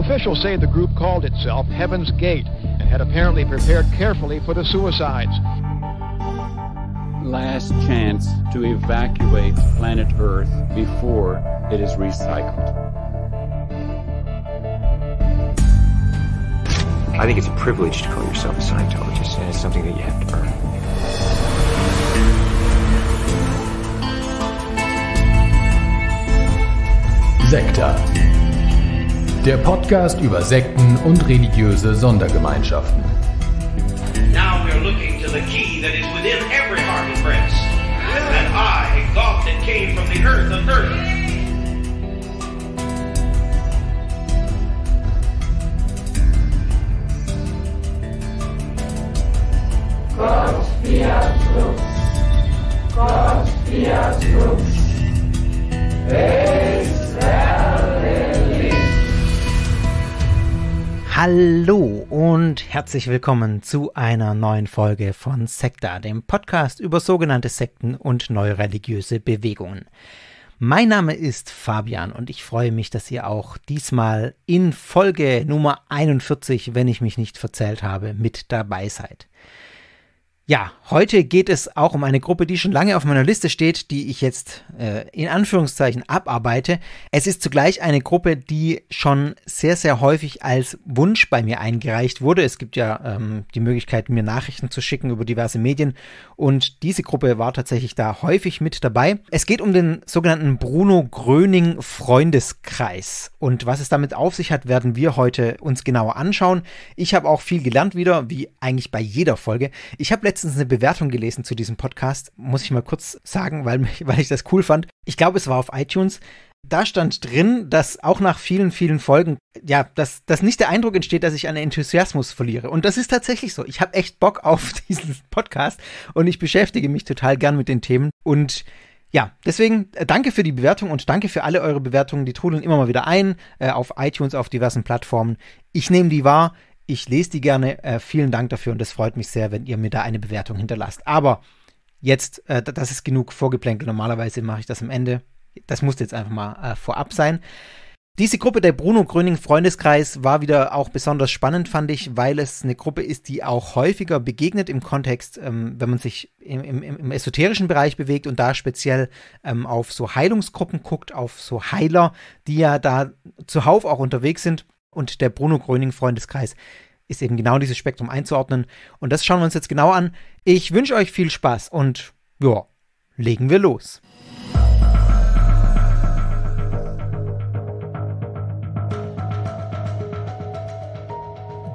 Officials say the group called itself Heaven's Gate and had apparently prepared carefully for the suicides. Last chance to evacuate planet Earth before it is recycled. I think it's a privilege to call yourself a Scientologist, and it's something that you have to earn. Sector. der Podcast über Sekten und religiöse Sondergemeinschaften. Now we're looking to the key that is within every heart and breast. That I, God that came from the earth of earth. Gott, wir Schluss. Gott, wir Schluss. Israel. Hallo und herzlich willkommen zu einer neuen Folge von Sekta, dem Podcast über sogenannte Sekten und neureligiöse Bewegungen. Mein Name ist Fabian und ich freue mich, dass ihr auch diesmal in Folge Nummer 41, wenn ich mich nicht verzählt habe, mit dabei seid. Ja, heute geht es auch um eine Gruppe, die schon lange auf meiner Liste steht, die ich jetzt äh, in Anführungszeichen abarbeite. Es ist zugleich eine Gruppe, die schon sehr, sehr häufig als Wunsch bei mir eingereicht wurde. Es gibt ja ähm, die Möglichkeit, mir Nachrichten zu schicken über diverse Medien und diese Gruppe war tatsächlich da häufig mit dabei. Es geht um den sogenannten Bruno Gröning Freundeskreis und was es damit auf sich hat, werden wir heute uns genauer anschauen. Ich habe auch viel gelernt wieder, wie eigentlich bei jeder Folge. Ich habe letztens eine Bewertung gelesen zu diesem Podcast, muss ich mal kurz sagen, weil, mich, weil ich das cool fand. Ich glaube, es war auf iTunes. Da stand drin, dass auch nach vielen, vielen Folgen, ja, dass, dass nicht der Eindruck entsteht, dass ich an Enthusiasmus verliere. Und das ist tatsächlich so. Ich habe echt Bock auf diesen Podcast und ich beschäftige mich total gern mit den Themen. Und ja, deswegen äh, danke für die Bewertung und danke für alle eure Bewertungen. Die trudeln immer mal wieder ein, äh, auf iTunes, auf diversen Plattformen. Ich nehme die wahr. Ich lese die gerne. Äh, vielen Dank dafür und es freut mich sehr, wenn ihr mir da eine Bewertung hinterlasst. Aber jetzt, äh, das ist genug Vorgeplänkel. Normalerweise mache ich das am Ende. Das muss jetzt einfach mal äh, vorab sein. Diese Gruppe der Bruno Gröning Freundeskreis war wieder auch besonders spannend, fand ich, weil es eine Gruppe ist, die auch häufiger begegnet im Kontext, ähm, wenn man sich im, im, im, esoterischen Bereich bewegt und da speziell ähm, auf so Heilungsgruppen guckt, auf so Heiler, die ja da zuhauf auch unterwegs sind und der Bruno Gröning Freundeskreis ist eben genau dieses Spektrum einzuordnen. Und das schauen wir uns jetzt genau an. Ich wünsche euch viel Spaß und ja, legen wir los.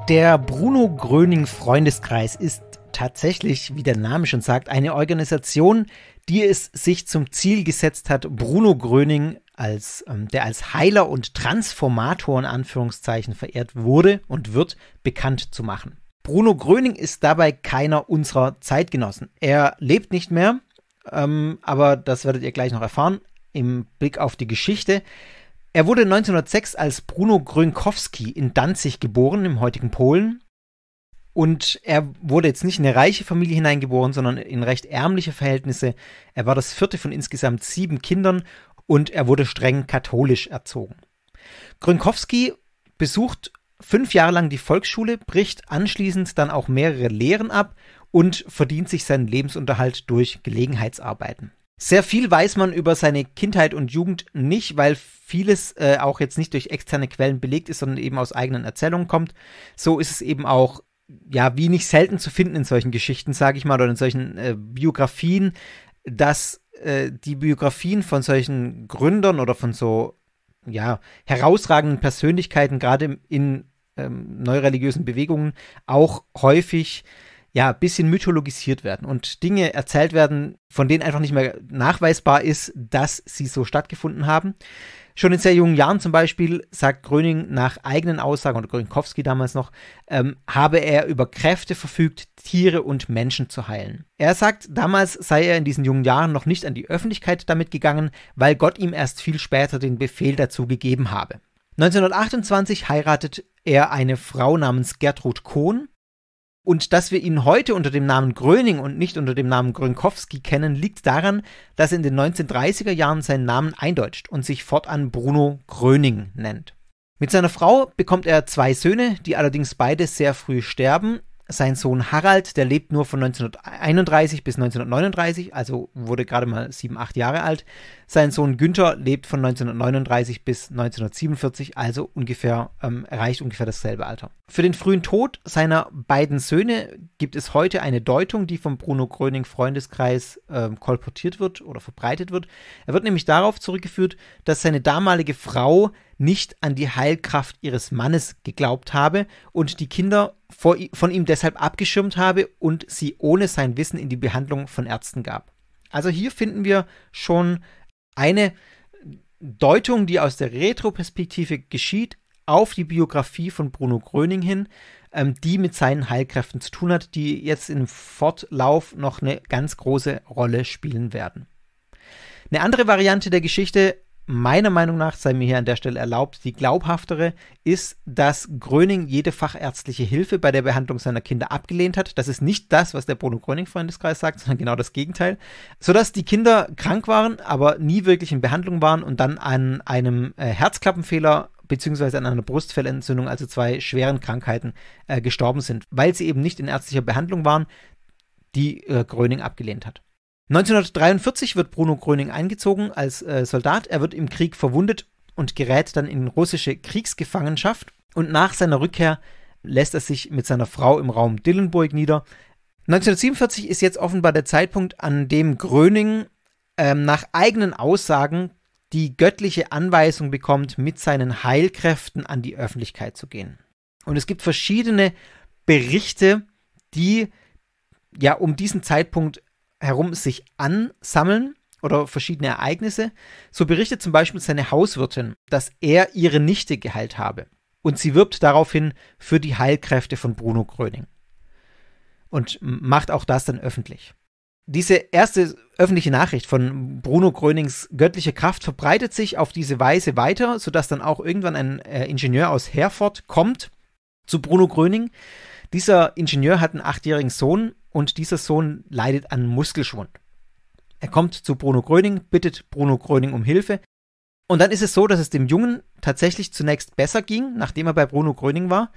Der Bruno Gröning Freundeskreis ist tatsächlich, wie der Name schon sagt, eine Organisation, die es sich zum Ziel gesetzt hat, Bruno Gröning als, ähm, der als Heiler und Transformator in Anführungszeichen verehrt wurde und wird, bekannt zu machen. Bruno Gröning ist dabei keiner unserer Zeitgenossen. Er lebt nicht mehr, ähm, aber das werdet ihr gleich noch erfahren im Blick auf die Geschichte. Er wurde 1906 als Bruno Grönkowski in Danzig geboren, im heutigen Polen. Und er wurde jetzt nicht in eine reiche Familie hineingeboren, sondern in recht ärmliche Verhältnisse. Er war das vierte von insgesamt sieben Kindern und er wurde streng katholisch erzogen. Grünkowski besucht fünf Jahre lang die Volksschule, bricht anschließend dann auch mehrere Lehren ab und verdient sich seinen Lebensunterhalt durch Gelegenheitsarbeiten. Sehr viel weiß man über seine Kindheit und Jugend nicht, weil vieles äh, auch jetzt nicht durch externe Quellen belegt ist, sondern eben aus eigenen Erzählungen kommt. So ist es eben auch, ja, wie nicht selten zu finden in solchen Geschichten, sage ich mal, oder in solchen äh, Biografien, dass äh, die Biografien von solchen Gründern oder von so ja, herausragenden Persönlichkeiten, gerade in ähm, neureligiösen Bewegungen, auch häufig ja, ein bisschen mythologisiert werden und Dinge erzählt werden, von denen einfach nicht mehr nachweisbar ist, dass sie so stattgefunden haben. Schon in sehr jungen Jahren zum Beispiel sagt Gröning nach eigenen Aussagen, oder Grünkowski damals noch, ähm, habe er über Kräfte verfügt, Tiere und Menschen zu heilen. Er sagt, damals sei er in diesen jungen Jahren noch nicht an die Öffentlichkeit damit gegangen, weil Gott ihm erst viel später den Befehl dazu gegeben habe. 1928 heiratet er eine Frau namens Gertrud Kohn, und dass wir ihn heute unter dem Namen Gröning und nicht unter dem Namen Grönkowski kennen, liegt daran, dass in den 1930er Jahren seinen Namen eindeutscht und sich fortan Bruno Gröning nennt. Mit seiner Frau bekommt er zwei Söhne, die allerdings beide sehr früh sterben. Sein Sohn Harald, der lebt nur von 1931 bis 1939, also wurde gerade mal sieben, acht Jahre alt. Sein Sohn Günther lebt von 1939 bis 1947, also ungefähr ähm, erreicht ungefähr dasselbe Alter. Für den frühen Tod seiner beiden Söhne gibt es heute eine Deutung, die vom Bruno Gröning Freundeskreis ähm, kolportiert wird oder verbreitet wird. Er wird nämlich darauf zurückgeführt, dass seine damalige Frau nicht an die Heilkraft ihres Mannes geglaubt habe und die Kinder von ihm deshalb abgeschirmt habe und sie ohne sein Wissen in die Behandlung von Ärzten gab. Also hier finden wir schon eine Deutung, die aus der Retroperspektive geschieht, auf die Biografie von Bruno Gröning hin, ähm, die mit seinen Heilkräften zu tun hat, die jetzt im Fortlauf noch eine ganz große Rolle spielen werden. Eine andere Variante der Geschichte meiner Meinung nach, sei mir hier an der Stelle erlaubt, die glaubhaftere ist, dass Gröning jede fachärztliche Hilfe bei der Behandlung seiner Kinder abgelehnt hat. Das ist nicht das, was der Bruno Gröning-Freundeskreis sagt, sondern genau das Gegenteil. Sodass die Kinder krank waren, aber nie wirklich in Behandlung waren und dann an einem äh, Herzklappenfehler beziehungsweise an einer Brustfellentzündung, also zwei schweren Krankheiten, äh, gestorben sind, weil sie eben nicht in ärztlicher Behandlung waren, die äh, Gröning abgelehnt hat. 1943 wird Bruno Gröning eingezogen als äh, Soldat. Er wird im Krieg verwundet und gerät dann in russische Kriegsgefangenschaft. Und nach seiner Rückkehr lässt er sich mit seiner Frau im Raum Dillenburg nieder. 1947 ist jetzt offenbar der Zeitpunkt, an dem Gröning ähm, nach eigenen Aussagen die göttliche Anweisung bekommt, mit seinen Heilkräften an die Öffentlichkeit zu gehen. Und es gibt verschiedene Berichte, die ja um diesen Zeitpunkt herum sich ansammeln oder verschiedene Ereignisse. So berichtet zum Beispiel seine Hauswirtin, dass er ihre Nichte geheilt habe. Und sie wirbt daraufhin für die Heilkräfte von Bruno Gröning. Und macht auch das dann öffentlich. Diese erste öffentliche Nachricht von Bruno Grönings göttlicher Kraft verbreitet sich auf diese Weise weiter, sodass dann auch irgendwann ein äh, Ingenieur aus Herford kommt zu Bruno Gröning dieser Ingenieur hat einen achtjährigen Sohn und dieser Sohn leidet an Muskelschwund. Er kommt zu Bruno Gröning, bittet Bruno Gröning um Hilfe. Und dann ist es so, dass es dem Jungen tatsächlich zunächst besser ging, nachdem er bei Bruno Gröning war.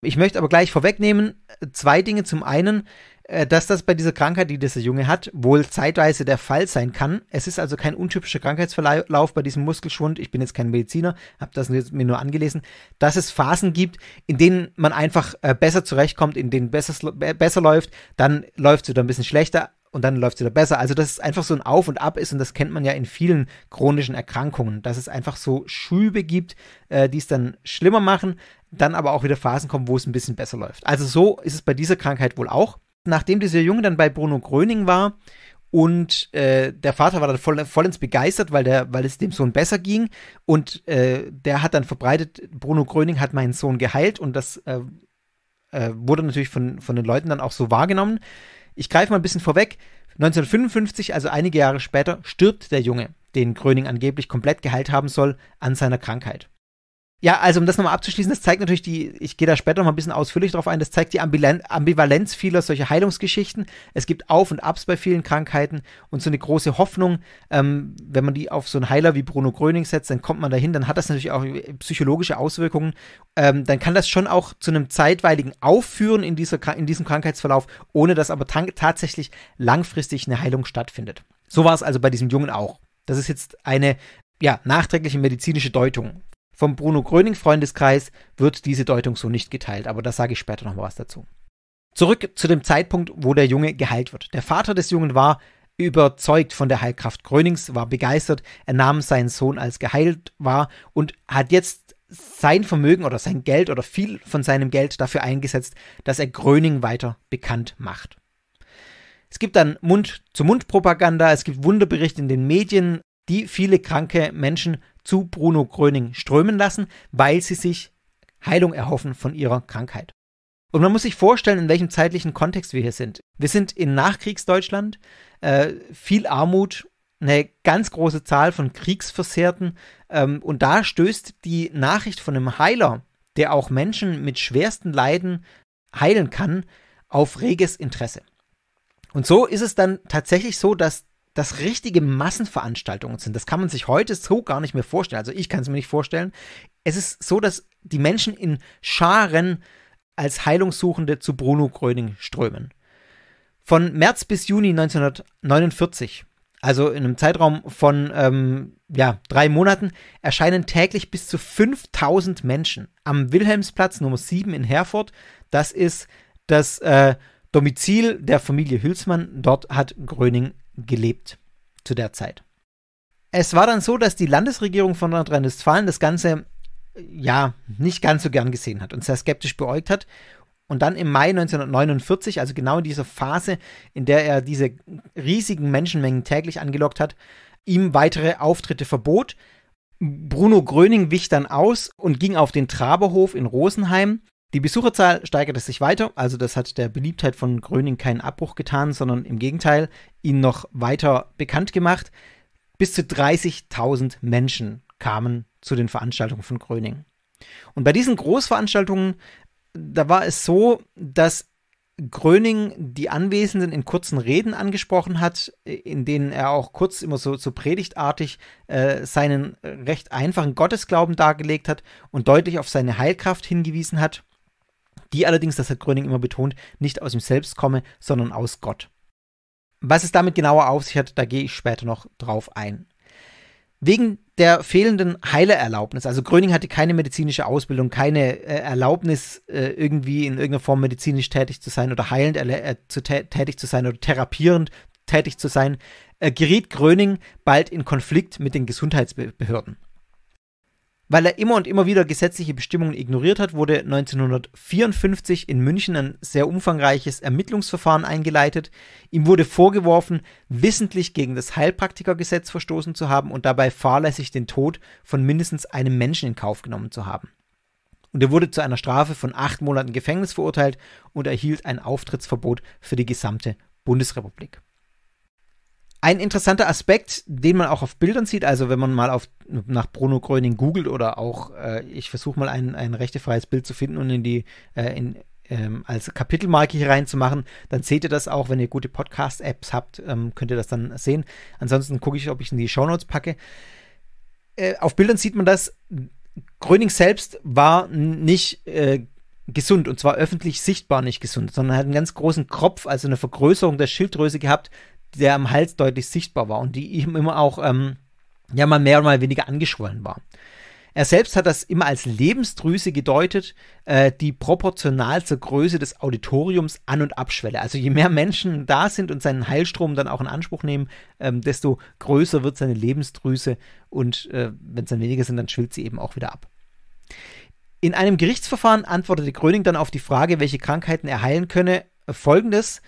Ich möchte aber gleich vorwegnehmen, zwei Dinge. Zum einen, äh, dass das bei dieser Krankheit, die dieser Junge hat, wohl zeitweise der Fall sein kann. Es ist also kein untypischer Krankheitsverlauf bei diesem Muskelschwund. Ich bin jetzt kein Mediziner, habe das mir nur angelesen, dass es Phasen gibt, in denen man einfach äh, besser zurechtkommt, in denen besser, besser läuft, dann läuft es wieder ein bisschen schlechter und dann läuft es wieder besser. Also, dass es einfach so ein Auf und Ab ist und das kennt man ja in vielen chronischen Erkrankungen, dass es einfach so Schübe gibt, äh, die es dann schlimmer machen, dann aber auch wieder Phasen kommen, wo es ein bisschen besser läuft. Also, so ist es bei dieser Krankheit wohl auch nachdem dieser Junge dann bei Bruno Gröning war und äh, der Vater war dann voll, vollends begeistert, weil, der, weil es dem Sohn besser ging. Und äh, der hat dann verbreitet, Bruno Gröning hat meinen Sohn geheilt. Und das äh, äh wurde natürlich von, von den Leuten dann auch so wahrgenommen. Ich greife mal ein bisschen vorweg. 1955, also einige Jahre später, stirbt der Junge, den Gröning angeblich komplett geheilt haben soll, an seiner Krankheit. Ja, also um das nochmal abzuschließen, das zeigt natürlich die, ich gehe da später nochmal ein bisschen ausführlich drauf ein, das zeigt die Ambivalenz vieler solcher Heilungsgeschichten. Es gibt Auf und Abs bei vielen Krankheiten und so eine große Hoffnung, ähm, wenn man die auf so einen Heiler wie Bruno Gröning setzt, dann kommt man dahin, dann hat das natürlich auch psychologische Auswirkungen. Ähm, dann kann das schon auch zu einem zeitweiligen Aufführen in, dieser, in diesem Krankheitsverlauf, ohne dass aber tatsächlich langfristig eine Heilung stattfindet. So war es also bei diesem Jungen auch. Das ist jetzt eine ja, nachträgliche medizinische Deutung vom Bruno Gröning Freundeskreis wird diese Deutung so nicht geteilt, aber da sage ich später nochmal was dazu. Zurück zu dem Zeitpunkt, wo der Junge geheilt wird. Der Vater des Jungen war überzeugt von der Heilkraft Grönings, war begeistert, er nahm seinen Sohn als geheilt wahr und hat jetzt sein Vermögen oder sein Geld oder viel von seinem Geld dafür eingesetzt, dass er Gröning weiter bekannt macht. Es gibt dann Mund-zu-Mund-Propaganda, es gibt Wunderberichte in den Medien, die viele kranke Menschen zu Bruno Gröning strömen lassen, weil sie sich Heilung erhoffen von ihrer Krankheit. Und man muss sich vorstellen, in welchem zeitlichen Kontext wir hier sind. Wir sind in Nachkriegsdeutschland, äh, viel Armut, eine ganz große Zahl von Kriegsversehrten ähm, und da stößt die Nachricht von einem Heiler, der auch Menschen mit schwersten Leiden heilen kann, auf reges Interesse. Und so ist es dann tatsächlich so, dass dass richtige Massenveranstaltungen sind. Das kann man sich heute so gar nicht mehr vorstellen. Also ich kann es mir nicht vorstellen. Es ist so, dass die Menschen in Scharen als Heilungssuchende zu Bruno Gröning strömen. Von März bis Juni 1949, also in einem Zeitraum von ähm, ja, drei Monaten, erscheinen täglich bis zu 5000 Menschen am Wilhelmsplatz Nummer 7 in Herford. Das ist das äh, Domizil der Familie Hülsmann. Dort hat Gröning gelebt zu der Zeit. Es war dann so, dass die Landesregierung von Nordrhein-Westfalen das Ganze ja nicht ganz so gern gesehen hat und sehr skeptisch beäugt hat. Und dann im Mai 1949, also genau in dieser Phase, in der er diese riesigen Menschenmengen täglich angelockt hat, ihm weitere Auftritte verbot. Bruno Gröning wich dann aus und ging auf den Traberhof in Rosenheim die Besucherzahl steigerte sich weiter, also das hat der Beliebtheit von Gröning keinen Abbruch getan, sondern im Gegenteil ihn noch weiter bekannt gemacht. Bis zu 30.000 Menschen kamen zu den Veranstaltungen von Gröning. Und bei diesen Großveranstaltungen, da war es so, dass Gröning die Anwesenden in kurzen Reden angesprochen hat, in denen er auch kurz immer so, so predigtartig äh, seinen recht einfachen Gottesglauben dargelegt hat und deutlich auf seine Heilkraft hingewiesen hat die allerdings, das hat Gröning immer betont, nicht aus ihm selbst komme, sondern aus Gott. Was es damit genauer auf sich hat, da gehe ich später noch drauf ein. Wegen der fehlenden Heilererlaubnis, also Gröning hatte keine medizinische Ausbildung, keine äh, Erlaubnis, äh, irgendwie in irgendeiner Form medizinisch tätig zu sein oder heilend äh, zu tätig zu sein oder therapierend tätig zu sein, äh, geriet Gröning bald in Konflikt mit den Gesundheitsbehörden. Weil er immer und immer wieder gesetzliche Bestimmungen ignoriert hat, wurde 1954 in München ein sehr umfangreiches Ermittlungsverfahren eingeleitet. Ihm wurde vorgeworfen, wissentlich gegen das Heilpraktikergesetz verstoßen zu haben und dabei fahrlässig den Tod von mindestens einem Menschen in Kauf genommen zu haben. Und er wurde zu einer Strafe von acht Monaten Gefängnis verurteilt und erhielt ein Auftrittsverbot für die gesamte Bundesrepublik. Ein interessanter Aspekt, den man auch auf Bildern sieht, also wenn man mal auf, nach Bruno Gröning googelt oder auch, äh, ich versuche mal ein, ein rechtefreies Bild zu finden und in die, äh, in, ähm, als Kapitelmarke hier reinzumachen, dann seht ihr das auch, wenn ihr gute Podcast-Apps habt, ähm, könnt ihr das dann sehen. Ansonsten gucke ich, ob ich in die Shownotes packe. Äh, auf Bildern sieht man das. Gröning selbst war nicht äh, gesund und zwar öffentlich sichtbar nicht gesund, sondern hat einen ganz großen Kropf, also eine Vergrößerung der Schilddrüse gehabt, der am Hals deutlich sichtbar war und die ihm immer auch, ähm, ja, mal mehr oder mal weniger angeschwollen war. Er selbst hat das immer als Lebensdrüse gedeutet, äh, die proportional zur Größe des Auditoriums an- und abschwelle. Also je mehr Menschen da sind und seinen Heilstrom dann auch in Anspruch nehmen, ähm, desto größer wird seine Lebensdrüse und äh, wenn es dann weniger sind, dann schwillt sie eben auch wieder ab. In einem Gerichtsverfahren antwortete Gröning dann auf die Frage, welche Krankheiten er heilen könne, äh, folgendes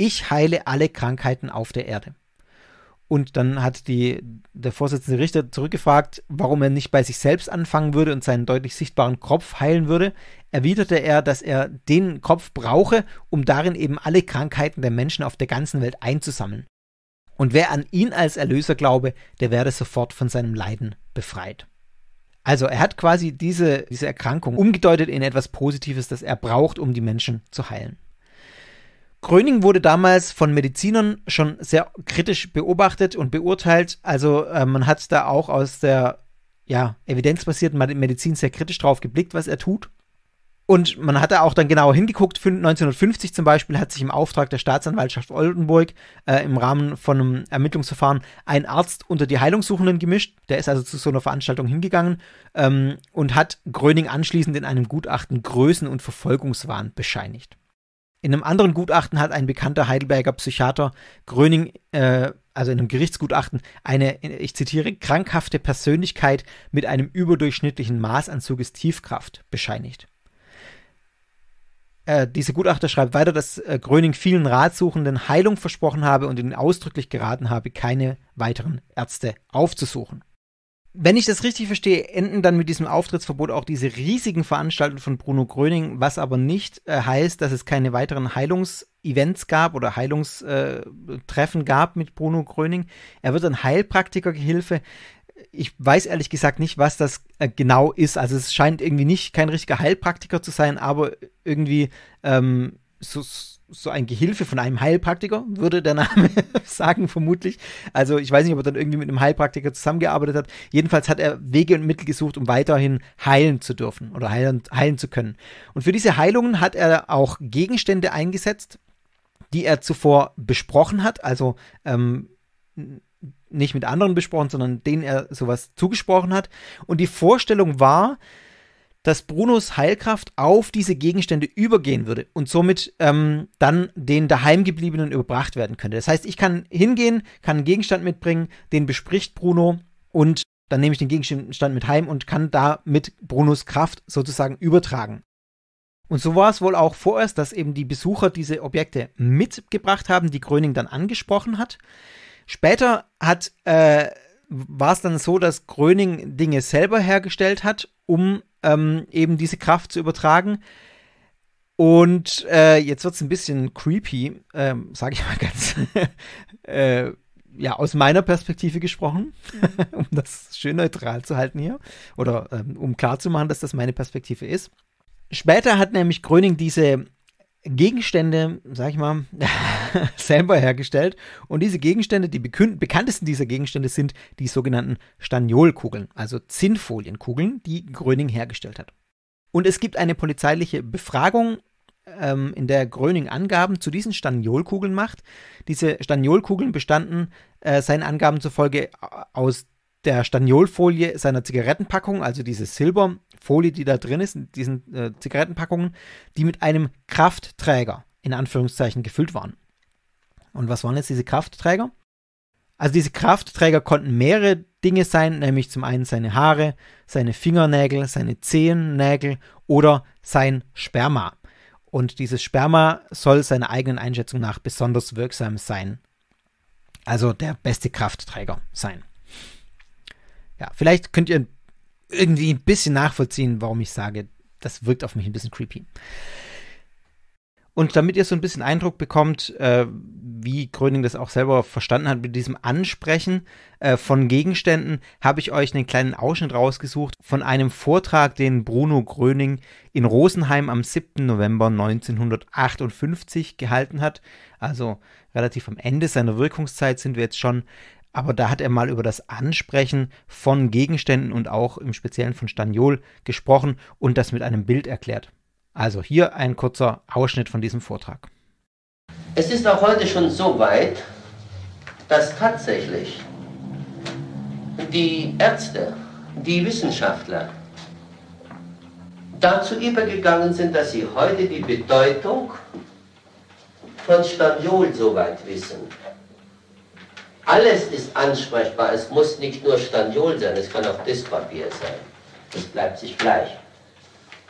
ich heile alle Krankheiten auf der Erde. Und dann hat die, der Vorsitzende Richter zurückgefragt, warum er nicht bei sich selbst anfangen würde und seinen deutlich sichtbaren Kopf heilen würde. Erwiderte er, dass er den Kopf brauche, um darin eben alle Krankheiten der Menschen auf der ganzen Welt einzusammeln. Und wer an ihn als Erlöser glaube, der werde sofort von seinem Leiden befreit. Also er hat quasi diese, diese Erkrankung umgedeutet in etwas Positives, das er braucht, um die Menschen zu heilen. Gröning wurde damals von Medizinern schon sehr kritisch beobachtet und beurteilt. Also äh, man hat da auch aus der ja, evidenzbasierten Medizin sehr kritisch drauf geblickt, was er tut. Und man hat da auch dann genauer hingeguckt. 1950 zum Beispiel hat sich im Auftrag der Staatsanwaltschaft Oldenburg äh, im Rahmen von einem Ermittlungsverfahren ein Arzt unter die Heilungssuchenden gemischt. Der ist also zu so einer Veranstaltung hingegangen ähm, und hat Gröning anschließend in einem Gutachten Größen- und Verfolgungswahn bescheinigt. In einem anderen Gutachten hat ein bekannter Heidelberger Psychiater Gröning, äh, also in einem Gerichtsgutachten, eine, ich zitiere, krankhafte Persönlichkeit mit einem überdurchschnittlichen Maß an Suggestivkraft bescheinigt. Äh, dieser Gutachter schreibt weiter, dass äh, Gröning vielen Ratsuchenden Heilung versprochen habe und ihnen ausdrücklich geraten habe, keine weiteren Ärzte aufzusuchen wenn ich das richtig verstehe, enden dann mit diesem Auftrittsverbot auch diese riesigen Veranstaltungen von Bruno Gröning, was aber nicht äh, heißt, dass es keine weiteren Heilungsevents gab oder Heilungstreffen äh, gab mit Bruno Gröning. Er wird ein Heilpraktikergehilfe. Ich weiß ehrlich gesagt nicht, was das äh, genau ist. Also es scheint irgendwie nicht kein richtiger Heilpraktiker zu sein, aber irgendwie ähm, so, so ein Gehilfe von einem Heilpraktiker, würde der Name sagen, vermutlich. Also ich weiß nicht, ob er dann irgendwie mit einem Heilpraktiker zusammengearbeitet hat. Jedenfalls hat er Wege und Mittel gesucht, um weiterhin heilen zu dürfen oder heilen, heilen zu können. Und für diese Heilungen hat er auch Gegenstände eingesetzt, die er zuvor besprochen hat, also ähm, nicht mit anderen besprochen, sondern denen er sowas zugesprochen hat. Und die Vorstellung war, dass Brunos Heilkraft auf diese Gegenstände übergehen würde und somit ähm, dann den daheimgebliebenen überbracht werden könnte. Das heißt, ich kann hingehen, kann einen Gegenstand mitbringen, den bespricht Bruno und dann nehme ich den Gegenstand mit heim und kann damit Brunos Kraft sozusagen übertragen. Und so war es wohl auch vorerst, dass eben die Besucher diese Objekte mitgebracht haben, die Gröning dann angesprochen hat. Später hat äh, war es dann so, dass Gröning Dinge selber hergestellt hat, um ähm, eben diese Kraft zu übertragen. Und äh, jetzt wird es ein bisschen creepy, ähm, sage ich mal ganz, äh, ja, aus meiner Perspektive gesprochen, mhm. um das schön neutral zu halten hier, oder ähm, um klarzumachen, dass das meine Perspektive ist. Später hat nämlich Gröning diese Gegenstände, sag ich mal, selber hergestellt. Und diese Gegenstände, die bekanntesten dieser Gegenstände sind die sogenannten Staniolkugeln, also Zinnfolienkugeln, die Gröning hergestellt hat. Und es gibt eine polizeiliche Befragung, ähm, in der Gröning Angaben zu diesen Staniolkugeln macht. Diese Staniolkugeln bestanden äh, seinen Angaben zufolge aus der Staniolfolie seiner Zigarettenpackung, also diese Silberfolie, die da drin ist, in diesen äh, Zigarettenpackungen, die mit einem kraft Kraftträger in Anführungszeichen gefüllt waren. Und was waren jetzt diese Kraftträger? Also diese Kraftträger konnten mehrere Dinge sein, nämlich zum einen seine Haare, seine Fingernägel, seine Zehennägel oder sein Sperma. Und dieses Sperma soll seiner eigenen Einschätzung nach besonders wirksam sein. Also der beste Kraftträger sein. Ja, vielleicht könnt ihr irgendwie ein bisschen nachvollziehen, warum ich sage, das wirkt auf mich ein bisschen creepy. Und damit ihr so ein bisschen Eindruck bekommt, äh, wie Gröning das auch selber verstanden hat mit diesem Ansprechen äh, von Gegenständen, habe ich euch einen kleinen Ausschnitt rausgesucht von einem Vortrag, den Bruno Gröning in Rosenheim am 7. November 1958 gehalten hat. Also relativ am Ende seiner Wirkungszeit sind wir jetzt schon. Aber da hat er mal über das Ansprechen von Gegenständen und auch im Speziellen von Staniol gesprochen und das mit einem Bild erklärt. Also hier ein kurzer Ausschnitt von diesem Vortrag. Es ist auch heute schon so weit, dass tatsächlich die Ärzte, die Wissenschaftler dazu übergegangen sind, dass sie heute die Bedeutung von Stadiol weit wissen. Alles ist ansprechbar, es muss nicht nur Stadiol sein, es kann auch Dyspapier sein. Es bleibt sich gleich.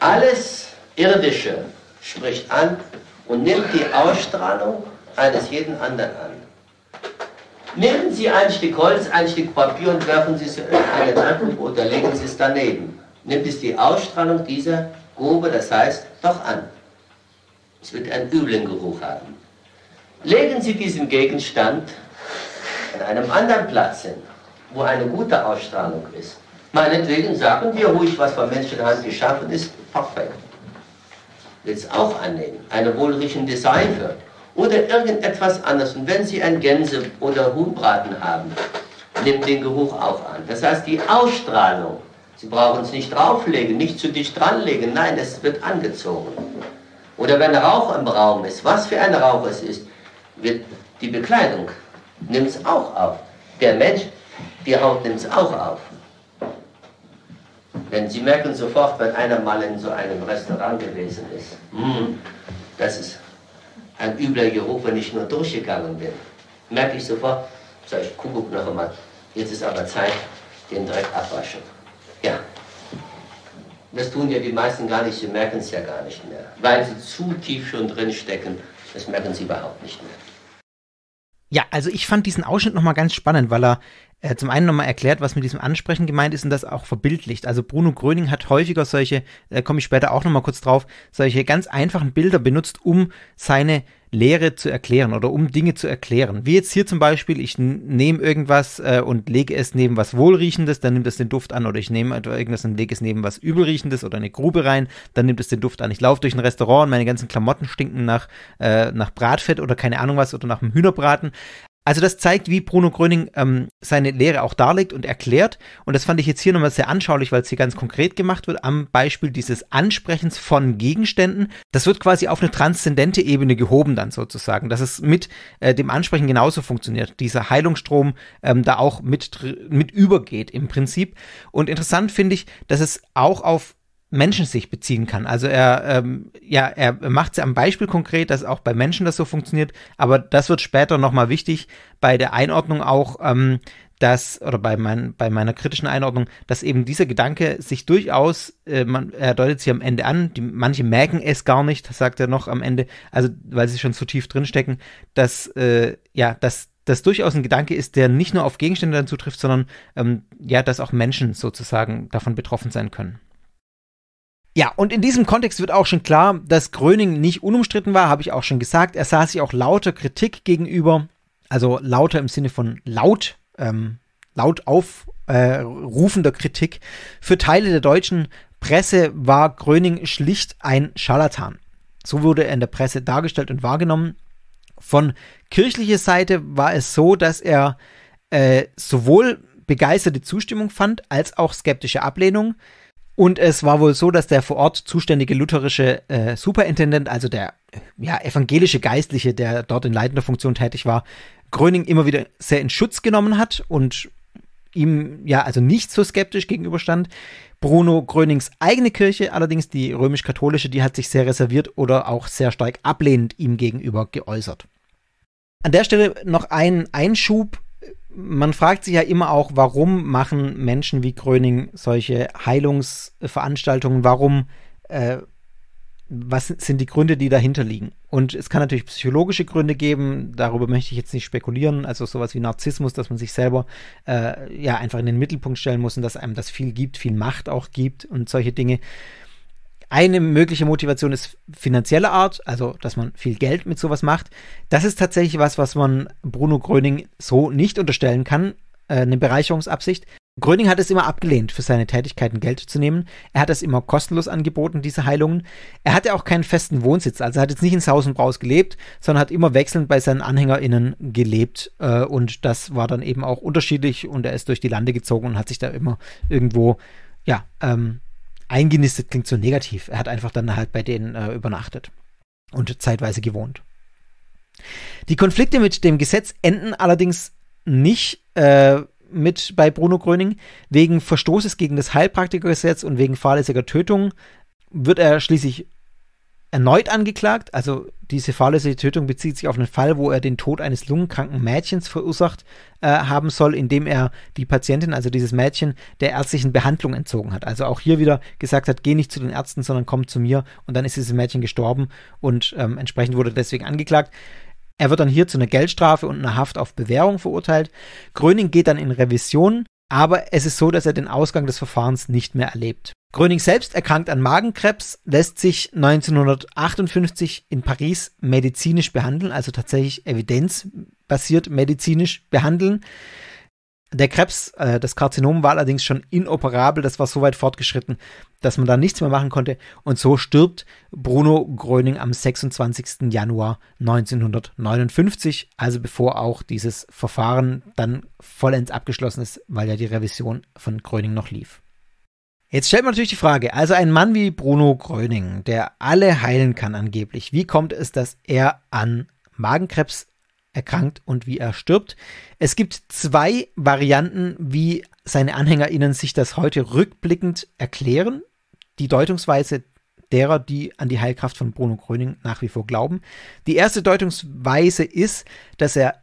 Alles Irdische spricht an und nimmt die Ausstrahlung eines jeden anderen an. Nehmen Sie ein Stück Holz, ein Stück Papier und werfen Sie es in einen Handtuch oder legen Sie es daneben. Nimmt es die Ausstrahlung dieser Grube, das heißt, doch an. Es wird einen üblen Geruch haben. Legen Sie diesen Gegenstand an einem anderen Platz hin, wo eine gute Ausstrahlung ist. Meinetwegen sagen wir ruhig, was von Menschenhand geschaffen ist, perfekt will es auch annehmen, eine wohlriechende Seife oder irgendetwas anderes. Und wenn Sie ein Gänse- oder Huhnbraten haben, nimmt den Geruch auch an. Das heißt, die Ausstrahlung, Sie brauchen es nicht drauflegen, nicht zu dicht dranlegen, nein, es wird angezogen. Oder wenn Rauch im Raum ist, was für ein Rauch es ist, wird die Bekleidung nimmt es auch auf. Der Mensch, die Haut nimmt es auch auf. Denn sie merken sofort, wenn einer mal in so einem Restaurant gewesen ist, mh, hm, das ist ein übler Geruch, wenn ich nur durchgegangen bin. Merke ich sofort, sage ich, Kuckuck noch einmal, jetzt ist aber Zeit, den Dreck abwaschen. Ja. Das tun ja die meisten gar nicht, sie merken es ja gar nicht mehr. Weil sie zu tief schon drin stecken, das merken sie überhaupt nicht mehr. Ja, also ich fand diesen Ausschnitt nochmal ganz spannend, weil er äh, zum einen nochmal erklärt, was mit diesem Ansprechen gemeint ist und das auch verbildlicht. Also Bruno Gröning hat häufiger solche, äh, komme ich später auch nochmal kurz drauf, solche ganz einfachen Bilder benutzt, um seine Lehre zu erklären oder um Dinge zu erklären. Wie jetzt hier zum Beispiel, ich nehme irgendwas äh, und lege es neben was Wohlriechendes, dann nimmt es den Duft an. Oder ich nehme irgendwas und lege es neben was Übelriechendes oder eine Grube rein, dann nimmt es den Duft an. Ich laufe durch ein Restaurant und meine ganzen Klamotten stinken nach, äh, nach Bratfett oder keine Ahnung was oder nach einem Hühnerbraten. Also das zeigt, wie Bruno Gröning ähm, seine Lehre auch darlegt und erklärt. Und das fand ich jetzt hier nochmal sehr anschaulich, weil es hier ganz konkret gemacht wird am Beispiel dieses Ansprechens von Gegenständen. Das wird quasi auf eine transzendente Ebene gehoben dann sozusagen, dass es mit äh, dem Ansprechen genauso funktioniert. Dieser Heilungsstrom ähm, da auch mit, mit übergeht im Prinzip. Und interessant finde ich, dass es auch auf Menschen sich beziehen kann. Also er, ähm, ja, er macht es am Beispiel konkret, dass auch bei Menschen das so funktioniert, aber das wird später nochmal wichtig bei der Einordnung auch, ähm, dass, oder bei, mein, bei meiner kritischen Einordnung, dass eben dieser Gedanke sich durchaus, äh, man, er deutet sie am Ende an, die, manche merken es gar nicht, sagt er noch am Ende, also weil sie schon zu tief drinstecken, dass, äh, ja, dass das durchaus ein Gedanke ist, der nicht nur auf Gegenstände dann zutrifft, sondern ähm, ja, dass auch Menschen sozusagen davon betroffen sein können. Ja, und in diesem Kontext wird auch schon klar, dass Gröning nicht unumstritten war, habe ich auch schon gesagt. Er sah sich auch lauter Kritik gegenüber, also lauter im Sinne von laut, ähm, laut aufrufender äh, Kritik. Für Teile der deutschen Presse war Gröning schlicht ein Scharlatan. So wurde er in der Presse dargestellt und wahrgenommen. Von kirchlicher Seite war es so, dass er äh, sowohl begeisterte Zustimmung fand als auch skeptische Ablehnung. Und es war wohl so, dass der vor Ort zuständige lutherische äh, Superintendent, also der ja, evangelische Geistliche, der dort in leitender Funktion tätig war, Gröning immer wieder sehr in Schutz genommen hat und ihm ja also nicht so skeptisch gegenüberstand. Bruno Grönings eigene Kirche, allerdings die römisch-katholische, die hat sich sehr reserviert oder auch sehr stark ablehnend ihm gegenüber geäußert. An der Stelle noch ein Einschub man fragt sich ja immer auch, warum machen Menschen wie Gröning solche Heilungsveranstaltungen? Warum, äh, was sind die Gründe, die dahinter liegen? Und es kann natürlich psychologische Gründe geben, darüber möchte ich jetzt nicht spekulieren, also sowas wie Narzissmus, dass man sich selber äh, ja einfach in den Mittelpunkt stellen muss und dass einem das viel gibt, viel Macht auch gibt und solche Dinge. Eine mögliche Motivation ist finanzielle Art, also dass man viel Geld mit sowas macht. Das ist tatsächlich was, was man Bruno Gröning so nicht unterstellen kann, äh, eine Bereicherungsabsicht. Gröning hat es immer abgelehnt, für seine Tätigkeiten Geld zu nehmen. Er hat es immer kostenlos angeboten, diese Heilungen. Er hatte auch keinen festen Wohnsitz, also er hat jetzt nicht ins Haus und Braus gelebt, sondern hat immer wechselnd bei seinen AnhängerInnen gelebt. Äh, und das war dann eben auch unterschiedlich und er ist durch die Lande gezogen und hat sich da immer irgendwo, ja, ähm, eingenistet klingt so negativ. Er hat einfach dann halt bei denen äh, übernachtet und zeitweise gewohnt. Die Konflikte mit dem Gesetz enden allerdings nicht äh, mit bei Bruno Gröning. Wegen Verstoßes gegen das Heilpraktikergesetz und wegen fahrlässiger Tötung wird er schließlich erneut angeklagt. Also diese fahrlässige Tötung bezieht sich auf einen Fall, wo er den Tod eines lungenkranken Mädchens verursacht äh, haben soll, indem er die Patientin, also dieses Mädchen, der ärztlichen Behandlung entzogen hat. Also auch hier wieder gesagt hat, geh nicht zu den Ärzten, sondern komm zu mir. Und dann ist dieses Mädchen gestorben und ähm, entsprechend wurde deswegen angeklagt. Er wird dann hier zu einer Geldstrafe und einer Haft auf Bewährung verurteilt. Gröning geht dann in Revision, aber es ist so, dass er den Ausgang des Verfahrens nicht mehr erlebt. Gröning selbst erkrankt an Magenkrebs, lässt sich 1958 in Paris medizinisch behandeln, also tatsächlich evidenzbasiert medizinisch behandeln. Der Krebs, äh, das Karzinom war allerdings schon inoperabel, das war so weit fortgeschritten, dass man da nichts mehr machen konnte. Und so stirbt Bruno Gröning am 26. Januar 1959, also bevor auch dieses Verfahren dann vollends abgeschlossen ist, weil ja die Revision von Gröning noch lief. Jetzt stellt man natürlich die Frage, also ein Mann wie Bruno Gröning, der alle heilen kann angeblich, wie kommt es, dass er an Magenkrebs erkrankt und wie er stirbt? Es gibt zwei Varianten, wie seine AnhängerInnen sich das heute rückblickend erklären. Die Deutungsweise derer, die an die Heilkraft von Bruno Gröning nach wie vor glauben. Die erste Deutungsweise ist, dass er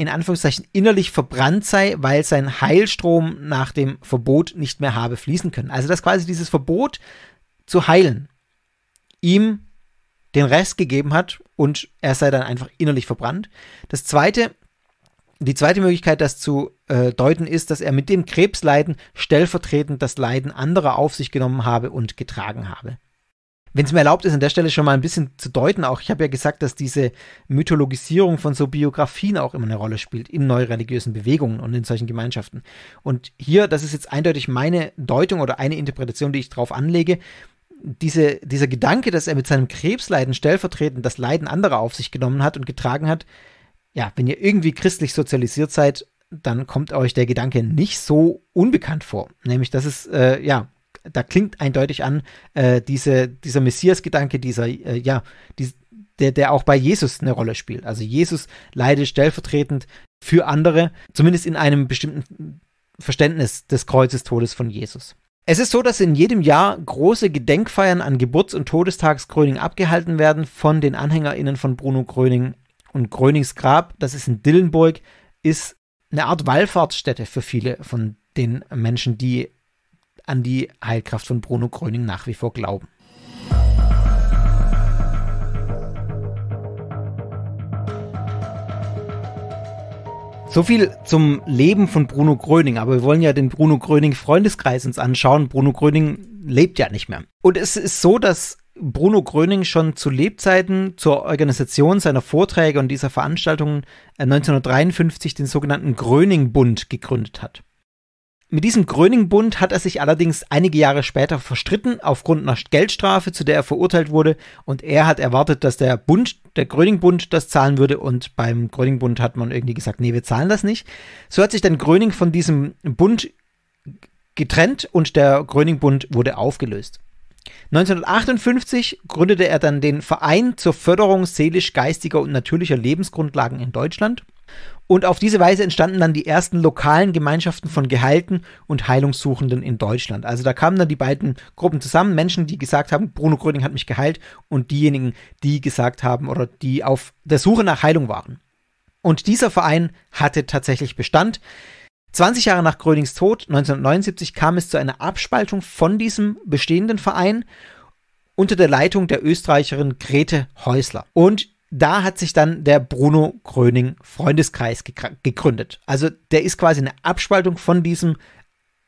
in Anführungszeichen innerlich verbrannt sei, weil sein Heilstrom nach dem Verbot nicht mehr habe fließen können. Also dass quasi dieses Verbot zu heilen ihm den Rest gegeben hat und er sei dann einfach innerlich verbrannt. Das zweite, die zweite Möglichkeit, das zu äh, deuten, ist, dass er mit dem Krebsleiden stellvertretend das Leiden anderer auf sich genommen habe und getragen habe. Wenn es mir erlaubt ist, an der Stelle schon mal ein bisschen zu deuten, auch ich habe ja gesagt, dass diese Mythologisierung von so Biografien auch immer eine Rolle spielt in neureligiösen Bewegungen und in solchen Gemeinschaften. Und hier, das ist jetzt eindeutig meine Deutung oder eine Interpretation, die ich drauf anlege, diese, dieser Gedanke, dass er mit seinem Krebsleiden stellvertretend das Leiden anderer auf sich genommen hat und getragen hat, ja, wenn ihr irgendwie christlich sozialisiert seid, dann kommt euch der Gedanke nicht so unbekannt vor. Nämlich, dass es, äh, ja, da klingt eindeutig an, äh, diese, dieser Messias-Gedanke, dieser, äh, ja, die, der, der auch bei Jesus eine Rolle spielt. Also Jesus leidet stellvertretend für andere, zumindest in einem bestimmten Verständnis des Kreuzestodes von Jesus. Es ist so, dass in jedem Jahr große Gedenkfeiern an Geburts- und Todestagsgröning abgehalten werden von den AnhängerInnen von Bruno Gröning. Und Grönings Grab, das ist in Dillenburg, ist eine Art Wallfahrtsstätte für viele von den Menschen, die an die Heilkraft von Bruno Gröning nach wie vor glauben. So viel zum Leben von Bruno Gröning, aber wir wollen ja den Bruno Gröning Freundeskreis uns anschauen. Bruno Gröning lebt ja nicht mehr. Und es ist so, dass Bruno Gröning schon zu Lebzeiten zur Organisation seiner Vorträge und dieser Veranstaltungen äh, 1953 den sogenannten Gröning Bund gegründet hat. Mit diesem Gröningbund hat er sich allerdings einige Jahre später verstritten aufgrund einer Geldstrafe, zu der er verurteilt wurde. Und er hat erwartet, dass der Bund, der Gröningbund, das zahlen würde. Und beim Gröningbund hat man irgendwie gesagt, nee, wir zahlen das nicht. So hat sich dann Gröning von diesem Bund getrennt und der Gröningbund wurde aufgelöst. 1958 gründete er dann den Verein zur Förderung seelisch-geistiger und natürlicher Lebensgrundlagen in Deutschland. Und auf diese Weise entstanden dann die ersten lokalen Gemeinschaften von Geheilten und Heilungssuchenden in Deutschland. Also da kamen dann die beiden Gruppen zusammen, Menschen, die gesagt haben, Bruno Gröning hat mich geheilt und diejenigen, die gesagt haben oder die auf der Suche nach Heilung waren. Und dieser Verein hatte tatsächlich Bestand. 20 Jahre nach Grönings Tod, 1979, kam es zu einer Abspaltung von diesem bestehenden Verein unter der Leitung der Österreicherin Grete Häusler. Und da hat sich dann der Bruno Gröning Freundeskreis gegründet. Also der ist quasi eine Abspaltung von diesem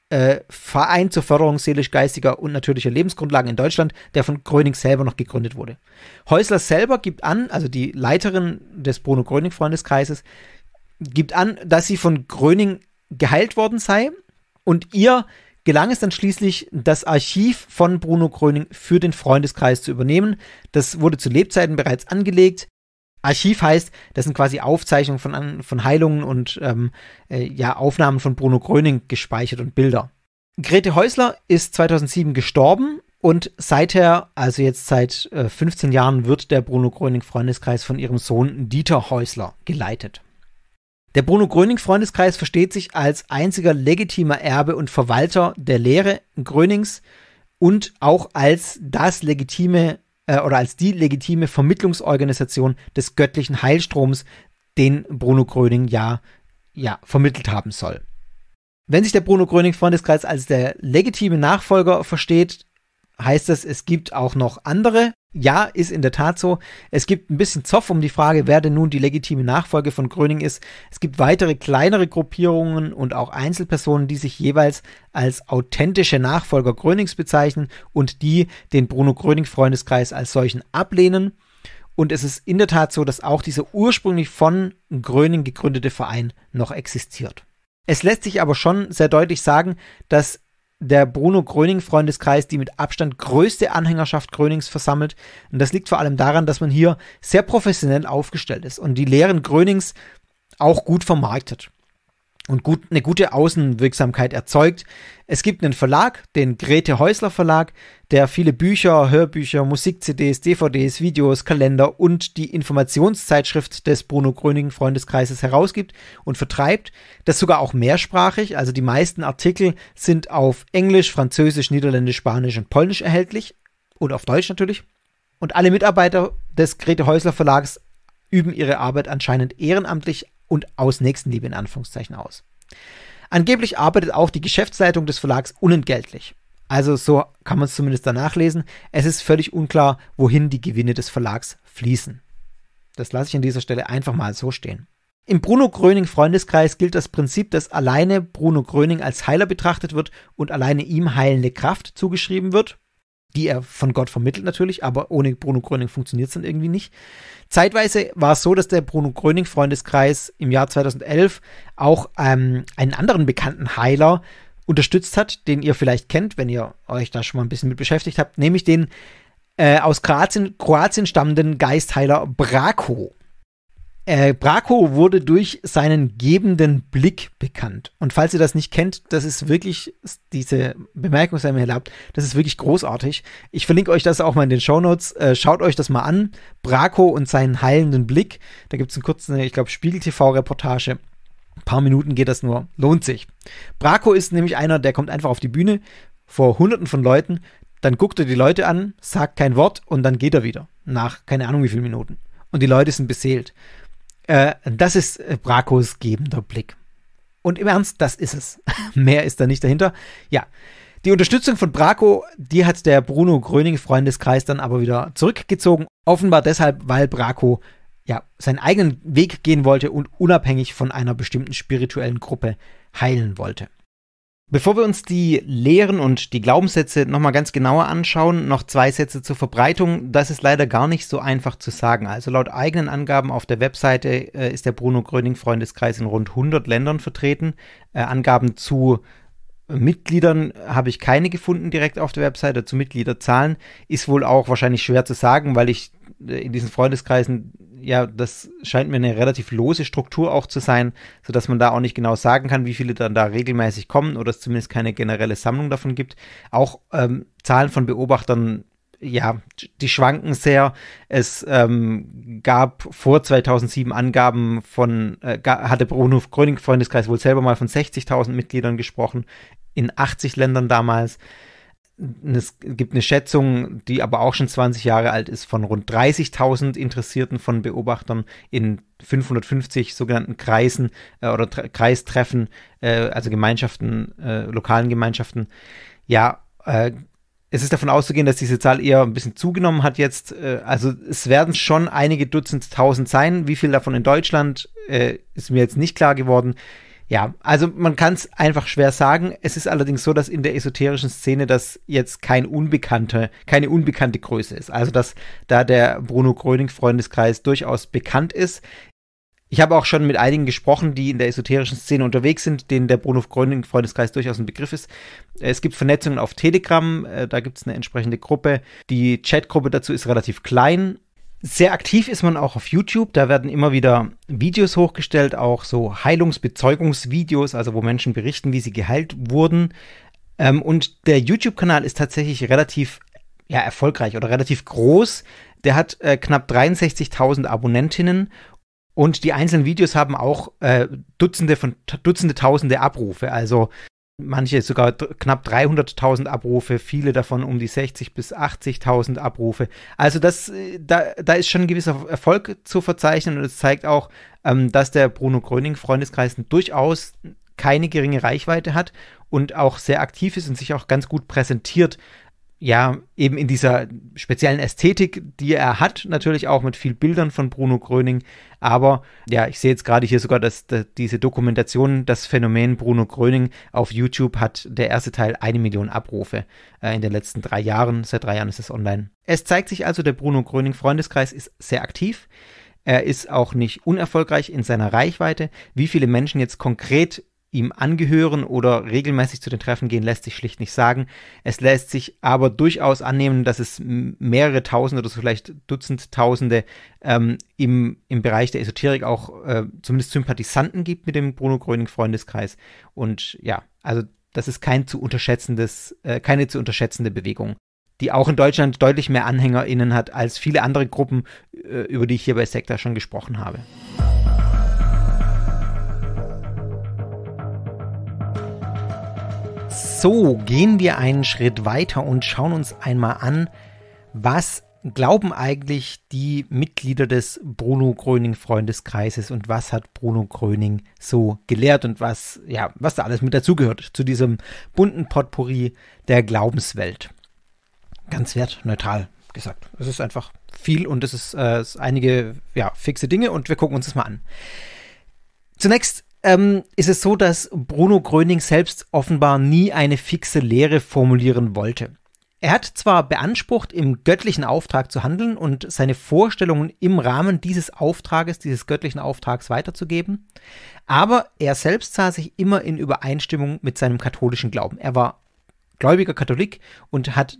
äh, Verein zur Förderung seelisch-geistiger und natürlicher Lebensgrundlagen in Deutschland, der von Gröning selber noch gegründet wurde. Häusler selber gibt an, also die Leiterin des Bruno Gröning Freundeskreises, gibt an, dass sie von Gröning geheilt worden sei und ihr gelang es dann schließlich, das Archiv von Bruno Gröning für den Freundeskreis zu übernehmen. Das wurde zu Lebzeiten bereits angelegt. Archiv heißt, das sind quasi Aufzeichnungen von, von Heilungen und ähm, äh, ja, Aufnahmen von Bruno Gröning gespeichert und Bilder. Grete Häusler ist 2007 gestorben und seither, also jetzt seit äh, 15 Jahren, wird der Bruno Gröning Freundeskreis von ihrem Sohn Dieter Häusler geleitet. Der Bruno Gröning-Freundeskreis versteht sich als einziger legitimer Erbe und Verwalter der Lehre Grönings und auch als das legitime äh, oder als die legitime Vermittlungsorganisation des göttlichen Heilstroms, den Bruno Gröning ja, ja vermittelt haben soll. Wenn sich der Bruno Gröning Freundeskreis als der legitime Nachfolger versteht, heißt das, es gibt auch noch andere. Ja, ist in der Tat so. Es gibt ein bisschen Zoff um die Frage, wer denn nun die legitime Nachfolge von Gröning ist. Es gibt weitere kleinere Gruppierungen und auch Einzelpersonen, die sich jeweils als authentische Nachfolger Grönings bezeichnen und die den Bruno Gröning Freundeskreis als solchen ablehnen. Und es ist in der Tat so, dass auch dieser ursprünglich von Gröning gegründete Verein noch existiert. Es lässt sich aber schon sehr deutlich sagen, dass der Bruno Gröning Freundeskreis die mit Abstand größte Anhängerschaft Grönings versammelt. Und das liegt vor allem daran, dass man hier sehr professionell aufgestellt ist und die Lehren Grönings auch gut vermarktet und gut, eine gute Außenwirksamkeit erzeugt. Es gibt einen Verlag, den Grete Häusler Verlag, der viele Bücher, Hörbücher, Musik-CDs, DVDs, Videos, Kalender und die Informationszeitschrift des Bruno Gröning Freundeskreises herausgibt und vertreibt. Das sogar auch mehrsprachig, also die meisten Artikel sind auf Englisch, Französisch, Niederländisch, Spanisch und Polnisch erhältlich und auf Deutsch natürlich. Und alle Mitarbeiter des Grete Häusler Verlags üben ihre Arbeit anscheinend ehrenamtlich und aus Nächstenliebe in Anführungszeichen aus. Angeblich arbeitet auch die Geschäftsleitung des Verlags unentgeltlich. Also so kann man es zumindest danach lesen. Es ist völlig unklar, wohin die Gewinne des Verlags fließen. Das lasse ich an dieser Stelle einfach mal so stehen. Im Bruno Gröning Freundeskreis gilt das Prinzip, dass alleine Bruno Gröning als Heiler betrachtet wird und alleine ihm heilende Kraft zugeschrieben wird die er von Gott vermittelt natürlich, aber ohne Bruno Gröning funktioniert es dann irgendwie nicht. Zeitweise war es so, dass der Bruno Gröning Freundeskreis im Jahr 2011 auch ähm, einen anderen bekannten Heiler unterstützt hat, den ihr vielleicht kennt, wenn ihr euch da schon mal ein bisschen mit beschäftigt habt, nämlich den äh, aus Kroatien, Kroatien stammenden Geistheiler Brako. Äh, Braco wurde durch seinen gebenden Blick bekannt. Und falls ihr das nicht kennt, das ist wirklich, diese Bemerkung sei mir erlaubt, das ist wirklich großartig. Ich verlinke euch das auch mal in den Shownotes. Äh, schaut euch das mal an. Braco und seinen heilenden Blick. Da gibt es einen kurzen, ich glaube, Spiegel-TV-Reportage. Ein paar Minuten geht das nur. Lohnt sich. Braco ist nämlich einer, der kommt einfach auf die Bühne vor hunderten von Leuten, dann guckt er die Leute an, sagt kein Wort und dann geht er wieder. Nach keine Ahnung wie vielen Minuten. Und die Leute sind beseelt. Äh, das ist äh, Bracos gebender Blick. Und im Ernst, das ist es. Mehr ist da nicht dahinter. Ja. Die Unterstützung von Braco, die hat der Bruno Gröning Freundeskreis dann aber wieder zurückgezogen. Offenbar deshalb, weil Braco ja seinen eigenen Weg gehen wollte und unabhängig von einer bestimmten spirituellen Gruppe heilen wollte. Bevor wir uns die Lehren und die Glaubenssätze nochmal ganz genauer anschauen, noch zwei Sätze zur Verbreitung. Das ist leider gar nicht so einfach zu sagen. Also laut eigenen Angaben auf der Webseite äh, ist der Bruno Gröning Freundeskreis in rund 100 Ländern vertreten. Äh, Angaben zu Mitgliedern habe ich keine gefunden direkt auf der Webseite. Zu Mitgliederzahlen ist wohl auch wahrscheinlich schwer zu sagen, weil ich äh, in diesen Freundeskreisen ja, das scheint mir eine relativ lose Struktur auch zu sein, sodass man da auch nicht genau sagen kann, wie viele dann da regelmäßig kommen oder es zumindest keine generelle Sammlung davon gibt. Auch ähm, Zahlen von Beobachtern, ja, die schwanken sehr. Es ähm, gab vor 2007 Angaben von, äh, hatte Bruno Gröning Freundeskreis wohl selber mal von 60.000 Mitgliedern gesprochen, in 80 Ländern damals es gibt eine Schätzung, die aber auch schon 20 Jahre alt ist, von rund 30.000 Interessierten von Beobachtern in 550 sogenannten Kreisen äh, oder Tre Kreistreffen, äh, also Gemeinschaften, äh, lokalen Gemeinschaften. Ja, äh, es ist davon auszugehen, dass diese Zahl eher ein bisschen zugenommen hat jetzt. Äh, also es werden schon einige Dutzend Tausend sein. Wie viel davon in Deutschland äh, ist mir jetzt nicht klar geworden. Ja, also man kann es einfach schwer sagen. Es ist allerdings so, dass in der esoterischen Szene das jetzt kein unbekannte, keine unbekannte Größe ist. Also dass da der Bruno Gröning Freundeskreis durchaus bekannt ist. Ich habe auch schon mit einigen gesprochen, die in der esoterischen Szene unterwegs sind, denen der Bruno Gröning Freundeskreis durchaus ein Begriff ist. Es gibt Vernetzungen auf Telegram, äh, da gibt es eine entsprechende Gruppe. Die Chatgruppe dazu ist relativ klein sehr aktiv ist man auch auf YouTube. Da werden immer wieder Videos hochgestellt, auch so Heilungsbezeugungsvideos, also wo Menschen berichten, wie sie geheilt wurden. Ähm, und der YouTube-Kanal ist tatsächlich relativ ja, erfolgreich oder relativ groß. Der hat äh, knapp 63.000 Abonnentinnen und die einzelnen Videos haben auch äh, Dutzende von Dutzende Tausende Abrufe. Also manche sogar knapp 300.000 Abrufe, viele davon um die 60.000 bis 80.000 Abrufe. Also das, äh, da, da ist schon ein gewisser Erfolg zu verzeichnen und es zeigt auch, ähm, dass der Bruno Gröning Freundeskreis durchaus keine geringe Reichweite hat und auch sehr aktiv ist und sich auch ganz gut präsentiert ja, eben in dieser speziellen Ästhetik, die er hat, natürlich auch mit viel Bildern von Bruno Gröning. Aber ja, ich sehe jetzt gerade hier sogar, dass, dass, diese Dokumentation, das Phänomen Bruno Gröning auf YouTube hat der erste Teil eine Million Abrufe äh, in den letzten drei Jahren. Seit drei Jahren ist es online. Es zeigt sich also, der Bruno Gröning Freundeskreis ist sehr aktiv. Er ist auch nicht unerfolgreich in seiner Reichweite. Wie viele Menschen jetzt konkret ihm angehören oder regelmäßig zu den Treffen gehen, lässt sich schlicht nicht sagen. Es lässt sich aber durchaus annehmen, dass es mehrere Tausende oder so vielleicht Dutzend Tausende ähm, im, im Bereich der Esoterik auch äh, zumindest Sympathisanten gibt mit dem Bruno Gröning Freundeskreis. Und ja, also das ist kein zu unterschätzendes, äh, keine zu unterschätzende Bewegung, die auch in Deutschland deutlich mehr AnhängerInnen hat als viele andere Gruppen, äh, über die ich hier bei Sekta schon gesprochen habe. So, gehen wir einen Schritt weiter und schauen uns einmal an, was glauben eigentlich die Mitglieder des Bruno Gröning Freundeskreises und was hat Bruno Gröning so gelehrt und was, ja, was da alles mit dazugehört zu diesem bunten Potpourri der Glaubenswelt. Ganz wertneutral gesagt. Es ist einfach viel und es ist äh, einige ja, fixe Dinge und wir gucken uns das mal an. Zunächst ähm, ist es so, dass Bruno Gröning selbst offenbar nie eine fixe Lehre formulieren wollte. Er hat zwar beansprucht, im göttlichen Auftrag zu handeln und seine Vorstellungen im Rahmen dieses Auftrages, dieses göttlichen Auftrags weiterzugeben, aber er selbst sah sich immer in Übereinstimmung mit seinem katholischen Glauben. Er war gläubiger Katholik und hat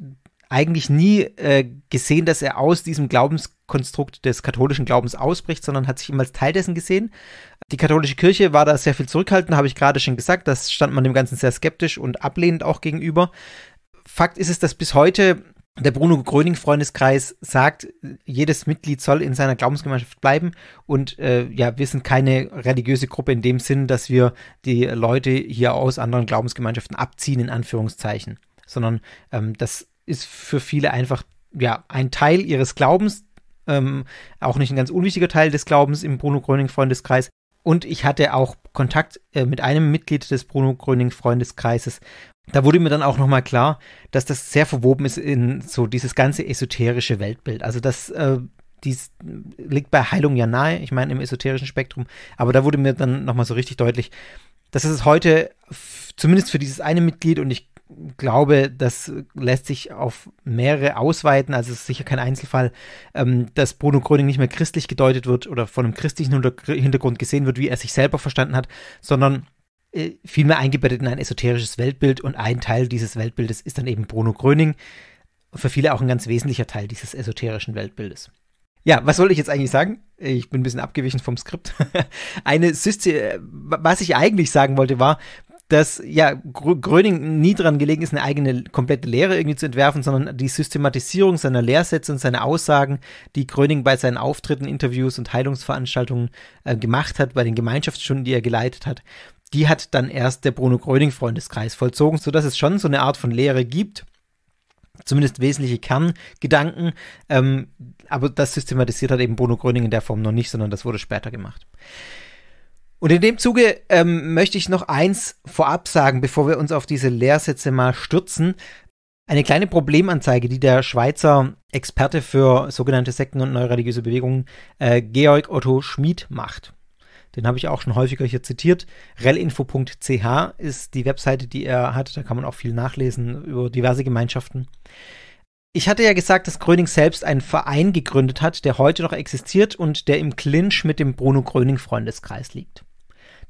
eigentlich nie äh, gesehen, dass er aus diesem Glaubenskonstrukt des katholischen Glaubens ausbricht, sondern hat sich immer als Teil dessen gesehen die katholische Kirche war da sehr viel zurückhaltend, habe ich gerade schon gesagt. Das stand man dem Ganzen sehr skeptisch und ablehnend auch gegenüber. Fakt ist es, dass bis heute der Bruno Gröning Freundeskreis sagt, jedes Mitglied soll in seiner Glaubensgemeinschaft bleiben und äh, ja, wir sind keine religiöse Gruppe in dem Sinn, dass wir die Leute hier aus anderen Glaubensgemeinschaften abziehen, in Anführungszeichen, sondern ähm, das ist für viele einfach ja ein Teil ihres Glaubens, ähm, auch nicht ein ganz unwichtiger Teil des Glaubens im Bruno Gröning Freundeskreis, und ich hatte auch Kontakt äh, mit einem Mitglied des Bruno Gröning Freundeskreises. Da wurde mir dann auch nochmal klar, dass das sehr verwoben ist in so dieses ganze esoterische Weltbild. Also das äh, dies liegt bei Heilung ja nahe, ich meine im esoterischen Spektrum, aber da wurde mir dann nochmal so richtig deutlich, dass es heute zumindest für dieses eine Mitglied und ich glaube, das lässt sich auf mehrere ausweiten. Also es ist sicher kein Einzelfall, ähm, dass Bruno Gröning nicht mehr christlich gedeutet wird oder von einem christlichen Hintergrund gesehen wird, wie er sich selber verstanden hat, sondern äh, vielmehr eingebettet in ein esoterisches Weltbild. Und ein Teil dieses Weltbildes ist dann eben Bruno Gröning. Für viele auch ein ganz wesentlicher Teil dieses esoterischen Weltbildes. Ja, was wollte ich jetzt eigentlich sagen? Ich bin ein bisschen abgewichen vom Skript. Eine System, äh, was ich eigentlich sagen wollte, war, dass ja Gröning nie dran gelegen ist, eine eigene komplette Lehre irgendwie zu entwerfen, sondern die Systematisierung seiner Lehrsätze und seiner Aussagen, die Gröning bei seinen Auftritten, Interviews und Heilungsveranstaltungen äh, gemacht hat, bei den Gemeinschaftsstunden, die er geleitet hat, die hat dann erst der Bruno Gröning Freundeskreis vollzogen, so dass es schon so eine Art von Lehre gibt, zumindest wesentliche Kerngedanken. Ähm, aber das systematisiert hat eben Bruno Gröning in der Form noch nicht, sondern das wurde später gemacht. Und in dem Zuge ähm, möchte ich noch eins vorab sagen, bevor wir uns auf diese Lehrsätze mal stürzen. Eine kleine Problemanzeige, die der Schweizer Experte für sogenannte Sekten und neureligiöse Bewegungen äh, Georg Otto Schmid macht. Den habe ich auch schon häufiger hier zitiert. relinfo.ch ist die Webseite, die er hat. Da kann man auch viel nachlesen über diverse Gemeinschaften. Ich hatte ja gesagt, dass Gröning selbst einen Verein gegründet hat, der heute noch existiert und der im Clinch mit dem Bruno Gröning Freundeskreis liegt.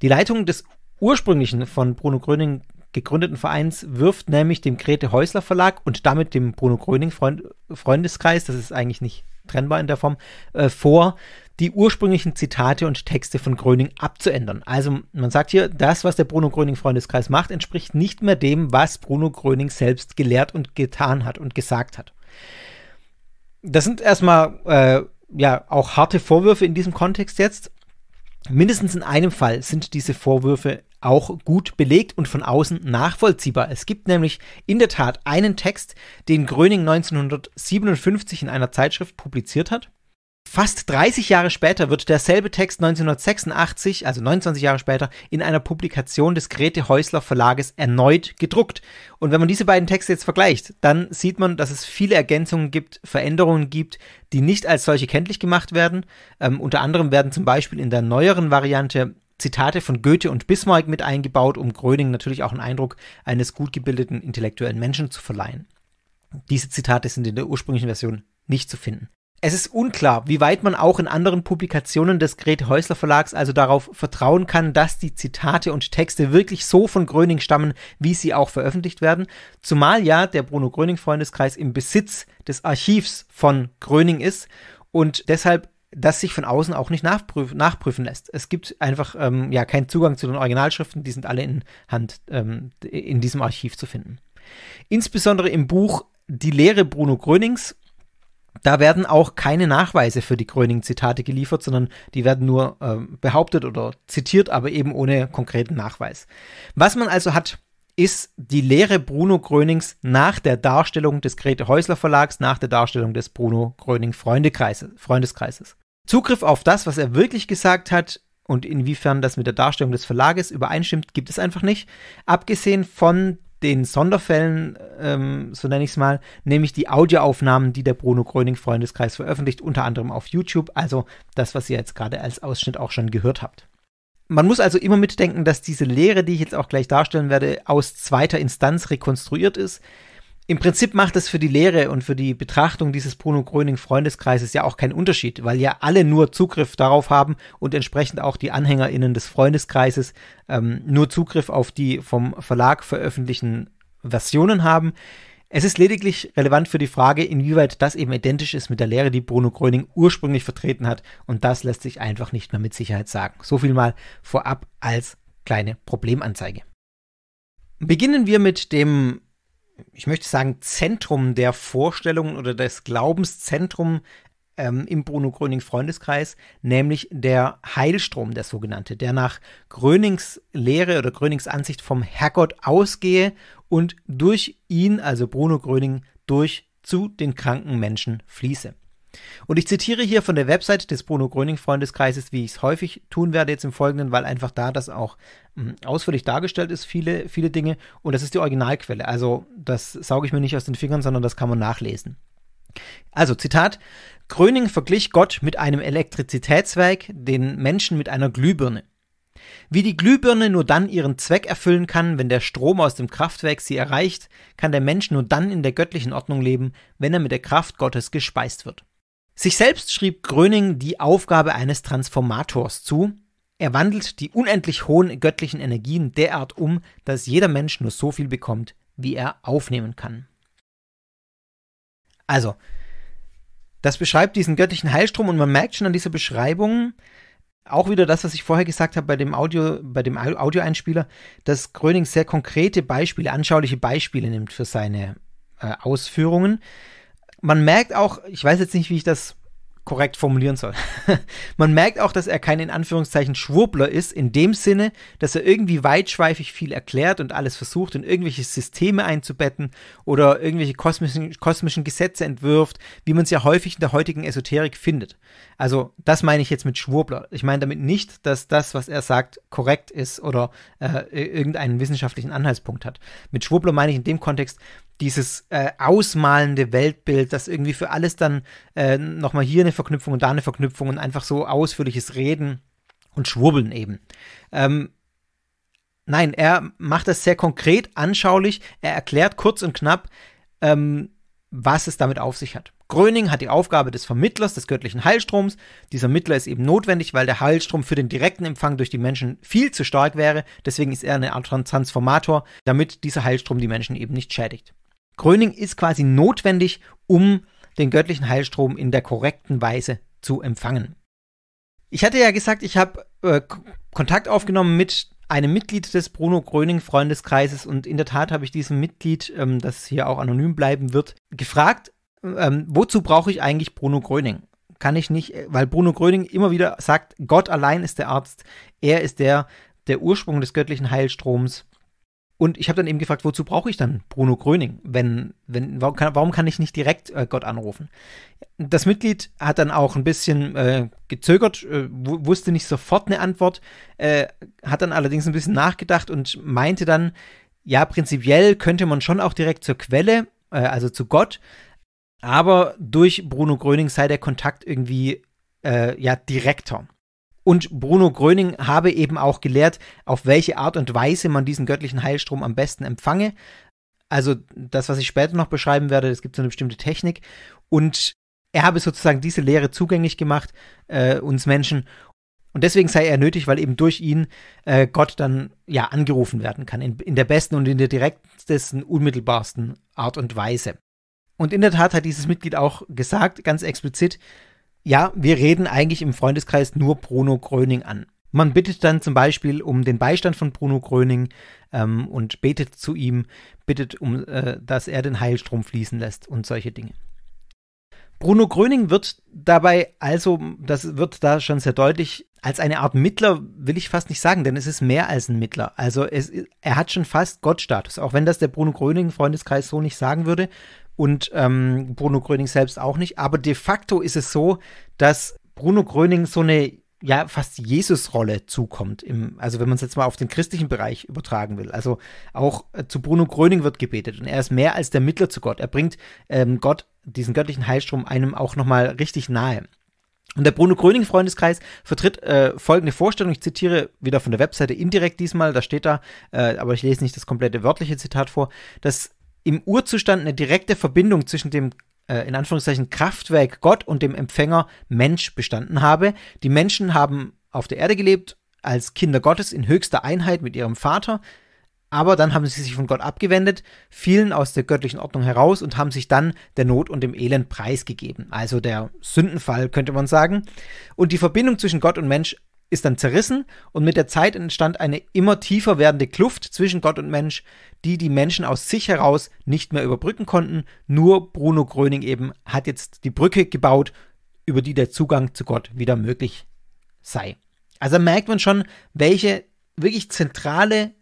Die Leitung des ursprünglichen von Bruno Gröning gegründeten Vereins wirft nämlich dem Grete Häusler Verlag und damit dem Bruno Gröning Freund Freundeskreis, das ist eigentlich nicht trennbar in der Form, äh, vor, die ursprünglichen Zitate und Texte von Gröning abzuändern. Also man sagt hier, das, was der Bruno Gröning Freundeskreis macht, entspricht nicht mehr dem, was Bruno Gröning selbst gelehrt und getan hat und gesagt hat. Das sind erstmal äh, ja auch harte Vorwürfe in diesem Kontext jetzt mindestens in einem Fall sind diese Vorwürfe auch gut belegt und von außen nachvollziehbar. Es gibt nämlich in der Tat einen Text, den Gröning 1957 in einer Zeitschrift publiziert hat. Fast 30 Jahre später wird derselbe Text 1986, also 29 Jahre später, in einer Publikation des Grete Häusler Verlages erneut gedruckt. Und wenn man diese beiden Texte jetzt vergleicht, dann sieht man, dass es viele Ergänzungen gibt, Veränderungen gibt, die nicht als solche kenntlich gemacht werden. Ähm, unter anderem werden zum Beispiel in der neueren Variante Zitate von Goethe und Bismarck mit eingebaut, um Gröning natürlich auch einen Eindruck eines gut gebildeten intellektuellen Menschen zu verleihen. Diese Zitate sind in der ursprünglichen Version nicht zu finden es ist unklar, wie weit man auch in anderen Publikationen des Grete Häusler Verlags also darauf vertrauen kann, dass die Zitate und Texte wirklich so von Gröning stammen, wie sie auch veröffentlicht werden. Zumal ja der Bruno Gröning Freundeskreis im Besitz des Archivs von Gröning ist und deshalb das sich von außen auch nicht nachprüf nachprüfen lässt. Es gibt einfach ähm, ja keinen Zugang zu den Originalschriften, die sind alle in Hand ähm, in diesem Archiv zu finden. Insbesondere im Buch Die Lehre Bruno Grönings da werden auch keine Nachweise für die Gröning-Zitate geliefert, sondern die werden nur äh, behauptet oder zitiert, aber eben ohne konkreten Nachweis. Was man also hat, ist die Lehre Bruno Grönings nach der Darstellung des Grete Häusler Verlags, nach der Darstellung des Bruno Gröning Freundeskreises. Zugriff auf das, was er wirklich gesagt hat und inwiefern das mit der Darstellung des Verlages übereinstimmt, gibt es einfach nicht. Abgesehen von den Sonderfällen, ähm, so nenne ich es mal, nämlich die Audioaufnahmen, die der Bruno Gröning Freundeskreis veröffentlicht, unter anderem auf YouTube, also das, was ihr jetzt gerade als Ausschnitt auch schon gehört habt. Man muss also immer mitdenken, dass diese Lehre, die ich jetzt auch gleich darstellen werde, aus zweiter Instanz rekonstruiert ist. Im Prinzip macht es für die Lehre und für die Betrachtung dieses Bruno Gröning Freundeskreises ja auch keinen Unterschied, weil ja alle nur Zugriff darauf haben und entsprechend auch die AnhängerInnen des Freundeskreises ähm, nur Zugriff auf die vom Verlag veröffentlichten Versionen haben. Es ist lediglich relevant für die Frage, inwieweit das eben identisch ist mit der Lehre, die Bruno Gröning ursprünglich vertreten hat, und das lässt sich einfach nicht mehr mit Sicherheit sagen. So viel mal vorab als kleine Problemanzeige. Beginnen wir mit dem ich möchte sagen, Zentrum der Vorstellungen oder des Glaubenszentrum ähm, im Bruno Gröning Freundeskreis, nämlich der Heilstrom, der sogenannte, der nach Grönings Lehre oder Grönings Ansicht vom Herrgott ausgehe und durch ihn, also Bruno Gröning, durch zu den kranken Menschen fließe. Und ich zitiere hier von der Website des Bruno Gröning Freundeskreises, wie ich es häufig tun werde jetzt im Folgenden, weil einfach da das auch hm, ausführlich dargestellt ist, viele, viele Dinge. Und das ist die Originalquelle. Also das sauge ich mir nicht aus den Fingern, sondern das kann man nachlesen. Also Zitat, Gröning verglich Gott mit einem Elektrizitätswerk, den Menschen mit einer Glühbirne. Wie die Glühbirne nur dann ihren Zweck erfüllen kann, wenn der Strom aus dem Kraftwerk sie erreicht, kann der Mensch nur dann in der göttlichen Ordnung leben, wenn er mit der Kraft Gottes gespeist wird. Sich selbst schrieb Gröning die Aufgabe eines Transformators zu. Er wandelt die unendlich hohen göttlichen Energien derart um, dass jeder Mensch nur so viel bekommt, wie er aufnehmen kann. Also, das beschreibt diesen göttlichen Heilstrom und man merkt schon an dieser Beschreibung auch wieder das, was ich vorher gesagt habe bei dem Audio, bei dem Audioeinspieler, dass Gröning sehr konkrete Beispiele, anschauliche Beispiele nimmt für seine äh, Ausführungen. Man merkt auch, ich weiß jetzt nicht, wie ich das korrekt formulieren soll. Man merkt auch, dass er kein in Anführungszeichen Schwurbler ist, in dem Sinne, dass er irgendwie weitschweifig viel erklärt und alles versucht, in irgendwelche Systeme einzubetten oder irgendwelche kosmischen, kosmischen Gesetze entwirft, wie man es ja häufig in der heutigen Esoterik findet. Also das meine ich jetzt mit Schwurbler. Ich meine damit nicht, dass das, was er sagt, korrekt ist oder äh, irgendeinen wissenschaftlichen Anhaltspunkt hat. Mit Schwurbler meine ich in dem Kontext, dieses äh, ausmalende Weltbild, das irgendwie für alles dann äh, nochmal hier eine Verknüpfung und da eine Verknüpfung und einfach so ausführliches Reden und Schwurbeln eben. Ähm, nein, er macht das sehr konkret, anschaulich. Er erklärt kurz und knapp, ähm, was es damit auf sich hat. Gröning hat die Aufgabe des Vermittlers des göttlichen Heilstroms. Dieser Mittler ist eben notwendig, weil der Heilstrom für den direkten Empfang durch die Menschen viel zu stark wäre. Deswegen ist er eine Art Transformator, damit dieser Heilstrom die Menschen eben nicht schädigt. Gröning ist quasi notwendig, um den göttlichen Heilstrom in der korrekten Weise zu empfangen. Ich hatte ja gesagt, ich habe äh, Kontakt aufgenommen mit einem Mitglied des Bruno Gröning Freundeskreises und in der Tat habe ich diesem Mitglied, ähm, das hier auch anonym bleiben wird, gefragt, ähm, wozu brauche ich eigentlich Bruno Gröning? Kann ich nicht, äh, weil Bruno Gröning immer wieder sagt, Gott allein ist der Arzt, er ist der, der Ursprung des göttlichen Heilstroms und ich habe dann eben gefragt, wozu brauche ich dann Bruno Gröning? Wenn, wenn, warum, kann, warum kann ich nicht direkt äh, Gott anrufen? Das Mitglied hat dann auch ein bisschen äh, gezögert, äh, wusste nicht sofort eine Antwort, äh, hat dann allerdings ein bisschen nachgedacht und meinte dann, ja, prinzipiell könnte man schon auch direkt zur Quelle, äh, also zu Gott, aber durch Bruno Gröning sei der Kontakt irgendwie äh, ja direkter. Und Bruno Gröning habe eben auch gelehrt, auf welche Art und Weise man diesen göttlichen Heilstrom am besten empfange. Also das, was ich später noch beschreiben werde, es gibt so eine bestimmte Technik. Und er habe sozusagen diese Lehre zugänglich gemacht, äh, uns Menschen. Und deswegen sei er nötig, weil eben durch ihn äh, Gott dann ja angerufen werden kann, in, in der besten und in der direktesten, unmittelbarsten Art und Weise. Und in der Tat hat dieses Mitglied auch gesagt, ganz explizit, ja, wir reden eigentlich im Freundeskreis nur Bruno Gröning an. Man bittet dann zum Beispiel um den Beistand von Bruno Gröning ähm, und betet zu ihm, bittet um, äh, dass er den Heilstrom fließen lässt und solche Dinge. Bruno Gröning wird dabei also, das wird da schon sehr deutlich, als eine Art Mittler will ich fast nicht sagen, denn es ist mehr als ein Mittler. Also es, er hat schon fast Gottstatus, auch wenn das der Bruno Gröning Freundeskreis so nicht sagen würde und ähm, Bruno Gröning selbst auch nicht. Aber de facto ist es so, dass Bruno Gröning so eine ja fast Jesus-Rolle zukommt. Im, also wenn man es jetzt mal auf den christlichen Bereich übertragen will. Also auch äh, zu Bruno Gröning wird gebetet und er ist mehr als der Mittler zu Gott. Er bringt ähm, Gott, diesen göttlichen Heilstrom, einem auch nochmal richtig nahe. Und der Bruno Gröning Freundeskreis vertritt äh, folgende Vorstellung. Ich zitiere wieder von der Webseite indirekt diesmal. Da steht da, äh, aber ich lese nicht das komplette wörtliche Zitat vor, dass im Urzustand eine direkte Verbindung zwischen dem äh, in Anführungszeichen Kraftwerk Gott und dem Empfänger Mensch bestanden habe. Die Menschen haben auf der Erde gelebt als Kinder Gottes in höchster Einheit mit ihrem Vater, aber dann haben sie sich von Gott abgewendet, fielen aus der göttlichen Ordnung heraus und haben sich dann der Not und dem Elend preisgegeben. Also der Sündenfall könnte man sagen. Und die Verbindung zwischen Gott und Mensch ist dann zerrissen und mit der Zeit entstand eine immer tiefer werdende Kluft zwischen Gott und Mensch, die die Menschen aus sich heraus nicht mehr überbrücken konnten. Nur Bruno Gröning eben hat jetzt die Brücke gebaut, über die der Zugang zu Gott wieder möglich sei. Also merkt man schon, welche wirklich zentrale,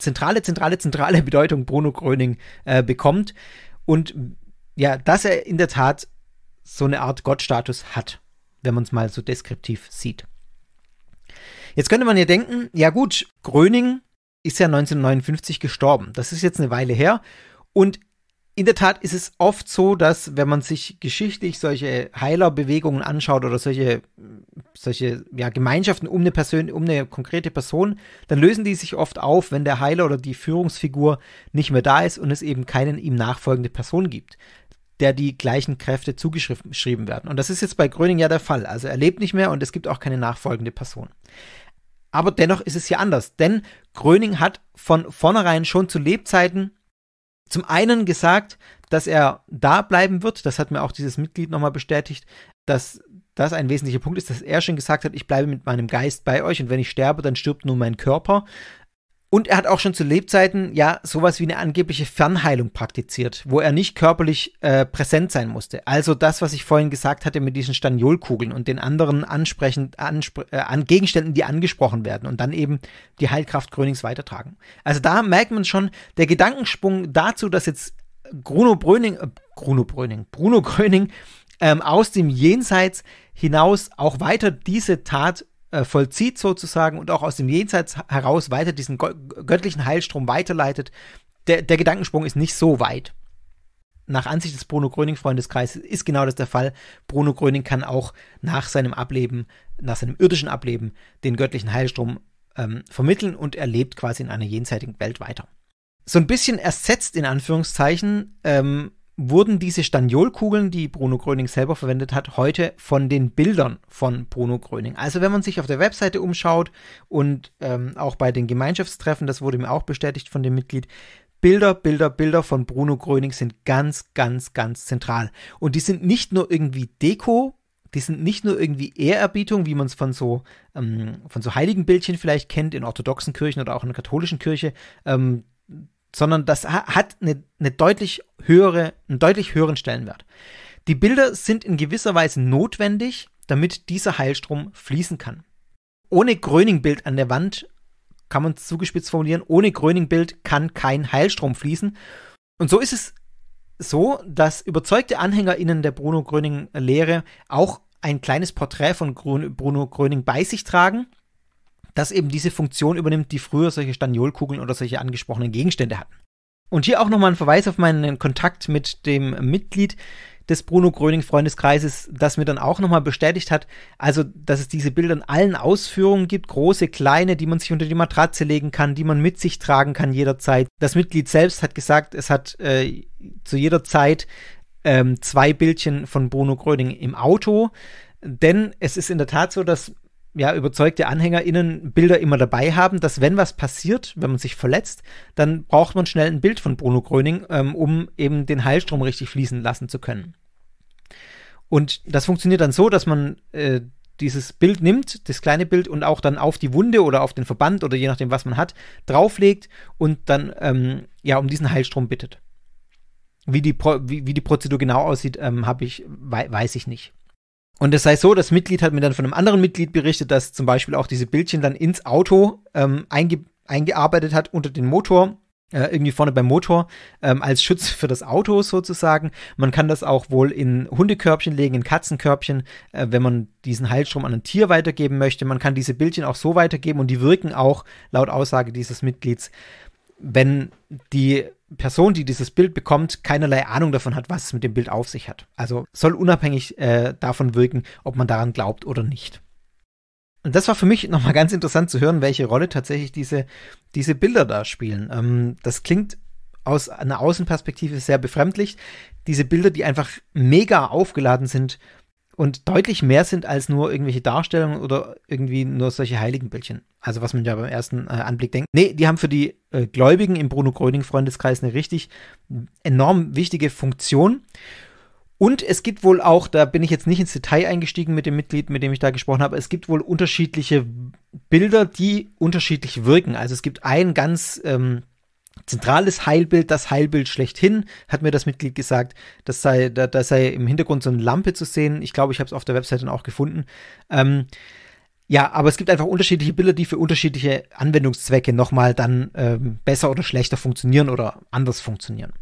zentrale, zentrale, zentrale Bedeutung Bruno Gröning äh, bekommt und ja, dass er in der Tat so eine Art Gottstatus hat, wenn man es mal so deskriptiv sieht. Jetzt könnte man ja denken, ja gut, Gröning ist ja 1959 gestorben. Das ist jetzt eine Weile her. Und in der Tat ist es oft so, dass wenn man sich geschichtlich solche Heilerbewegungen anschaut oder solche, solche ja, Gemeinschaften um eine, Person, um eine konkrete Person, dann lösen die sich oft auf, wenn der Heiler oder die Führungsfigur nicht mehr da ist und es eben keine ihm nachfolgende Person gibt der die gleichen Kräfte zugeschrieben werden. Und das ist jetzt bei Gröning ja der Fall. Also er lebt nicht mehr und es gibt auch keine nachfolgende Person. Aber dennoch ist es hier anders, denn Gröning hat von vornherein schon zu Lebzeiten zum einen gesagt, dass er da bleiben wird. Das hat mir auch dieses Mitglied nochmal bestätigt, dass das ein wesentlicher Punkt ist, dass er schon gesagt hat, ich bleibe mit meinem Geist bei euch und wenn ich sterbe, dann stirbt nur mein Körper. Und er hat auch schon zu Lebzeiten ja sowas wie eine angebliche Fernheilung praktiziert, wo er nicht körperlich äh, präsent sein musste. Also das, was ich vorhin gesagt hatte mit diesen Staniolkugeln und den anderen ansprechend anspr äh, an Gegenständen, die angesprochen werden und dann eben die Heilkraft Grönings weitertragen. Also da merkt man schon der Gedankensprung dazu, dass jetzt Bruno Bröning, äh, Bruno Bröning, Bruno Gröning ähm, aus dem Jenseits hinaus auch weiter diese Tat äh, vollzieht sozusagen und auch aus dem Jenseits heraus weiter diesen göttlichen Heilstrom weiterleitet. Der, der Gedankensprung ist nicht so weit. Nach Ansicht des Bruno Gröning-Freundeskreises ist genau das der Fall. Bruno Gröning kann auch nach seinem Ableben, nach seinem irdischen Ableben, den göttlichen Heilstrom ähm, vermitteln und er lebt quasi in einer jenseitigen Welt weiter so ein bisschen ersetzt in Anführungszeichen ähm, wurden diese Staniolkugeln, die Bruno Gröning selber verwendet hat, heute von den Bildern von Bruno Gröning. Also wenn man sich auf der Webseite umschaut und ähm, auch bei den Gemeinschaftstreffen, das wurde mir auch bestätigt von dem Mitglied, Bilder, Bilder, Bilder von Bruno Gröning sind ganz, ganz, ganz zentral. Und die sind nicht nur irgendwie Deko, die sind nicht nur irgendwie Ehrerbietung, wie man es von so ähm, von so Heiligenbildchen vielleicht kennt in orthodoxen Kirchen oder auch in der katholischen Kirche. Ähm, sondern das hat eine, eine deutlich höhere, einen deutlich höheren Stellenwert. Die Bilder sind in gewisser Weise notwendig, damit dieser Heilstrom fließen kann. Ohne Gröning-Bild an der Wand kann man zugespitzt formulieren, ohne Gröning-Bild kann kein Heilstrom fließen. Und so ist es so, dass überzeugte AnhängerInnen der Bruno Gröning-Lehre auch ein kleines Porträt von Bruno Gröning bei sich tragen das eben diese Funktion übernimmt, die früher solche Staniolkugeln oder solche angesprochenen Gegenstände hatten. Und hier auch nochmal ein Verweis auf meinen Kontakt mit dem Mitglied des Bruno Gröning Freundeskreises, das mir dann auch nochmal bestätigt hat, also dass es diese Bilder in allen Ausführungen gibt, große, kleine, die man sich unter die Matratze legen kann, die man mit sich tragen kann jederzeit. Das Mitglied selbst hat gesagt, es hat äh, zu jeder Zeit ähm, zwei Bildchen von Bruno Gröning im Auto, denn es ist in der Tat so, dass ja, überzeugte AnhängerInnen Bilder immer dabei haben, dass wenn was passiert, wenn man sich verletzt, dann braucht man schnell ein Bild von Bruno Gröning, ähm, um eben den Heilstrom richtig fließen lassen zu können. Und das funktioniert dann so, dass man äh, dieses Bild nimmt, das kleine Bild, und auch dann auf die Wunde oder auf den Verband oder je nachdem, was man hat, drauflegt und dann ähm, ja um diesen Heilstrom bittet. Wie die, Pro wie, wie die Prozedur genau aussieht, ähm, ich, we weiß ich nicht. Und es sei so, das Mitglied hat mir dann von einem anderen Mitglied berichtet, dass zum Beispiel auch diese Bildchen dann ins Auto ähm, einge eingearbeitet hat unter den Motor, äh, irgendwie vorne beim Motor, ähm, als Schutz für das Auto sozusagen. Man kann das auch wohl in Hundekörbchen legen, in Katzenkörbchen, äh, wenn man diesen Heilstrom an ein Tier weitergeben möchte. Man kann diese Bildchen auch so weitergeben und die wirken auch laut Aussage dieses Mitglieds wenn die Person, die dieses Bild bekommt, keinerlei Ahnung davon hat, was es mit dem Bild auf sich hat. Also soll unabhängig äh, davon wirken, ob man daran glaubt oder nicht. Und das war für mich nochmal ganz interessant zu hören, welche Rolle tatsächlich diese, diese Bilder da spielen. Ähm, das klingt aus einer Außenperspektive sehr befremdlich. Diese Bilder, die einfach mega aufgeladen sind und deutlich mehr sind als nur irgendwelche Darstellungen oder irgendwie nur solche Heiligenbildchen. Also was man ja beim ersten äh, Anblick denkt. Nee, die haben für die äh, Gläubigen im Bruno Gröning Freundeskreis eine richtig enorm wichtige Funktion. Und es gibt wohl auch, da bin ich jetzt nicht ins Detail eingestiegen mit dem Mitglied, mit dem ich da gesprochen habe, es gibt wohl unterschiedliche Bilder, die unterschiedlich wirken. Also es gibt ein ganz ähm, zentrales Heilbild, das Heilbild schlechthin, hat mir das Mitglied gesagt. Das sei, da, da sei im Hintergrund so eine Lampe zu sehen. Ich glaube, ich habe es auf der Website dann auch gefunden. Ähm, ja, aber es gibt einfach unterschiedliche Bilder, die für unterschiedliche Anwendungszwecke nochmal dann ähm, besser oder schlechter funktionieren oder anders funktionieren.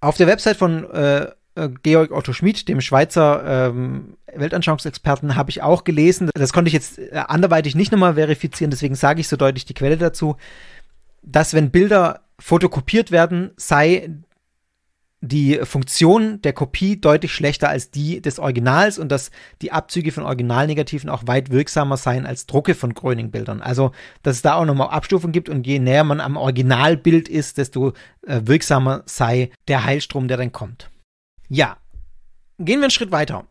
Auf der Website von äh, äh Georg Otto Schmid, dem Schweizer ähm, Weltanschauungsexperten, habe ich auch gelesen. Das konnte ich jetzt äh, anderweitig nicht nochmal verifizieren, deswegen sage ich so deutlich die Quelle dazu dass wenn Bilder fotokopiert werden, sei die Funktion der Kopie deutlich schlechter als die des Originals und dass die Abzüge von Originalnegativen auch weit wirksamer seien als Drucke von Gröning-Bildern. Also, dass es da auch nochmal Abstufungen gibt und je näher man am Originalbild ist, desto äh, wirksamer sei der Heilstrom, der dann kommt. Ja, gehen wir einen Schritt weiter.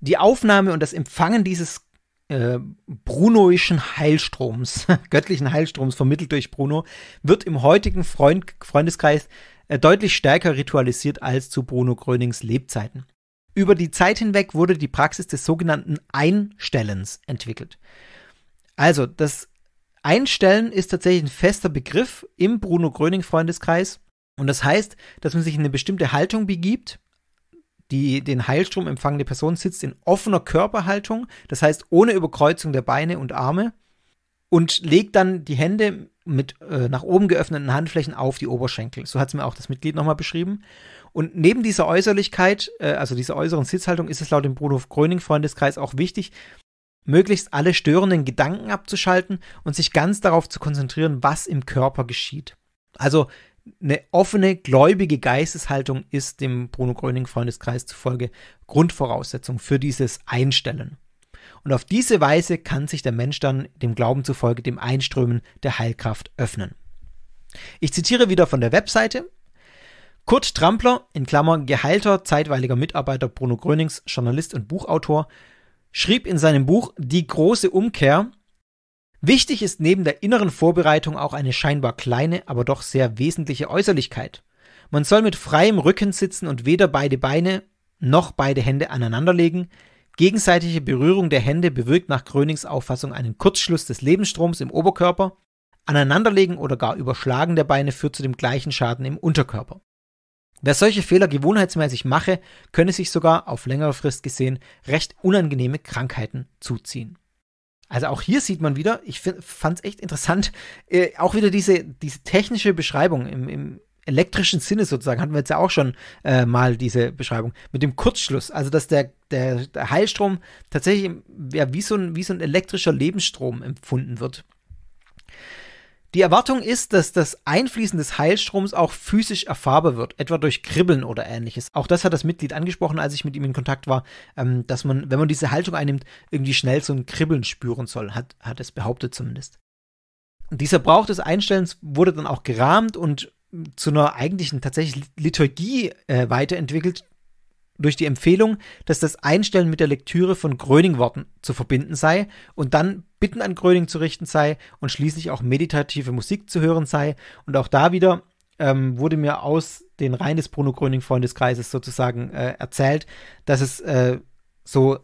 Die Aufnahme und das Empfangen dieses äh, brunoischen Heilstroms, göttlichen Heilstroms vermittelt durch Bruno, wird im heutigen Freund Freundeskreis äh, deutlich stärker ritualisiert als zu Bruno Grönings Lebzeiten. Über die Zeit hinweg wurde die Praxis des sogenannten Einstellens entwickelt. Also, das Einstellen ist tatsächlich ein fester Begriff im Bruno Gröning Freundeskreis. Und das heißt, dass man sich in eine bestimmte Haltung begibt die den Heilstrom empfangende Person sitzt in offener Körperhaltung, das heißt ohne Überkreuzung der Beine und Arme, und legt dann die Hände mit äh, nach oben geöffneten Handflächen auf die Oberschenkel. So hat es mir auch das Mitglied nochmal beschrieben. Und neben dieser Äußerlichkeit, äh, also dieser äußeren Sitzhaltung, ist es laut dem Bruno Gröning Freundeskreis auch wichtig, möglichst alle störenden Gedanken abzuschalten und sich ganz darauf zu konzentrieren, was im Körper geschieht. Also eine offene, gläubige Geisteshaltung ist dem Bruno Gröning Freundeskreis zufolge Grundvoraussetzung für dieses Einstellen. Und auf diese Weise kann sich der Mensch dann dem Glauben zufolge dem Einströmen der Heilkraft öffnen. Ich zitiere wieder von der Webseite. Kurt Trampler, in Klammern geheilter, zeitweiliger Mitarbeiter Bruno Grönings, Journalist und Buchautor, schrieb in seinem Buch Die große Umkehr Wichtig ist neben der inneren Vorbereitung auch eine scheinbar kleine, aber doch sehr wesentliche Äußerlichkeit. Man soll mit freiem Rücken sitzen und weder beide Beine noch beide Hände aneinanderlegen. Gegenseitige Berührung der Hände bewirkt nach Grönings Auffassung einen Kurzschluss des Lebensstroms im Oberkörper. Aneinanderlegen oder gar Überschlagen der Beine führt zu dem gleichen Schaden im Unterkörper. Wer solche Fehler gewohnheitsmäßig mache, könne sich sogar auf längere Frist gesehen recht unangenehme Krankheiten zuziehen. Also auch hier sieht man wieder, ich fand es echt interessant, äh, auch wieder diese, diese technische Beschreibung im, im elektrischen Sinne sozusagen, hatten wir jetzt ja auch schon äh, mal diese Beschreibung, mit dem Kurzschluss, also dass der, der, der Heilstrom tatsächlich ja, wie, so ein, wie so ein elektrischer Lebensstrom empfunden wird. Die Erwartung ist, dass das Einfließen des Heilstroms auch physisch erfahrbar wird, etwa durch Kribbeln oder ähnliches. Auch das hat das Mitglied angesprochen, als ich mit ihm in Kontakt war, ähm, dass man, wenn man diese Haltung einnimmt, irgendwie schnell so ein Kribbeln spüren soll, hat, hat es behauptet zumindest. Dieser Brauch des Einstellens wurde dann auch gerahmt und zu einer eigentlichen tatsächlich Liturgie äh, weiterentwickelt, durch die Empfehlung, dass das Einstellen mit der Lektüre von Gröning-Worten zu verbinden sei und dann Bitten an Gröning zu richten sei und schließlich auch meditative Musik zu hören sei. Und auch da wieder ähm, wurde mir aus den Reihen des Bruno Gröning-Freundeskreises sozusagen äh, erzählt, dass es äh, so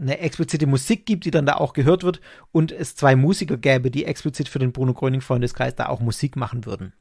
eine explizite Musik gibt, die dann da auch gehört wird und es zwei Musiker gäbe, die explizit für den Bruno Gröning-Freundeskreis da auch Musik machen würden.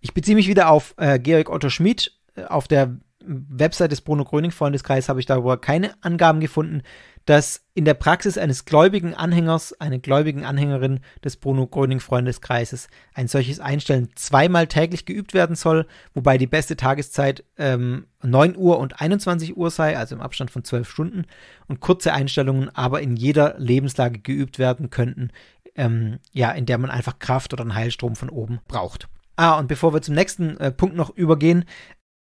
Ich beziehe mich wieder auf äh, Georg Otto Schmidt äh, auf der Website des Bruno Gröning Freundeskreises habe ich darüber keine Angaben gefunden, dass in der Praxis eines gläubigen Anhängers, einer gläubigen Anhängerin des Bruno Gröning Freundeskreises ein solches Einstellen zweimal täglich geübt werden soll, wobei die beste Tageszeit ähm, 9 Uhr und 21 Uhr sei, also im Abstand von 12 Stunden, und kurze Einstellungen aber in jeder Lebenslage geübt werden könnten, ähm, ja, in der man einfach Kraft oder einen Heilstrom von oben braucht. Ah, und bevor wir zum nächsten äh, Punkt noch übergehen,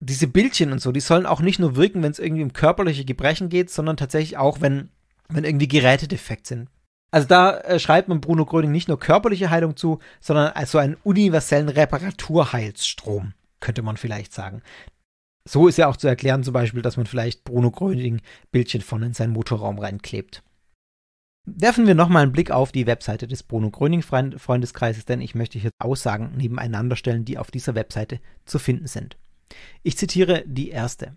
diese Bildchen und so, die sollen auch nicht nur wirken, wenn es irgendwie um körperliche Gebrechen geht, sondern tatsächlich auch, wenn, wenn irgendwie Geräte defekt sind. Also da äh, schreibt man Bruno Gröning nicht nur körperliche Heilung zu, sondern also einen universellen Reparaturheilsstrom, könnte man vielleicht sagen. So ist ja auch zu erklären zum Beispiel, dass man vielleicht Bruno Gröning Bildchen von in seinen Motorraum reinklebt. Werfen wir nochmal einen Blick auf die Webseite des Bruno Gröning Freundeskreises, denn ich möchte hier Aussagen nebeneinander stellen, die auf dieser Webseite zu finden sind. Ich zitiere die erste.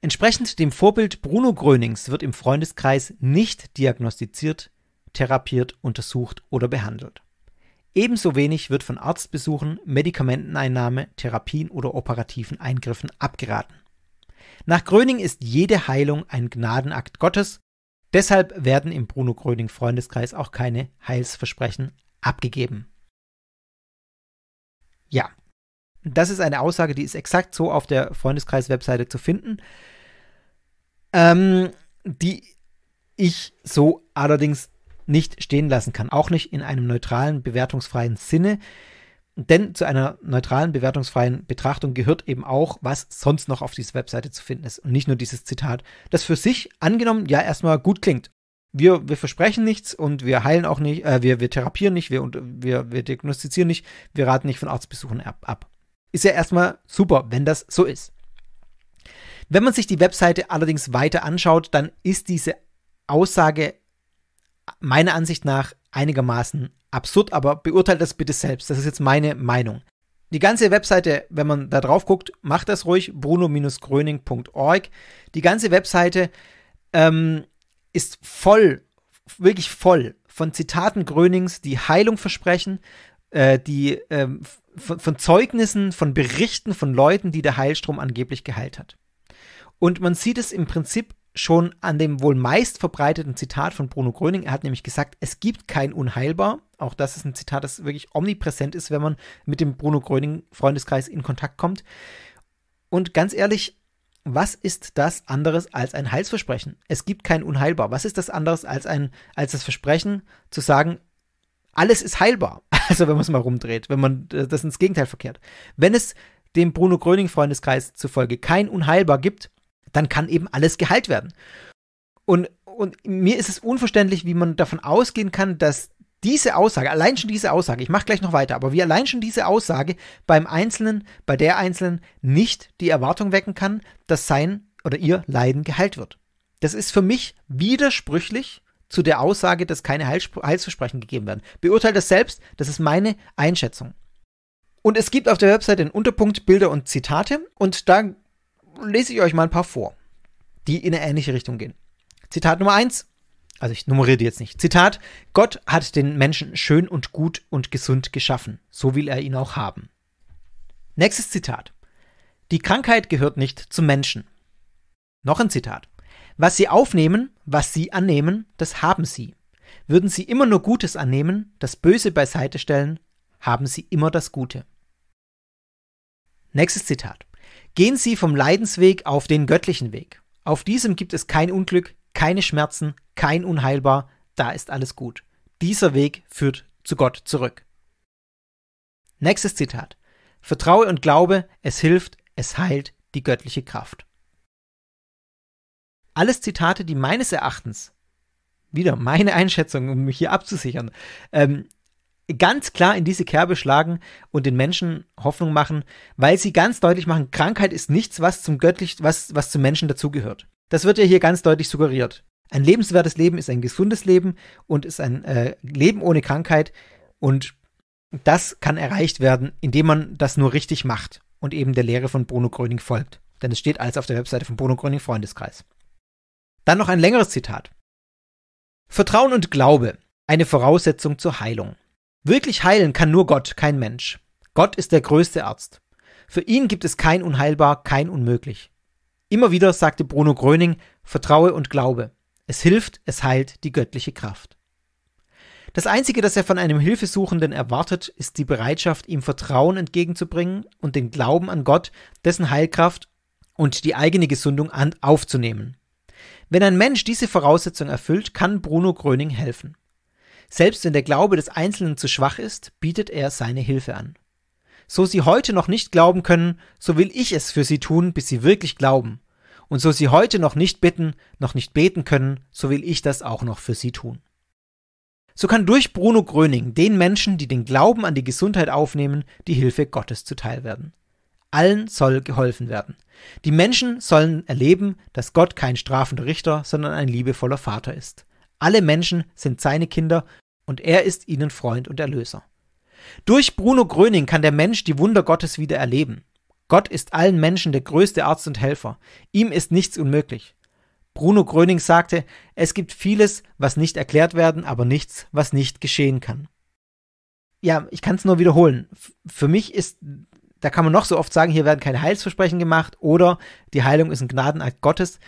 Entsprechend dem Vorbild Bruno Grönings wird im Freundeskreis nicht diagnostiziert, therapiert, untersucht oder behandelt. Ebenso wenig wird von Arztbesuchen, Medikamenteneinnahme, Therapien oder operativen Eingriffen abgeraten. Nach Gröning ist jede Heilung ein Gnadenakt Gottes, deshalb werden im Bruno Gröning Freundeskreis auch keine Heilsversprechen abgegeben. Ja, das ist eine Aussage, die ist exakt so auf der Freundeskreis-Webseite zu finden, ähm, die ich so allerdings nicht stehen lassen kann, auch nicht in einem neutralen, bewertungsfreien Sinne. Denn zu einer neutralen, bewertungsfreien Betrachtung gehört eben auch, was sonst noch auf dieser Webseite zu finden ist. Und nicht nur dieses Zitat, das für sich angenommen ja erstmal gut klingt. Wir, wir versprechen nichts und wir heilen auch nicht, äh, wir, wir therapieren nicht, wir, wir, wir diagnostizieren nicht, wir raten nicht von Arztbesuchen ab. ab. Ist ja erstmal super, wenn das so ist. Wenn man sich die Webseite allerdings weiter anschaut, dann ist diese Aussage meiner Ansicht nach einigermaßen absurd, aber beurteilt das bitte selbst. Das ist jetzt meine Meinung. Die ganze Webseite, wenn man da drauf guckt, macht das ruhig, bruno-gröning.org. Die ganze Webseite ähm, ist voll, wirklich voll von Zitaten Grönings, die Heilung versprechen, äh, die äh, von, von Zeugnissen, von Berichten von Leuten, die der Heilstrom angeblich geheilt hat. Und man sieht es im Prinzip schon an dem wohl meist verbreiteten Zitat von Bruno Gröning. Er hat nämlich gesagt, es gibt kein Unheilbar. Auch das ist ein Zitat, das wirklich omnipräsent ist, wenn man mit dem Bruno Gröning Freundeskreis in Kontakt kommt. Und ganz ehrlich, was ist das anderes als ein Heilsversprechen? Es gibt kein Unheilbar. Was ist das anderes als ein, als das Versprechen zu sagen, alles ist heilbar? Also wenn man es mal rumdreht, wenn man äh, das ins Gegenteil verkehrt. Wenn es dem Bruno Gröning Freundeskreis zufolge kein Unheilbar gibt, dann kann eben alles geheilt werden. Und, und mir ist es unverständlich, wie man davon ausgehen kann, dass diese Aussage, allein schon diese Aussage, ich mache gleich noch weiter, aber wie allein schon diese Aussage beim Einzelnen, bei der Einzelnen nicht die Erwartung wecken kann, dass sein oder ihr Leiden geheilt wird. Das ist für mich widersprüchlich zu der Aussage, dass keine Heilsp Heilsversprechen gegeben werden. Beurteilt das selbst, das ist meine Einschätzung. Und es gibt auf der Website den Unterpunkt Bilder und Zitate und da lese ich euch mal ein paar vor, die in eine ähnliche Richtung gehen. Zitat Nummer 1. Also ich nummeriere die jetzt nicht. Zitat, Gott hat den Menschen schön und gut und gesund geschaffen. So will er ihn auch haben. Nächstes Zitat. Die Krankheit gehört nicht zum Menschen. Noch ein Zitat. Was sie aufnehmen, was sie annehmen, das haben sie. Würden sie immer nur Gutes annehmen, das Böse beiseite stellen, haben sie immer das Gute. Nächstes Zitat. Gehen Sie vom Leidensweg auf den göttlichen Weg. Auf diesem gibt es kein Unglück, keine Schmerzen, kein Unheilbar, da ist alles gut. Dieser Weg führt zu Gott zurück. Nächstes Zitat. Vertraue und glaube, es hilft, es heilt die göttliche Kraft. Alles Zitate, die meines Erachtens, wieder meine Einschätzung, um mich hier abzusichern, ähm, ganz klar in diese Kerbe schlagen und den Menschen Hoffnung machen, weil sie ganz deutlich machen, Krankheit ist nichts, was zum göttlich, was, was zum Menschen dazugehört. Das wird ja hier ganz deutlich suggeriert. Ein lebenswertes Leben ist ein gesundes Leben und ist ein äh, Leben ohne Krankheit und das kann erreicht werden, indem man das nur richtig macht und eben der Lehre von Bruno Gröning folgt. Denn es steht alles auf der Webseite von Bruno Gröning Freundeskreis. Dann noch ein längeres Zitat. Vertrauen und Glaube, eine Voraussetzung zur Heilung. Wirklich heilen kann nur Gott, kein Mensch. Gott ist der größte Arzt. Für ihn gibt es kein Unheilbar, kein Unmöglich. Immer wieder sagte Bruno Gröning, vertraue und glaube. Es hilft, es heilt die göttliche Kraft. Das Einzige, das er von einem Hilfesuchenden erwartet, ist die Bereitschaft, ihm Vertrauen entgegenzubringen und den Glauben an Gott, dessen Heilkraft und die eigene Gesundung aufzunehmen. Wenn ein Mensch diese Voraussetzung erfüllt, kann Bruno Gröning helfen. Selbst wenn der Glaube des Einzelnen zu schwach ist, bietet er seine Hilfe an. So Sie heute noch nicht glauben können, so will ich es für Sie tun, bis Sie wirklich glauben. Und so Sie heute noch nicht bitten, noch nicht beten können, so will ich das auch noch für Sie tun. So kann durch Bruno Gröning den Menschen, die den Glauben an die Gesundheit aufnehmen, die Hilfe Gottes zuteil werden. Allen soll geholfen werden. Die Menschen sollen erleben, dass Gott kein strafender Richter, sondern ein liebevoller Vater ist. Alle Menschen sind seine Kinder und er ist ihnen Freund und Erlöser. Durch Bruno Gröning kann der Mensch die Wunder Gottes wieder erleben. Gott ist allen Menschen der größte Arzt und Helfer. Ihm ist nichts unmöglich. Bruno Gröning sagte, es gibt vieles, was nicht erklärt werden, aber nichts, was nicht geschehen kann. Ja, ich kann es nur wiederholen. F für mich ist da kann man noch so oft sagen, hier werden keine Heilsversprechen gemacht oder die Heilung ist ein Gnadenakt Gottes.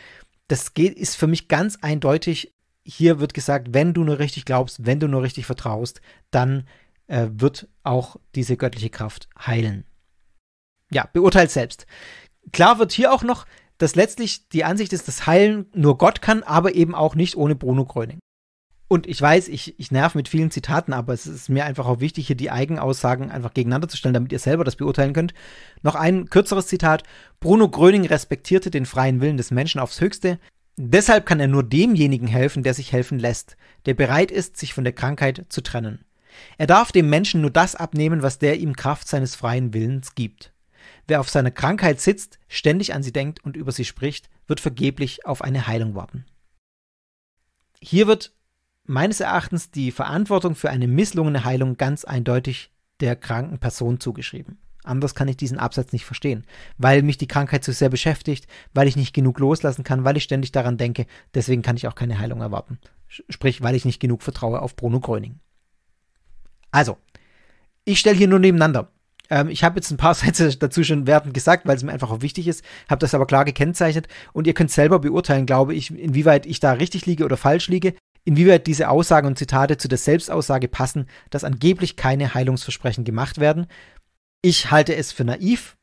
Das geht, ist für mich ganz eindeutig. Hier wird gesagt, wenn du nur richtig glaubst, wenn du nur richtig vertraust, dann äh, wird auch diese göttliche Kraft heilen. Ja, beurteilt selbst. Klar wird hier auch noch, dass letztlich die Ansicht ist, dass Heilen nur Gott kann, aber eben auch nicht ohne Bruno Gröning und ich weiß, ich, ich nerv mit vielen Zitaten, aber es ist mir einfach auch wichtig, hier die Eigenaussagen einfach gegeneinander zu stellen, damit ihr selber das beurteilen könnt. Noch ein kürzeres Zitat. Bruno Gröning respektierte den freien Willen des Menschen aufs höchste. Deshalb kann er nur demjenigen helfen, der sich helfen lässt, der bereit ist, sich von der Krankheit zu trennen. Er darf dem Menschen nur das abnehmen, was der ihm Kraft seines freien Willens gibt. Wer auf seiner Krankheit sitzt, ständig an sie denkt und über sie spricht, wird vergeblich auf eine Heilung warten. Hier wird meines Erachtens die Verantwortung für eine misslungene Heilung ganz eindeutig der kranken Person zugeschrieben. Anders kann ich diesen Absatz nicht verstehen, weil mich die Krankheit zu sehr beschäftigt, weil ich nicht genug loslassen kann, weil ich ständig daran denke, deswegen kann ich auch keine Heilung erwarten. Sprich, weil ich nicht genug vertraue auf Bruno Gröning. Also, ich stelle hier nur nebeneinander. Ähm, ich habe jetzt ein paar Sätze dazu schon wertend gesagt, weil es mir einfach auch wichtig ist, habe das aber klar gekennzeichnet und ihr könnt selber beurteilen, glaube ich, inwieweit ich da richtig liege oder falsch liege. Inwieweit diese Aussagen und Zitate zu der Selbstaussage passen, dass angeblich keine Heilungsversprechen gemacht werden, ich halte es für naiv,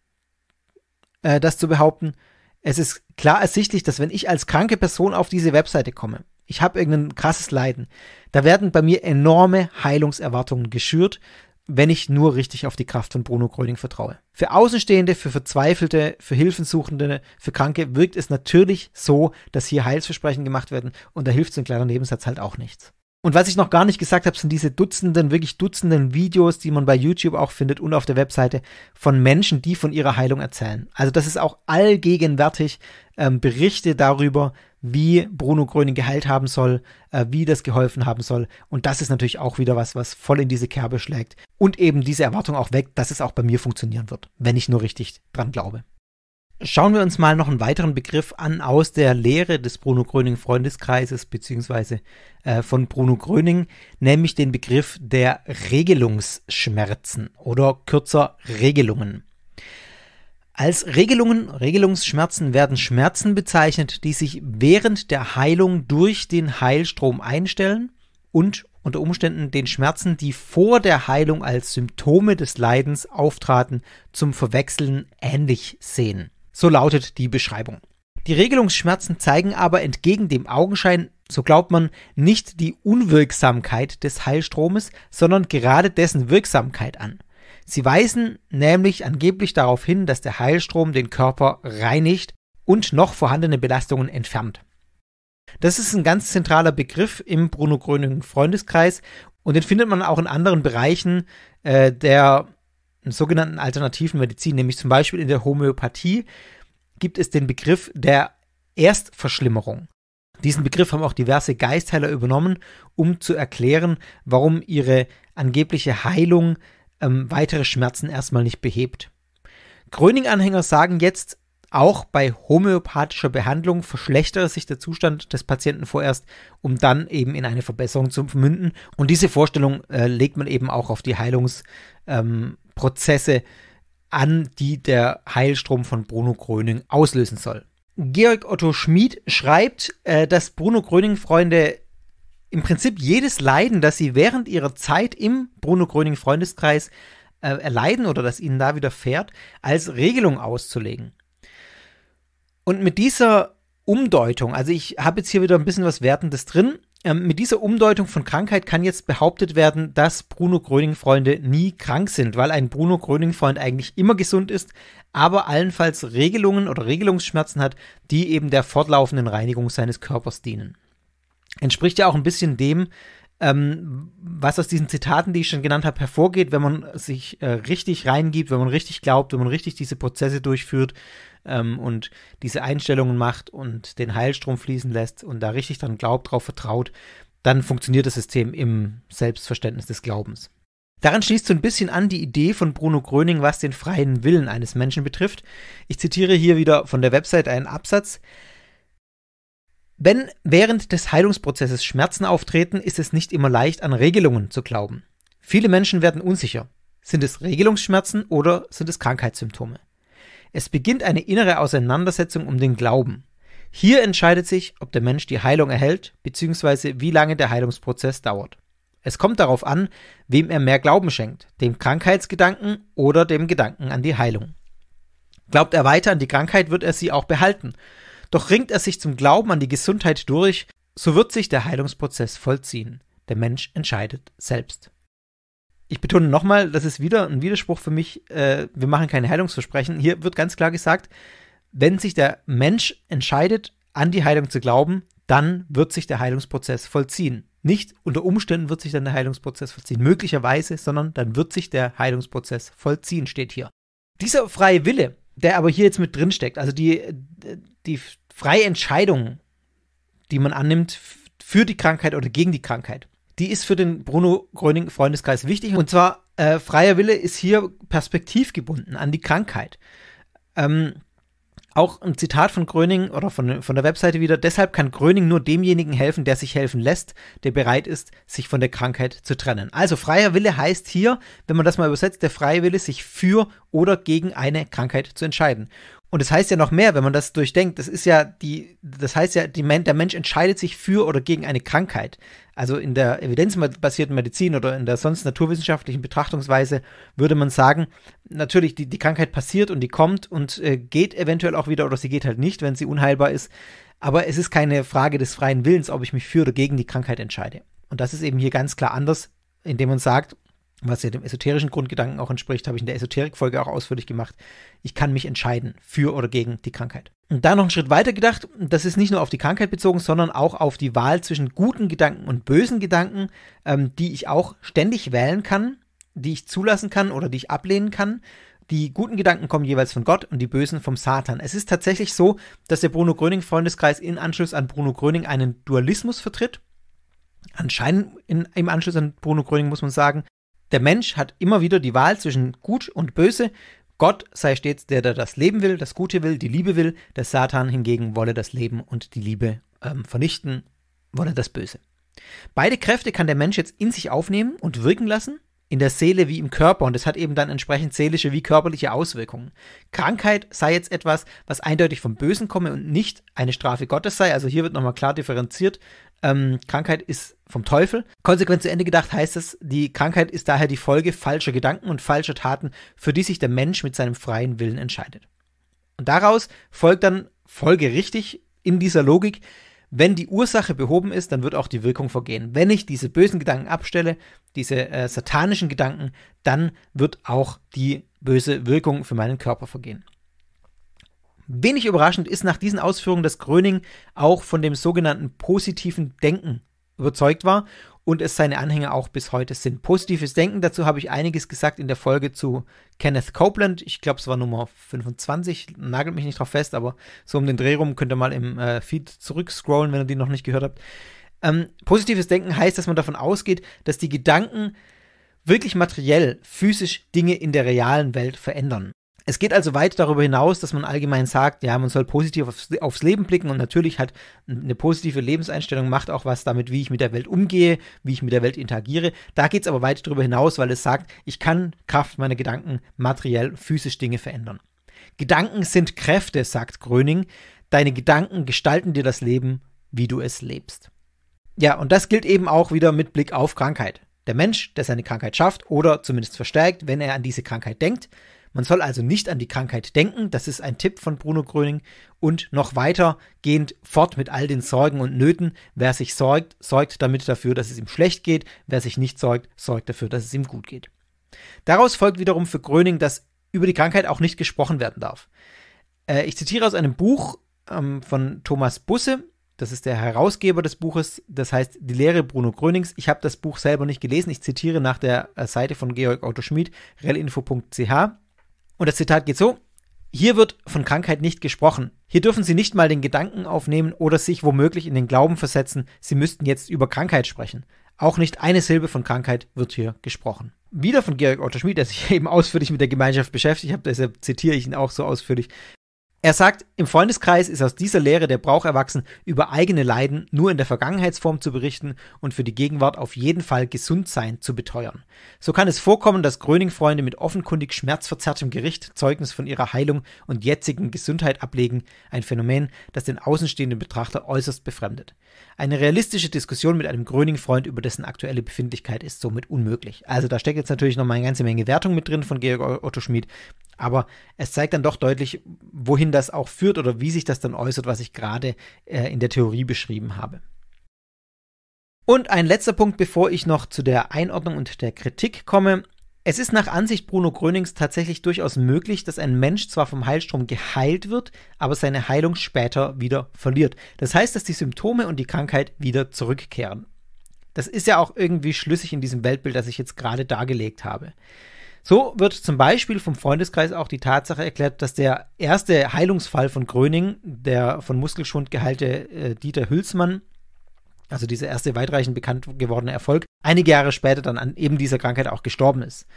äh, das zu behaupten. Es ist klar ersichtlich, dass wenn ich als kranke Person auf diese Webseite komme, ich habe irgendein krasses Leiden, da werden bei mir enorme Heilungserwartungen geschürt, wenn ich nur richtig auf die Kraft von Bruno Gröning vertraue. Für Außenstehende, für Verzweifelte, für Hilfensuchende, für Kranke wirkt es natürlich so, dass hier Heilsversprechen gemacht werden und da hilft so ein kleiner Nebensatz halt auch nichts. Und was ich noch gar nicht gesagt habe, sind diese Dutzenden, wirklich Dutzenden Videos, die man bei YouTube auch findet und auf der Webseite von Menschen, die von ihrer Heilung erzählen. Also das ist auch allgegenwärtig ähm, Berichte darüber, wie Bruno Gröning geheilt haben soll, äh, wie das geholfen haben soll. Und das ist natürlich auch wieder was, was voll in diese Kerbe schlägt und eben diese Erwartung auch weckt, dass es auch bei mir funktionieren wird, wenn ich nur richtig dran glaube. Schauen wir uns mal noch einen weiteren Begriff an aus der Lehre des Bruno Gröning Freundeskreises beziehungsweise äh, von Bruno Gröning, nämlich den Begriff der Regelungsschmerzen oder kürzer Regelungen. Als Regelungen, Regelungsschmerzen werden Schmerzen bezeichnet, die sich während der Heilung durch den Heilstrom einstellen und unter Umständen den Schmerzen, die vor der Heilung als Symptome des Leidens auftraten, zum Verwechseln ähnlich sehen. So lautet die Beschreibung. Die Regelungsschmerzen zeigen aber entgegen dem Augenschein, so glaubt man, nicht die Unwirksamkeit des Heilstromes, sondern gerade dessen Wirksamkeit an. Sie weisen nämlich angeblich darauf hin, dass der Heilstrom den Körper reinigt und noch vorhandene Belastungen entfernt. Das ist ein ganz zentraler Begriff im Bruno Gröning Freundeskreis und den findet man auch in anderen Bereichen äh, der sogenannten alternativen Medizin, nämlich zum Beispiel in der Homöopathie, gibt es den Begriff der Erstverschlimmerung. Diesen Begriff haben auch diverse Geistheiler übernommen, um zu erklären, warum ihre angebliche Heilung ähm, weitere Schmerzen erstmal nicht behebt. Gröning-Anhänger sagen jetzt, auch bei homöopathischer Behandlung verschlechtere sich der Zustand des Patienten vorerst, um dann eben in eine Verbesserung zu münden. Und diese Vorstellung äh, legt man eben auch auf die Heilungsverfahren ähm, Prozesse an, die der Heilstrom von Bruno Gröning auslösen soll. Georg Otto Schmid schreibt, äh, dass Bruno Gröning-Freunde im Prinzip jedes Leiden, das sie während ihrer Zeit im Bruno Gröning-Freundeskreis äh, erleiden oder das ihnen da widerfährt, als Regelung auszulegen. Und mit dieser Umdeutung, also ich habe jetzt hier wieder ein bisschen was Wertendes drin, ähm, mit dieser Umdeutung von Krankheit kann jetzt behauptet werden, dass Bruno Gröning-Freunde nie krank sind, weil ein Bruno Gröning-Freund eigentlich immer gesund ist, aber allenfalls Regelungen oder Regelungsschmerzen hat, die eben der fortlaufenden Reinigung seines Körpers dienen. Entspricht ja auch ein bisschen dem, ähm, was aus diesen Zitaten, die ich schon genannt habe, hervorgeht, wenn man sich äh, richtig reingibt, wenn man richtig glaubt, wenn man richtig diese Prozesse durchführt, ähm, und diese Einstellungen macht und den Heilstrom fließen lässt und da richtig dran glaubt, darauf vertraut, dann funktioniert das System im Selbstverständnis des Glaubens. Daran schließt so ein bisschen an die Idee von Bruno Gröning, was den freien Willen eines Menschen betrifft. Ich zitiere hier wieder von der Website einen Absatz. Wenn während des Heilungsprozesses Schmerzen auftreten, ist es nicht immer leicht, an Regelungen zu glauben. Viele Menschen werden unsicher. Sind es Regelungsschmerzen oder sind es Krankheitssymptome? Es beginnt eine innere Auseinandersetzung um den Glauben. Hier entscheidet sich, ob der Mensch die Heilung erhält, bzw. wie lange der Heilungsprozess dauert. Es kommt darauf an, wem er mehr Glauben schenkt, dem Krankheitsgedanken oder dem Gedanken an die Heilung. Glaubt er weiter an die Krankheit, wird er sie auch behalten. Doch ringt er sich zum Glauben an die Gesundheit durch, so wird sich der Heilungsprozess vollziehen. Der Mensch entscheidet selbst ich betone nochmal, das ist wieder ein Widerspruch für mich. Äh, wir machen keine Heilungsversprechen. Hier wird ganz klar gesagt, wenn sich der Mensch entscheidet, an die Heilung zu glauben, dann wird sich der Heilungsprozess vollziehen. Nicht unter Umständen wird sich dann der Heilungsprozess vollziehen, möglicherweise, sondern dann wird sich der Heilungsprozess vollziehen, steht hier. Dieser freie Wille, der aber hier jetzt mit drin steckt, also die, die freie Entscheidung, die man annimmt für die Krankheit oder gegen die Krankheit, die ist für den Bruno Gröning Freundeskreis wichtig. Und zwar, äh, freier Wille ist hier perspektivgebunden an die Krankheit. Ähm, auch ein Zitat von Gröning oder von, von der Webseite wieder, deshalb kann Gröning nur demjenigen helfen, der sich helfen lässt, der bereit ist, sich von der Krankheit zu trennen. Also freier Wille heißt hier, wenn man das mal übersetzt, der freie Wille, sich für oder gegen eine Krankheit zu entscheiden. Und es das heißt ja noch mehr, wenn man das durchdenkt, das ist ja die, das heißt ja, Men der Mensch entscheidet sich für oder gegen eine Krankheit. Also in der evidenzbasierten Medizin oder in der sonst naturwissenschaftlichen Betrachtungsweise würde man sagen, natürlich, die, die Krankheit passiert und die kommt und äh, geht eventuell auch wieder oder sie geht halt nicht, wenn sie unheilbar ist. Aber es ist keine Frage des freien Willens, ob ich mich für oder gegen die Krankheit entscheide. Und das ist eben hier ganz klar anders, indem man sagt, was ja dem esoterischen Grundgedanken auch entspricht, habe ich in der Esoterik-Folge auch ausführlich gemacht. Ich kann mich entscheiden für oder gegen die Krankheit. Und da noch einen Schritt weiter gedacht, das ist nicht nur auf die Krankheit bezogen, sondern auch auf die Wahl zwischen guten Gedanken und bösen Gedanken, ähm, die ich auch ständig wählen kann, die ich zulassen kann oder die ich ablehnen kann. Die guten Gedanken kommen jeweils von Gott und die bösen vom Satan. Es ist tatsächlich so, dass der Bruno Gröning Freundeskreis in Anschluss an Bruno Gröning einen Dualismus vertritt. Anscheinend in, im Anschluss an Bruno Gröning muss man sagen, der Mensch hat immer wieder die Wahl zwischen Gut und Böse. Gott sei stets der, der das Leben will, das Gute will, die Liebe will. Der Satan hingegen wolle das Leben und die Liebe ähm, vernichten, wolle das Böse. Beide Kräfte kann der Mensch jetzt in sich aufnehmen und wirken lassen, in der Seele wie im Körper, und das hat eben dann entsprechend seelische wie körperliche Auswirkungen. Krankheit sei jetzt etwas, was eindeutig vom Bösen komme und nicht eine Strafe Gottes sei. Also hier wird nochmal klar differenziert, ähm, Krankheit ist vom Teufel. Konsequent zu Ende gedacht heißt es, die Krankheit ist daher die Folge falscher Gedanken und falscher Taten, für die sich der Mensch mit seinem freien Willen entscheidet. Und daraus folgt dann folgerichtig in dieser Logik, wenn die Ursache behoben ist, dann wird auch die Wirkung vergehen. Wenn ich diese bösen Gedanken abstelle, diese äh, satanischen Gedanken, dann wird auch die böse Wirkung für meinen Körper vergehen. Wenig überraschend ist nach diesen Ausführungen, dass Gröning auch von dem sogenannten positiven Denken überzeugt war und es seine Anhänger auch bis heute sind. Positives Denken, dazu habe ich einiges gesagt in der Folge zu Kenneth Copeland. Ich glaube, es war Nummer 25, nagelt mich nicht drauf fest, aber so um den Dreh rum könnt ihr mal im äh, Feed zurückscrollen, wenn ihr die noch nicht gehört habt. Ähm, positives Denken heißt, dass man davon ausgeht, dass die Gedanken wirklich materiell, physisch Dinge in der realen Welt verändern. Es geht also weit darüber hinaus, dass man allgemein sagt, ja, man soll positiv aufs, aufs, Leben blicken und natürlich hat eine positive Lebenseinstellung macht auch was damit, wie ich mit der Welt umgehe, wie ich mit der Welt interagiere. Da geht es aber weit darüber hinaus, weil es sagt, ich kann Kraft meiner Gedanken materiell, physisch Dinge verändern. Gedanken sind Kräfte, sagt Gröning. Deine Gedanken gestalten dir das Leben, wie du es lebst. Ja, und das gilt eben auch wieder mit Blick auf Krankheit. Der Mensch, der seine Krankheit schafft oder zumindest verstärkt, wenn er an diese Krankheit denkt, man soll also nicht an die Krankheit denken, das ist ein Tipp von Bruno Gröning, und noch weitergehend fort mit all den Sorgen und Nöten. Wer sich sorgt, sorgt damit dafür, dass es ihm schlecht geht, wer sich nicht sorgt, sorgt dafür, dass es ihm gut geht. Daraus folgt wiederum für Gröning, dass über die Krankheit auch nicht gesprochen werden darf. Äh, ich zitiere aus einem Buch ähm, von Thomas Busse, das ist der Herausgeber des Buches, das heißt Die Lehre Bruno Grönings. Ich habe das Buch selber nicht gelesen, ich zitiere nach der äh, Seite von Georg Otto Schmid, relinfo.ch. Und das Zitat geht so, hier wird von Krankheit nicht gesprochen. Hier dürfen Sie nicht mal den Gedanken aufnehmen oder sich womöglich in den Glauben versetzen, Sie müssten jetzt über Krankheit sprechen. Auch nicht eine Silbe von Krankheit wird hier gesprochen. Wieder von Georg Otto Schmid, der sich eben ausführlich mit der Gemeinschaft beschäftigt hat, deshalb zitiere ich ihn auch so ausführlich. Er sagt, im Freundeskreis ist aus dieser Lehre der Brauch erwachsen, über eigene Leiden nur in der Vergangenheitsform zu berichten und für die Gegenwart auf jeden Fall gesund sein zu beteuern. So kann es vorkommen, dass Gröning-Freunde mit offenkundig schmerzverzerrtem Gericht Zeugnis von ihrer Heilung und jetzigen Gesundheit ablegen, ein Phänomen, das den außenstehenden Betrachter äußerst befremdet. Eine realistische Diskussion mit einem Gröning-Freund über dessen aktuelle Befindlichkeit ist somit unmöglich. Also da steckt jetzt natürlich noch mal eine ganze Menge Wertung mit drin von Georg Otto Schmid, aber es zeigt dann doch deutlich, wohin wohin das auch führt oder wie sich das dann äußert, was ich gerade äh, in der Theorie beschrieben habe. Und ein letzter Punkt, bevor ich noch zu der Einordnung und der Kritik komme. Es ist nach Ansicht Bruno Grönings tatsächlich durchaus möglich, dass ein Mensch zwar vom Heilstrom geheilt wird, aber seine Heilung später wieder verliert. Das heißt, dass die Symptome und die Krankheit wieder zurückkehren. Das ist ja auch irgendwie schlüssig in diesem Weltbild, das ich jetzt gerade dargelegt habe. So wird zum Beispiel vom Freundeskreis auch die Tatsache erklärt, dass der erste Heilungsfall von Gröning, der von Muskelschwund geheilte äh, Dieter Hülsmann, also dieser erste weitreichend bekannt gewordene Erfolg, einige Jahre später dann an eben dieser Krankheit auch gestorben ist.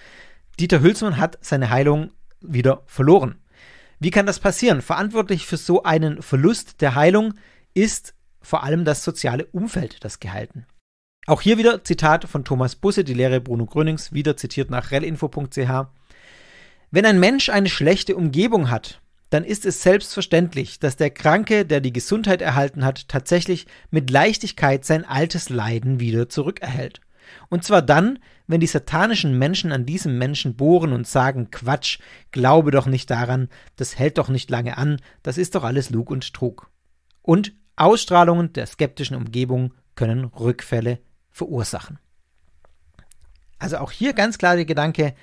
Dieter Hülsmann hat seine Heilung wieder verloren. Wie kann das passieren? Verantwortlich für so einen Verlust der Heilung ist vor allem das soziale Umfeld, das Gehalten auch hier wieder Zitat von Thomas Busse, die Lehre Bruno Grönings, wieder zitiert nach relinfo.ch. Wenn ein Mensch eine schlechte Umgebung hat, dann ist es selbstverständlich, dass der Kranke, der die Gesundheit erhalten hat, tatsächlich mit Leichtigkeit sein altes Leiden wieder zurückerhält. Und zwar dann, wenn die satanischen Menschen an diesem Menschen bohren und sagen, Quatsch, glaube doch nicht daran, das hält doch nicht lange an, das ist doch alles Lug und Trug. Und Ausstrahlungen der skeptischen Umgebung können Rückfälle verursachen. Also auch hier ganz klar der Gedanke,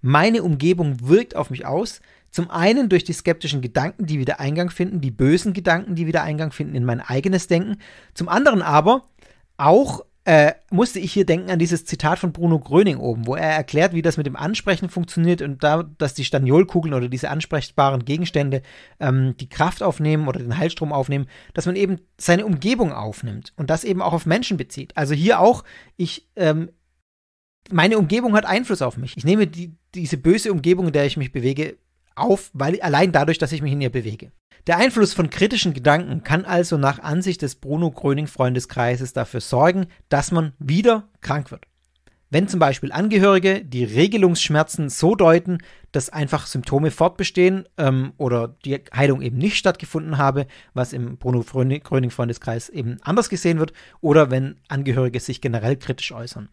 meine Umgebung wirkt auf mich aus. Zum einen durch die skeptischen Gedanken, die wieder Eingang finden, die bösen Gedanken, die wieder Eingang finden in mein eigenes Denken. Zum anderen aber auch äh, musste ich hier denken an dieses Zitat von Bruno Gröning oben, wo er erklärt, wie das mit dem Ansprechen funktioniert und da, dass die Staniolkugeln oder diese ansprechbaren Gegenstände ähm, die Kraft aufnehmen oder den Heilstrom aufnehmen, dass man eben seine Umgebung aufnimmt und das eben auch auf Menschen bezieht. Also hier auch, ich ähm, meine Umgebung hat Einfluss auf mich. Ich nehme die, diese böse Umgebung, in der ich mich bewege, auf, weil allein dadurch, dass ich mich in ihr bewege. Der Einfluss von kritischen Gedanken kann also nach Ansicht des Bruno Gröning Freundeskreises dafür sorgen, dass man wieder krank wird. Wenn zum Beispiel Angehörige die Regelungsschmerzen so deuten, dass einfach Symptome fortbestehen ähm, oder die Heilung eben nicht stattgefunden habe, was im Bruno Gröning Freundeskreis eben anders gesehen wird, oder wenn Angehörige sich generell kritisch äußern.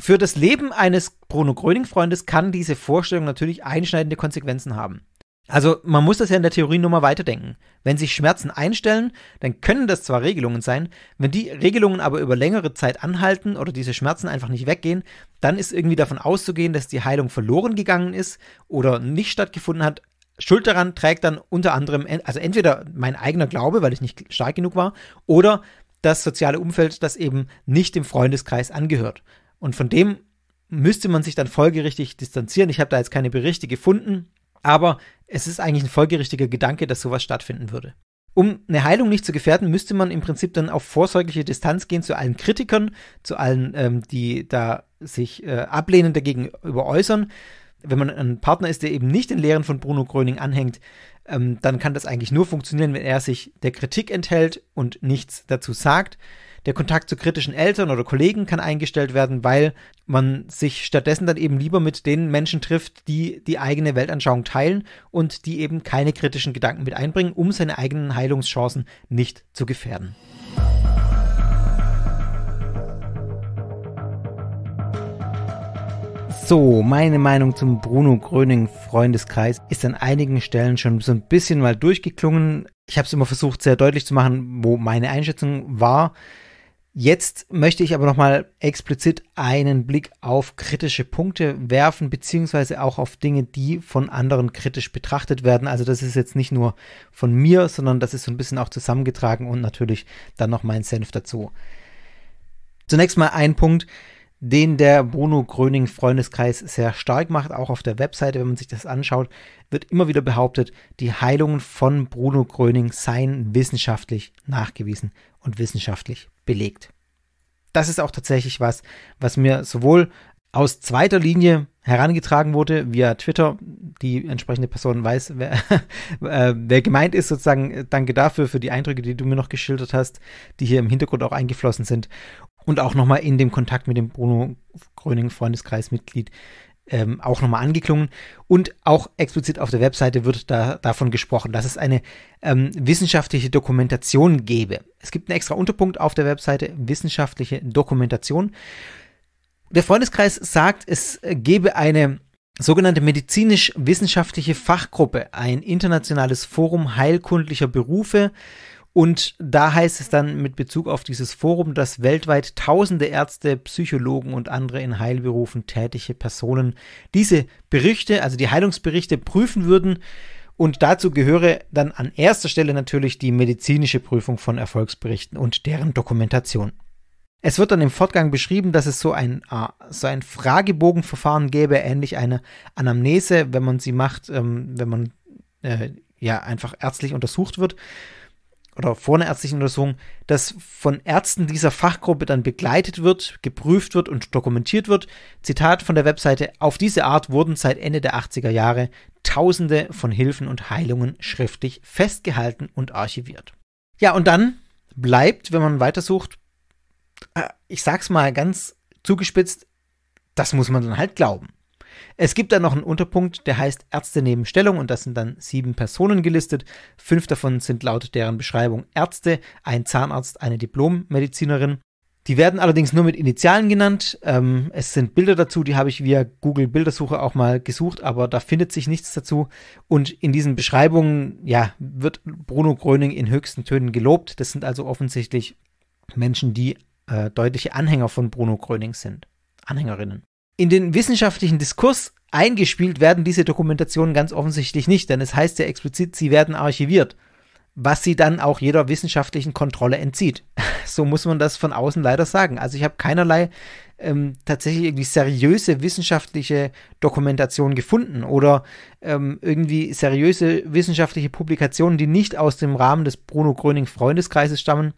Für das Leben eines Bruno Gröning-Freundes kann diese Vorstellung natürlich einschneidende Konsequenzen haben. Also man muss das ja in der Theorie nur mal weiterdenken. Wenn sich Schmerzen einstellen, dann können das zwar Regelungen sein, wenn die Regelungen aber über längere Zeit anhalten oder diese Schmerzen einfach nicht weggehen, dann ist irgendwie davon auszugehen, dass die Heilung verloren gegangen ist oder nicht stattgefunden hat. Schuld daran trägt dann unter anderem, also entweder mein eigener Glaube, weil ich nicht stark genug war, oder das soziale Umfeld, das eben nicht dem Freundeskreis angehört. Und von dem müsste man sich dann folgerichtig distanzieren. Ich habe da jetzt keine Berichte gefunden, aber es ist eigentlich ein folgerichtiger Gedanke, dass sowas stattfinden würde. Um eine Heilung nicht zu gefährden, müsste man im Prinzip dann auf vorsorgliche Distanz gehen zu allen Kritikern, zu allen, ähm, die da sich äh, ablehnend dagegen äußern. Wenn man ein Partner ist, der eben nicht den Lehren von Bruno Gröning anhängt, ähm, dann kann das eigentlich nur funktionieren, wenn er sich der Kritik enthält und nichts dazu sagt. Der Kontakt zu kritischen Eltern oder Kollegen kann eingestellt werden, weil man sich stattdessen dann eben lieber mit den Menschen trifft, die die eigene Weltanschauung teilen und die eben keine kritischen Gedanken mit einbringen, um seine eigenen Heilungschancen nicht zu gefährden. So, meine Meinung zum Bruno Gröning Freundeskreis ist an einigen Stellen schon so ein bisschen mal durchgeklungen. Ich habe es immer versucht, sehr deutlich zu machen, wo meine Einschätzung war. Jetzt möchte ich aber nochmal explizit einen Blick auf kritische Punkte werfen, beziehungsweise auch auf Dinge, die von anderen kritisch betrachtet werden. Also das ist jetzt nicht nur von mir, sondern das ist so ein bisschen auch zusammengetragen und natürlich dann noch mein Senf dazu. Zunächst mal ein Punkt, den der Bruno Gröning Freundeskreis sehr stark macht. Auch auf der Webseite, wenn man sich das anschaut, wird immer wieder behauptet, die Heilungen von Bruno Gröning seien wissenschaftlich nachgewiesen und wissenschaftlich belegt. Das ist auch tatsächlich was, was mir sowohl aus zweiter Linie herangetragen wurde via Twitter. Die entsprechende Person weiß, wer, äh, wer, gemeint ist, sozusagen. Danke dafür, für die Eindrücke, die du mir noch geschildert hast, die hier im Hintergrund auch eingeflossen sind und auch nochmal in dem Kontakt mit dem Bruno Gröning Freundeskreismitglied ähm, auch nochmal angeklungen. Und auch explizit auf der Webseite wird da davon gesprochen, dass es eine ähm, wissenschaftliche Dokumentation gäbe. Es gibt einen extra Unterpunkt auf der Webseite, wissenschaftliche Dokumentation. Der Freundeskreis sagt, es gebe eine sogenannte medizinisch-wissenschaftliche Fachgruppe, ein internationales Forum heilkundlicher Berufe und da heißt es dann mit Bezug auf dieses Forum, dass weltweit tausende Ärzte, Psychologen und andere in Heilberufen tätige Personen diese Berichte, also die Heilungsberichte, prüfen würden. Und dazu gehöre dann an erster Stelle natürlich die medizinische Prüfung von Erfolgsberichten und deren Dokumentation. Es wird dann im Fortgang beschrieben, dass es so ein, ah, so ein Fragebogenverfahren gäbe, ähnlich einer Anamnese, wenn man sie macht, ähm, wenn man äh, ja einfach ärztlich untersucht wird oder vor einer ärztlichen Untersuchung, das von Ärzten dieser Fachgruppe dann begleitet wird, geprüft wird und dokumentiert wird. Zitat von der Webseite, auf diese Art wurden seit Ende der 80er Jahre Tausende von Hilfen und Heilungen schriftlich festgehalten und archiviert. Ja, und dann bleibt, wenn man weitersucht, äh, ich sag's mal ganz zugespitzt, das muss man dann halt glauben. Es gibt dann noch einen Unterpunkt, der heißt Ärzte neben Stellung und das sind dann sieben Personen gelistet. Fünf davon sind laut deren Beschreibung Ärzte, ein Zahnarzt, eine Diplommedizinerin. Die werden allerdings nur mit Initialen genannt. Ähm, es sind Bilder dazu, die habe ich via Google Bildersuche auch mal gesucht, aber da findet sich nichts dazu. Und in diesen Beschreibungen, ja, wird Bruno Gröning in höchsten Tönen gelobt. Das sind also offensichtlich Menschen, die äh, deutliche Anhänger von Bruno Gröning sind. Anhängerinnen. In den wissenschaftlichen Diskurs eingespielt werden diese Dokumentationen ganz offensichtlich nicht, denn es heißt ja explizit, sie werden archiviert, was sie dann auch jeder wissenschaftlichen Kontrolle entzieht. So muss man das von außen leider sagen. Also ich habe keinerlei ähm, tatsächlich irgendwie seriöse wissenschaftliche Dokumentation gefunden oder ähm, irgendwie seriöse wissenschaftliche Publikationen, die nicht aus dem Rahmen des Bruno Gröning Freundeskreises stammen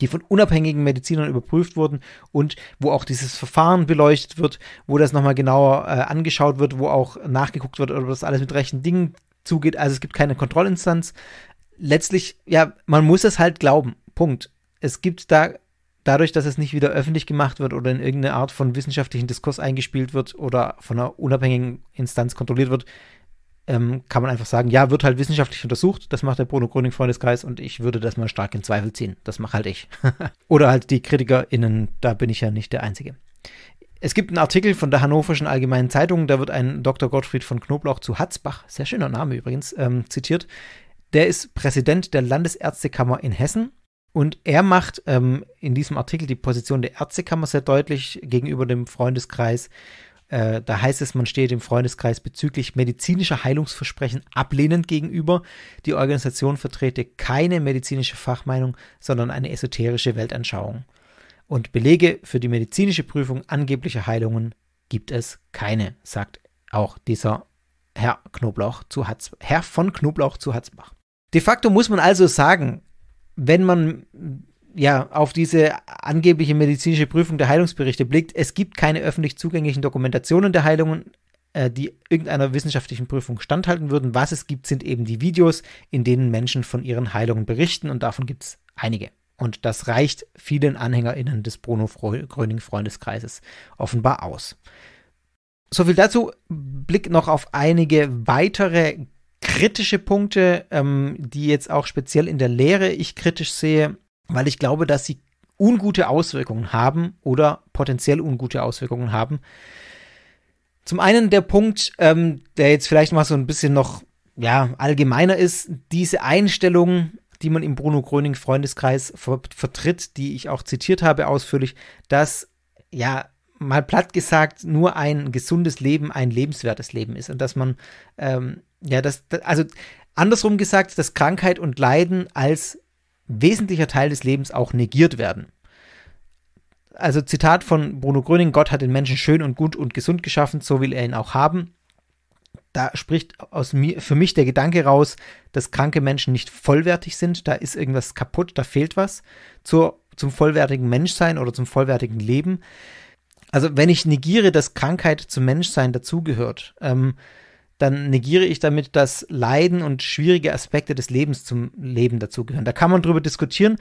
die von unabhängigen Medizinern überprüft wurden und wo auch dieses Verfahren beleuchtet wird, wo das nochmal genauer äh, angeschaut wird, wo auch nachgeguckt wird, ob das alles mit rechten Dingen zugeht. Also es gibt keine Kontrollinstanz. Letztlich, ja, man muss es halt glauben. Punkt. Es gibt da dadurch, dass es nicht wieder öffentlich gemacht wird oder in irgendeine Art von wissenschaftlichen Diskurs eingespielt wird oder von einer unabhängigen Instanz kontrolliert wird, ähm, kann man einfach sagen, ja, wird halt wissenschaftlich untersucht, das macht der Bruno Gröning Freundeskreis und ich würde das mal stark in Zweifel ziehen. Das mache halt ich. Oder halt die KritikerInnen, da bin ich ja nicht der Einzige. Es gibt einen Artikel von der Hannoverschen Allgemeinen Zeitung, da wird ein Dr. Gottfried von Knoblauch zu Hatzbach, sehr schöner Name übrigens, ähm, zitiert. Der ist Präsident der Landesärztekammer in Hessen und er macht ähm, in diesem Artikel die Position der Ärztekammer sehr deutlich gegenüber dem Freundeskreis äh, da heißt es, man stehe dem Freundeskreis bezüglich medizinischer Heilungsversprechen ablehnend gegenüber. Die Organisation vertrete keine medizinische Fachmeinung, sondern eine esoterische Weltanschauung. Und Belege für die medizinische Prüfung angeblicher Heilungen gibt es keine, sagt auch dieser Herr Knoblauch zu Hatz, Herr von Knoblauch zu Hatzbach. De facto muss man also sagen, wenn man ja, auf diese angebliche medizinische Prüfung der Heilungsberichte blickt, es gibt keine öffentlich zugänglichen Dokumentationen der Heilungen, äh, die irgendeiner wissenschaftlichen Prüfung standhalten würden. Was es gibt, sind eben die Videos, in denen Menschen von ihren Heilungen berichten und davon gibt es einige. Und das reicht vielen AnhängerInnen des Bruno Gröning-Freundeskreises offenbar aus. Soviel dazu. Blick noch auf einige weitere kritische Punkte, ähm, die jetzt auch speziell in der Lehre ich kritisch sehe weil ich glaube, dass sie ungute Auswirkungen haben oder potenziell ungute Auswirkungen haben. Zum einen der Punkt, ähm, der jetzt vielleicht mal so ein bisschen noch ja, allgemeiner ist, diese Einstellung, die man im Bruno Gröning Freundeskreis ver vertritt, die ich auch zitiert habe ausführlich, dass ja mal platt gesagt nur ein gesundes Leben ein lebenswertes Leben ist und dass man ähm, ja das also andersrum gesagt, dass Krankheit und Leiden als wesentlicher Teil des Lebens auch negiert werden. Also Zitat von Bruno Gröning, Gott hat den Menschen schön und gut und gesund geschaffen, so will er ihn auch haben. Da spricht aus mir, für mich der Gedanke raus, dass kranke Menschen nicht vollwertig sind, da ist irgendwas kaputt, da fehlt was zur, zum vollwertigen Menschsein oder zum vollwertigen Leben. Also wenn ich negiere, dass Krankheit zum Menschsein dazugehört, ähm, dann negiere ich damit, dass Leiden und schwierige Aspekte des Lebens zum Leben dazugehören. Da kann man drüber diskutieren.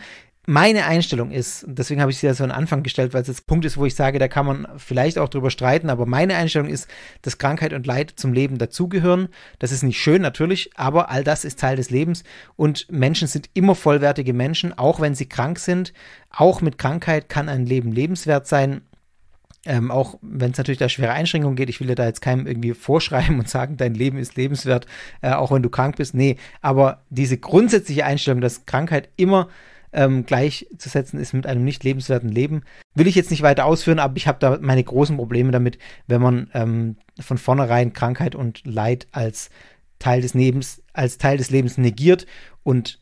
Meine Einstellung ist, deswegen habe ich sie ja so an Anfang gestellt, weil es jetzt Punkt ist, wo ich sage, da kann man vielleicht auch drüber streiten, aber meine Einstellung ist, dass Krankheit und Leid zum Leben dazugehören. Das ist nicht schön, natürlich, aber all das ist Teil des Lebens und Menschen sind immer vollwertige Menschen, auch wenn sie krank sind. Auch mit Krankheit kann ein Leben lebenswert sein ähm, auch wenn es natürlich da schwere Einschränkungen geht, ich will dir da jetzt keinem irgendwie vorschreiben und sagen, dein Leben ist lebenswert, äh, auch wenn du krank bist. Nee, aber diese grundsätzliche Einstellung, dass Krankheit immer ähm, gleichzusetzen ist mit einem nicht lebenswerten Leben, will ich jetzt nicht weiter ausführen, aber ich habe da meine großen Probleme damit, wenn man ähm, von vornherein Krankheit und Leid als Teil des Lebens, als Teil des Lebens negiert und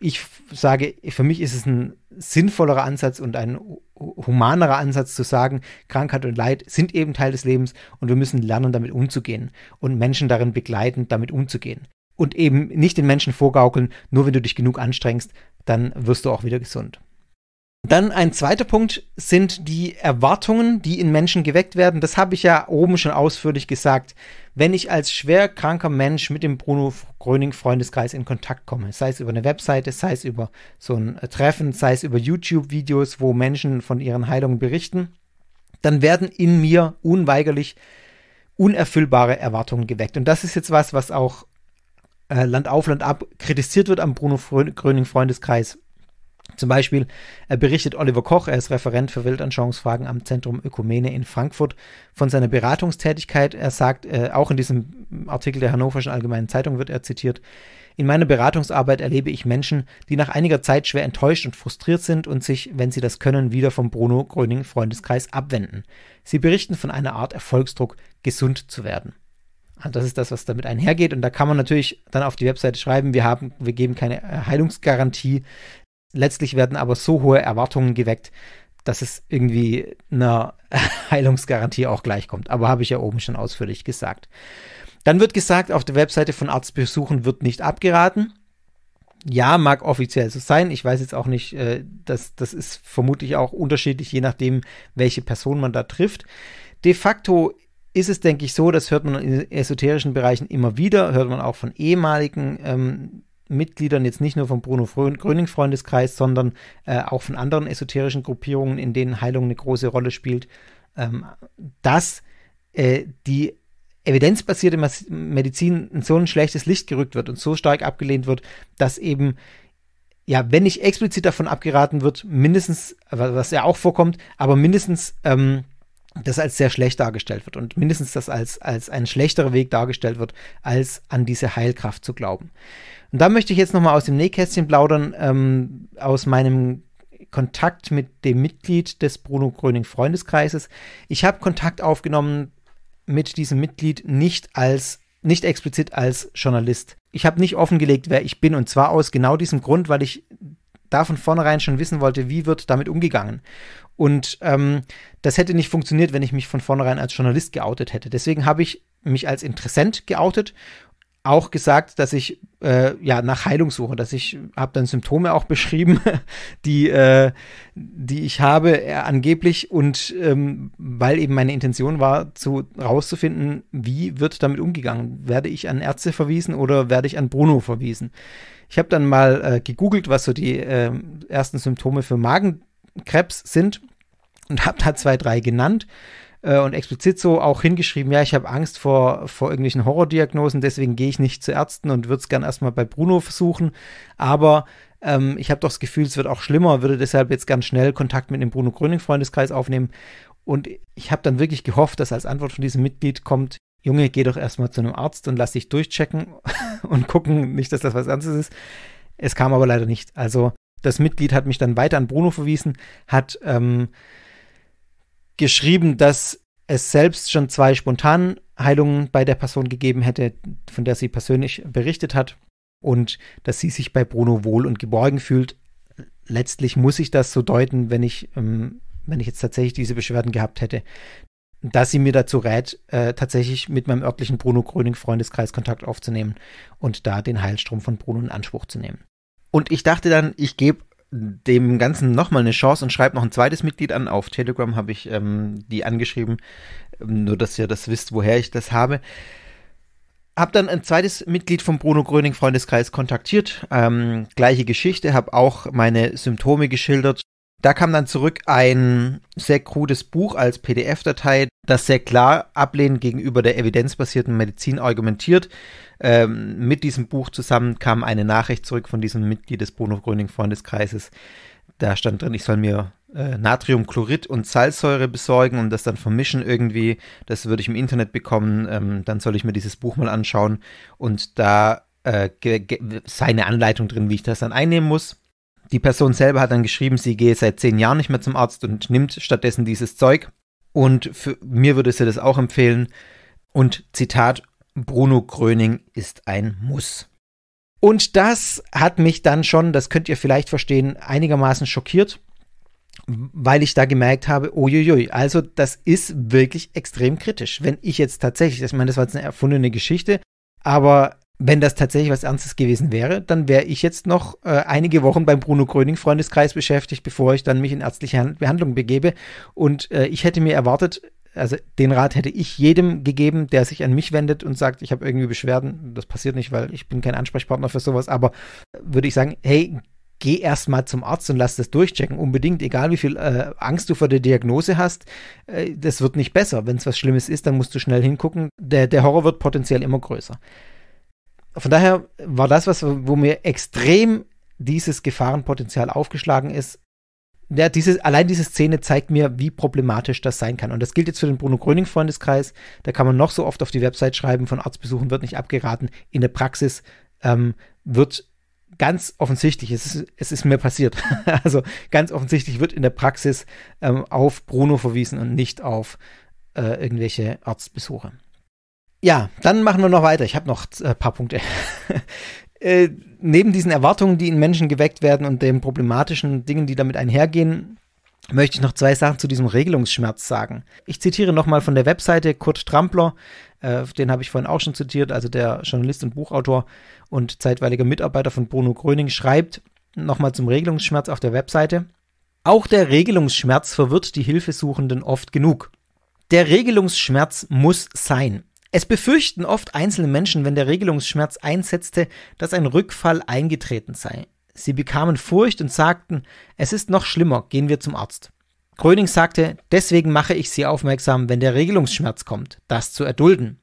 ich sage, für mich ist es ein sinnvollerer Ansatz und ein humanerer Ansatz zu sagen, Krankheit und Leid sind eben Teil des Lebens und wir müssen lernen, damit umzugehen und Menschen darin begleiten, damit umzugehen. Und eben nicht den Menschen vorgaukeln, nur wenn du dich genug anstrengst, dann wirst du auch wieder gesund. Dann ein zweiter Punkt sind die Erwartungen, die in Menschen geweckt werden. Das habe ich ja oben schon ausführlich gesagt. Wenn ich als schwer kranker Mensch mit dem Bruno Gröning Freundeskreis in Kontakt komme, sei es über eine Webseite, sei es über so ein Treffen, sei es über YouTube-Videos, wo Menschen von ihren Heilungen berichten, dann werden in mir unweigerlich unerfüllbare Erwartungen geweckt. Und das ist jetzt was, was auch äh, Land auf, Land ab kritisiert wird am Bruno Gröning Freundeskreis zum Beispiel berichtet Oliver Koch, er ist Referent für Weltanschauungsfragen am Zentrum Ökumene in Frankfurt, von seiner Beratungstätigkeit. Er sagt, äh, auch in diesem Artikel der Hannoverschen Allgemeinen Zeitung wird er zitiert, in meiner Beratungsarbeit erlebe ich Menschen, die nach einiger Zeit schwer enttäuscht und frustriert sind und sich, wenn sie das können, wieder vom Bruno Gröning Freundeskreis abwenden. Sie berichten von einer Art Erfolgsdruck, gesund zu werden. Und also das ist das, was damit einhergeht. Und da kann man natürlich dann auf die Webseite schreiben, wir haben, wir geben keine Heilungsgarantie. Letztlich werden aber so hohe Erwartungen geweckt, dass es irgendwie einer Heilungsgarantie auch gleichkommt. Aber habe ich ja oben schon ausführlich gesagt. Dann wird gesagt, auf der Webseite von Arztbesuchen wird nicht abgeraten. Ja, mag offiziell so sein. Ich weiß jetzt auch nicht, äh, das, das ist vermutlich auch unterschiedlich, je nachdem, welche Person man da trifft. De facto ist es, denke ich, so, das hört man in esoterischen Bereichen immer wieder, hört man auch von ehemaligen ähm, Mitgliedern jetzt nicht nur vom Bruno Gröning Freundeskreis, sondern äh, auch von anderen esoterischen Gruppierungen, in denen Heilung eine große Rolle spielt, ähm, dass äh, die evidenzbasierte Mas Medizin in so ein schlechtes Licht gerückt wird und so stark abgelehnt wird, dass eben ja, wenn nicht explizit davon abgeraten wird, mindestens, was ja auch vorkommt, aber mindestens ähm, das als sehr schlecht dargestellt wird und mindestens das als, als ein schlechterer Weg dargestellt wird, als an diese Heilkraft zu glauben. Und da möchte ich jetzt nochmal aus dem Nähkästchen plaudern, ähm, aus meinem Kontakt mit dem Mitglied des Bruno Gröning Freundeskreises. Ich habe Kontakt aufgenommen mit diesem Mitglied nicht als nicht explizit als Journalist. Ich habe nicht offengelegt, wer ich bin und zwar aus genau diesem Grund, weil ich da von vornherein schon wissen wollte, wie wird damit umgegangen. Und ähm, das hätte nicht funktioniert, wenn ich mich von vornherein als Journalist geoutet hätte. Deswegen habe ich mich als Interessent geoutet, auch gesagt, dass ich äh, ja, nach Heilung suche, dass ich habe dann Symptome auch beschrieben, die, äh, die ich habe äh, angeblich und ähm, weil eben meine Intention war, zu rauszufinden, wie wird damit umgegangen? Werde ich an Ärzte verwiesen oder werde ich an Bruno verwiesen? Ich habe dann mal äh, gegoogelt, was so die ähm, ersten Symptome für Magenkrebs sind und habe da zwei, drei genannt. Äh, und explizit so auch hingeschrieben, ja, ich habe Angst vor, vor irgendwelchen Horrordiagnosen, deswegen gehe ich nicht zu Ärzten und würde es gern erstmal bei Bruno versuchen. Aber ähm, ich habe doch das Gefühl, es wird auch schlimmer, würde deshalb jetzt ganz schnell Kontakt mit dem Bruno Gröning Freundeskreis aufnehmen. Und ich habe dann wirklich gehofft, dass als Antwort von diesem Mitglied kommt, Junge, geh doch erstmal zu einem Arzt und lass dich durchchecken und gucken, nicht, dass das was anderes ist. Es kam aber leider nicht. Also das Mitglied hat mich dann weiter an Bruno verwiesen, hat ähm, geschrieben, dass es selbst schon zwei Heilungen bei der Person gegeben hätte, von der sie persönlich berichtet hat und dass sie sich bei Bruno wohl und geborgen fühlt. Letztlich muss ich das so deuten, wenn ich, ähm, wenn ich jetzt tatsächlich diese Beschwerden gehabt hätte, dass sie mir dazu rät, äh, tatsächlich mit meinem örtlichen Bruno Gröning Freundeskreis Kontakt aufzunehmen und da den Heilstrom von Bruno in Anspruch zu nehmen. Und ich dachte dann, ich gebe dem Ganzen nochmal eine Chance und schreibt noch ein zweites Mitglied an. Auf Telegram habe ich ähm, die angeschrieben, ähm, nur dass ihr das wisst, woher ich das habe. Hab dann ein zweites Mitglied vom Bruno Gröning Freundeskreis kontaktiert. Ähm, gleiche Geschichte, habe auch meine Symptome geschildert, da kam dann zurück ein sehr krudes Buch als PDF-Datei, das sehr klar ablehnend gegenüber der evidenzbasierten Medizin argumentiert. Ähm, mit diesem Buch zusammen kam eine Nachricht zurück von diesem Mitglied des Bruno Gröning Freundeskreises. Da stand drin, ich soll mir äh, Natriumchlorid und Salzsäure besorgen und das dann vermischen irgendwie. Das würde ich im Internet bekommen. Ähm, dann soll ich mir dieses Buch mal anschauen und da äh, seine Anleitung drin, wie ich das dann einnehmen muss. Die Person selber hat dann geschrieben, sie gehe seit zehn Jahren nicht mehr zum Arzt und nimmt stattdessen dieses Zeug. Und mir würde sie das auch empfehlen. Und Zitat, Bruno Gröning ist ein Muss. Und das hat mich dann schon, das könnt ihr vielleicht verstehen, einigermaßen schockiert, weil ich da gemerkt habe, uiuiui, also das ist wirklich extrem kritisch. Wenn ich jetzt tatsächlich, ich meine, das war jetzt eine erfundene Geschichte, aber wenn das tatsächlich was Ernstes gewesen wäre, dann wäre ich jetzt noch äh, einige Wochen beim Bruno Gröning Freundeskreis beschäftigt, bevor ich dann mich in ärztliche Behandlung begebe. Und äh, ich hätte mir erwartet, also den Rat hätte ich jedem gegeben, der sich an mich wendet und sagt, ich habe irgendwie Beschwerden. Das passiert nicht, weil ich bin kein Ansprechpartner für sowas. Aber äh, würde ich sagen, hey, geh erstmal zum Arzt und lass das durchchecken. Unbedingt, egal wie viel äh, Angst du vor der Diagnose hast, äh, das wird nicht besser. Wenn es was Schlimmes ist, dann musst du schnell hingucken. Der, der Horror wird potenziell immer größer von daher war das was, wo mir extrem dieses Gefahrenpotenzial aufgeschlagen ist. Ja, dieses, allein diese Szene zeigt mir, wie problematisch das sein kann. Und das gilt jetzt für den Bruno Gröning Freundeskreis. Da kann man noch so oft auf die Website schreiben, von Arztbesuchen wird nicht abgeraten. In der Praxis ähm, wird ganz offensichtlich, es ist, es ist mir passiert, also ganz offensichtlich wird in der Praxis ähm, auf Bruno verwiesen und nicht auf äh, irgendwelche Arztbesuche. Ja, dann machen wir noch weiter. Ich habe noch ein äh, paar Punkte. äh, neben diesen Erwartungen, die in Menschen geweckt werden und den problematischen Dingen, die damit einhergehen, möchte ich noch zwei Sachen zu diesem Regelungsschmerz sagen. Ich zitiere nochmal von der Webseite Kurt Trampler, äh, den habe ich vorhin auch schon zitiert, also der Journalist und Buchautor und zeitweiliger Mitarbeiter von Bruno Gröning schreibt nochmal zum Regelungsschmerz auf der Webseite. Auch der Regelungsschmerz verwirrt die Hilfesuchenden oft genug. Der Regelungsschmerz muss sein. Es befürchten oft einzelne Menschen, wenn der Regelungsschmerz einsetzte, dass ein Rückfall eingetreten sei. Sie bekamen Furcht und sagten, es ist noch schlimmer, gehen wir zum Arzt. Gröning sagte, deswegen mache ich Sie aufmerksam, wenn der Regelungsschmerz kommt, das zu erdulden.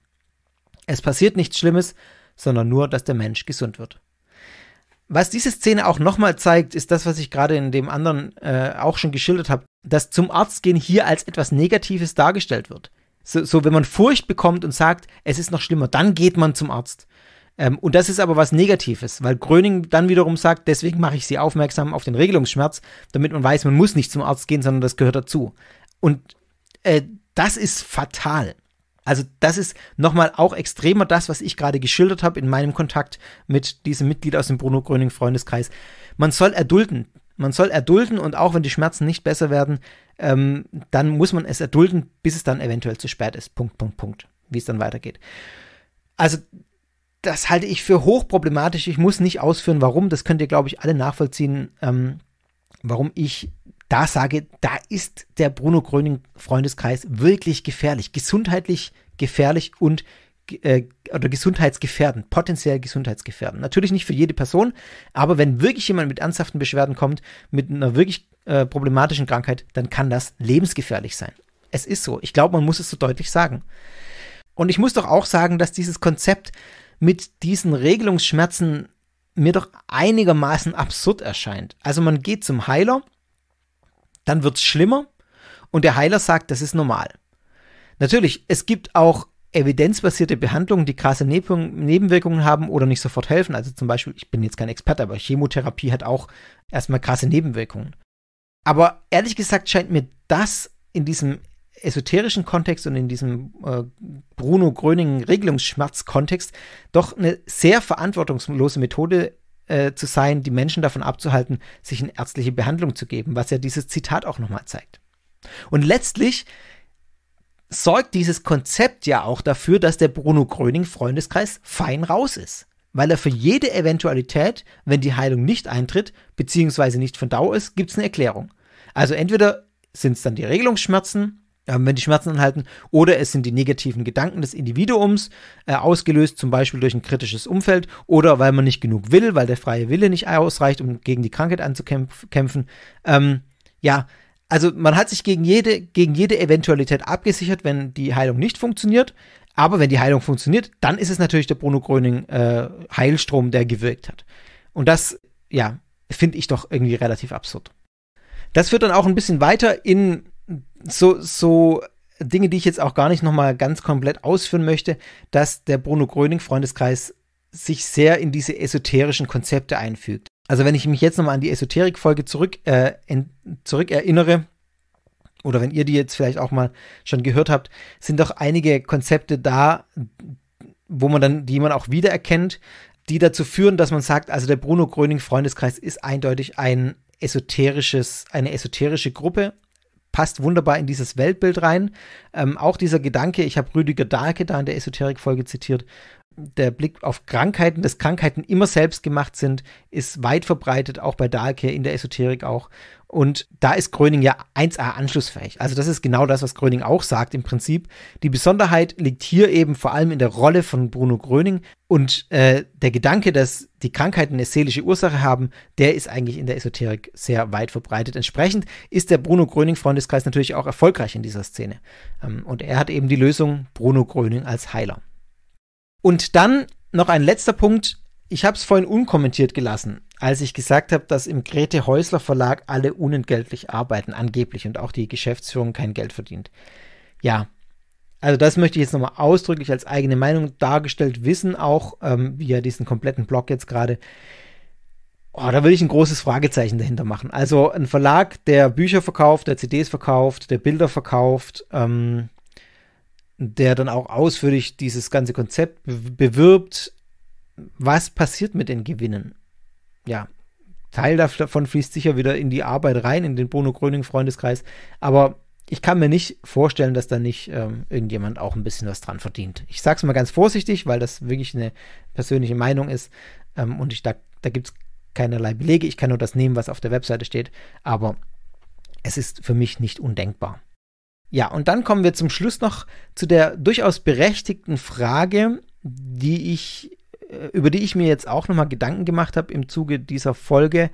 Es passiert nichts Schlimmes, sondern nur, dass der Mensch gesund wird. Was diese Szene auch nochmal zeigt, ist das, was ich gerade in dem anderen äh, auch schon geschildert habe, dass zum Arzt gehen hier als etwas Negatives dargestellt wird so, so, wenn man Furcht bekommt und sagt, es ist noch schlimmer, dann geht man zum Arzt. Ähm, und das ist aber was Negatives, weil Gröning dann wiederum sagt, deswegen mache ich Sie aufmerksam auf den Regelungsschmerz, damit man weiß, man muss nicht zum Arzt gehen, sondern das gehört dazu. Und äh, das ist fatal. Also das ist nochmal auch extremer das, was ich gerade geschildert habe in meinem Kontakt mit diesem Mitglied aus dem Bruno Gröning Freundeskreis. Man soll erdulden. Man soll erdulden und auch wenn die Schmerzen nicht besser werden, ähm, dann muss man es erdulden, bis es dann eventuell zu spät ist. Punkt, Punkt, Punkt. Wie es dann weitergeht. Also, das halte ich für hochproblematisch. Ich muss nicht ausführen, warum. Das könnt ihr, glaube ich, alle nachvollziehen, ähm, warum ich da sage, da ist der Bruno Gröning Freundeskreis wirklich gefährlich, gesundheitlich gefährlich und äh, oder gesundheitsgefährdend, potenziell gesundheitsgefährdend. Natürlich nicht für jede Person, aber wenn wirklich jemand mit ernsthaften Beschwerden kommt, mit einer wirklich äh, problematischen Krankheit, dann kann das lebensgefährlich sein. Es ist so. Ich glaube, man muss es so deutlich sagen. Und ich muss doch auch sagen, dass dieses Konzept mit diesen Regelungsschmerzen mir doch einigermaßen absurd erscheint. Also man geht zum Heiler, dann wird es schlimmer und der Heiler sagt, das ist normal. Natürlich, es gibt auch evidenzbasierte Behandlungen, die krasse Nebenwirkungen haben oder nicht sofort helfen. Also zum Beispiel, ich bin jetzt kein Experte, aber Chemotherapie hat auch erstmal krasse Nebenwirkungen. Aber ehrlich gesagt scheint mir das in diesem esoterischen Kontext und in diesem äh, Bruno Gröning Regelungsschmerz-Kontext doch eine sehr verantwortungslose Methode äh, zu sein, die Menschen davon abzuhalten, sich in ärztliche Behandlung zu geben, was ja dieses Zitat auch nochmal zeigt. Und letztlich sorgt dieses Konzept ja auch dafür, dass der Bruno Gröning Freundeskreis fein raus ist weil er für jede Eventualität, wenn die Heilung nicht eintritt, beziehungsweise nicht von Dauer ist, gibt es eine Erklärung. Also entweder sind es dann die Regelungsschmerzen, äh, wenn die Schmerzen anhalten, oder es sind die negativen Gedanken des Individuums, äh, ausgelöst zum Beispiel durch ein kritisches Umfeld, oder weil man nicht genug will, weil der freie Wille nicht ausreicht, um gegen die Krankheit anzukämpfen. Ähm, ja, also man hat sich gegen jede, gegen jede Eventualität abgesichert, wenn die Heilung nicht funktioniert. Aber wenn die Heilung funktioniert, dann ist es natürlich der Bruno Gröning äh, Heilstrom, der gewirkt hat. Und das, ja, finde ich doch irgendwie relativ absurd. Das führt dann auch ein bisschen weiter in so, so Dinge, die ich jetzt auch gar nicht nochmal ganz komplett ausführen möchte, dass der Bruno Gröning Freundeskreis sich sehr in diese esoterischen Konzepte einfügt. Also wenn ich mich jetzt nochmal an die Esoterik-Folge zurück, äh, zurück erinnere, oder wenn ihr die jetzt vielleicht auch mal schon gehört habt, sind doch einige Konzepte da, wo man dann, die man auch wiedererkennt, die dazu führen, dass man sagt, also der Bruno Gröning Freundeskreis ist eindeutig ein esoterisches, eine esoterische Gruppe, passt wunderbar in dieses Weltbild rein. Ähm, auch dieser Gedanke, ich habe Rüdiger Dahlke da in der Esoterik-Folge zitiert, der Blick auf Krankheiten, dass Krankheiten immer selbst gemacht sind, ist weit verbreitet, auch bei Dahlke, in der Esoterik auch. Und da ist Gröning ja 1a anschlussfähig. Also das ist genau das, was Gröning auch sagt im Prinzip. Die Besonderheit liegt hier eben vor allem in der Rolle von Bruno Gröning. Und äh, der Gedanke, dass die Krankheiten eine seelische Ursache haben, der ist eigentlich in der Esoterik sehr weit verbreitet. Entsprechend ist der Bruno Gröning-Freundeskreis natürlich auch erfolgreich in dieser Szene. Ähm, und er hat eben die Lösung Bruno Gröning als Heiler. Und dann noch ein letzter Punkt. Ich habe es vorhin unkommentiert gelassen, als ich gesagt habe, dass im Grete Häusler Verlag alle unentgeltlich arbeiten, angeblich, und auch die Geschäftsführung kein Geld verdient. Ja, also das möchte ich jetzt nochmal ausdrücklich als eigene Meinung dargestellt wissen, auch ähm, via diesen kompletten Blog jetzt gerade. Oh, da will ich ein großes Fragezeichen dahinter machen. Also ein Verlag, der Bücher verkauft, der CDs verkauft, der Bilder verkauft, ähm, der dann auch ausführlich dieses ganze Konzept bewirbt. Was passiert mit den Gewinnen? Ja, Teil davon fließt sicher wieder in die Arbeit rein, in den Bruno Gröning Freundeskreis, aber ich kann mir nicht vorstellen, dass da nicht ähm, irgendjemand auch ein bisschen was dran verdient. Ich sage es mal ganz vorsichtig, weil das wirklich eine persönliche Meinung ist ähm, und ich, da, da gibt es keinerlei Belege. Ich kann nur das nehmen, was auf der Webseite steht, aber es ist für mich nicht undenkbar. Ja, und dann kommen wir zum Schluss noch zu der durchaus berechtigten Frage, die ich, äh, über die ich mir jetzt auch nochmal Gedanken gemacht habe im Zuge dieser Folge.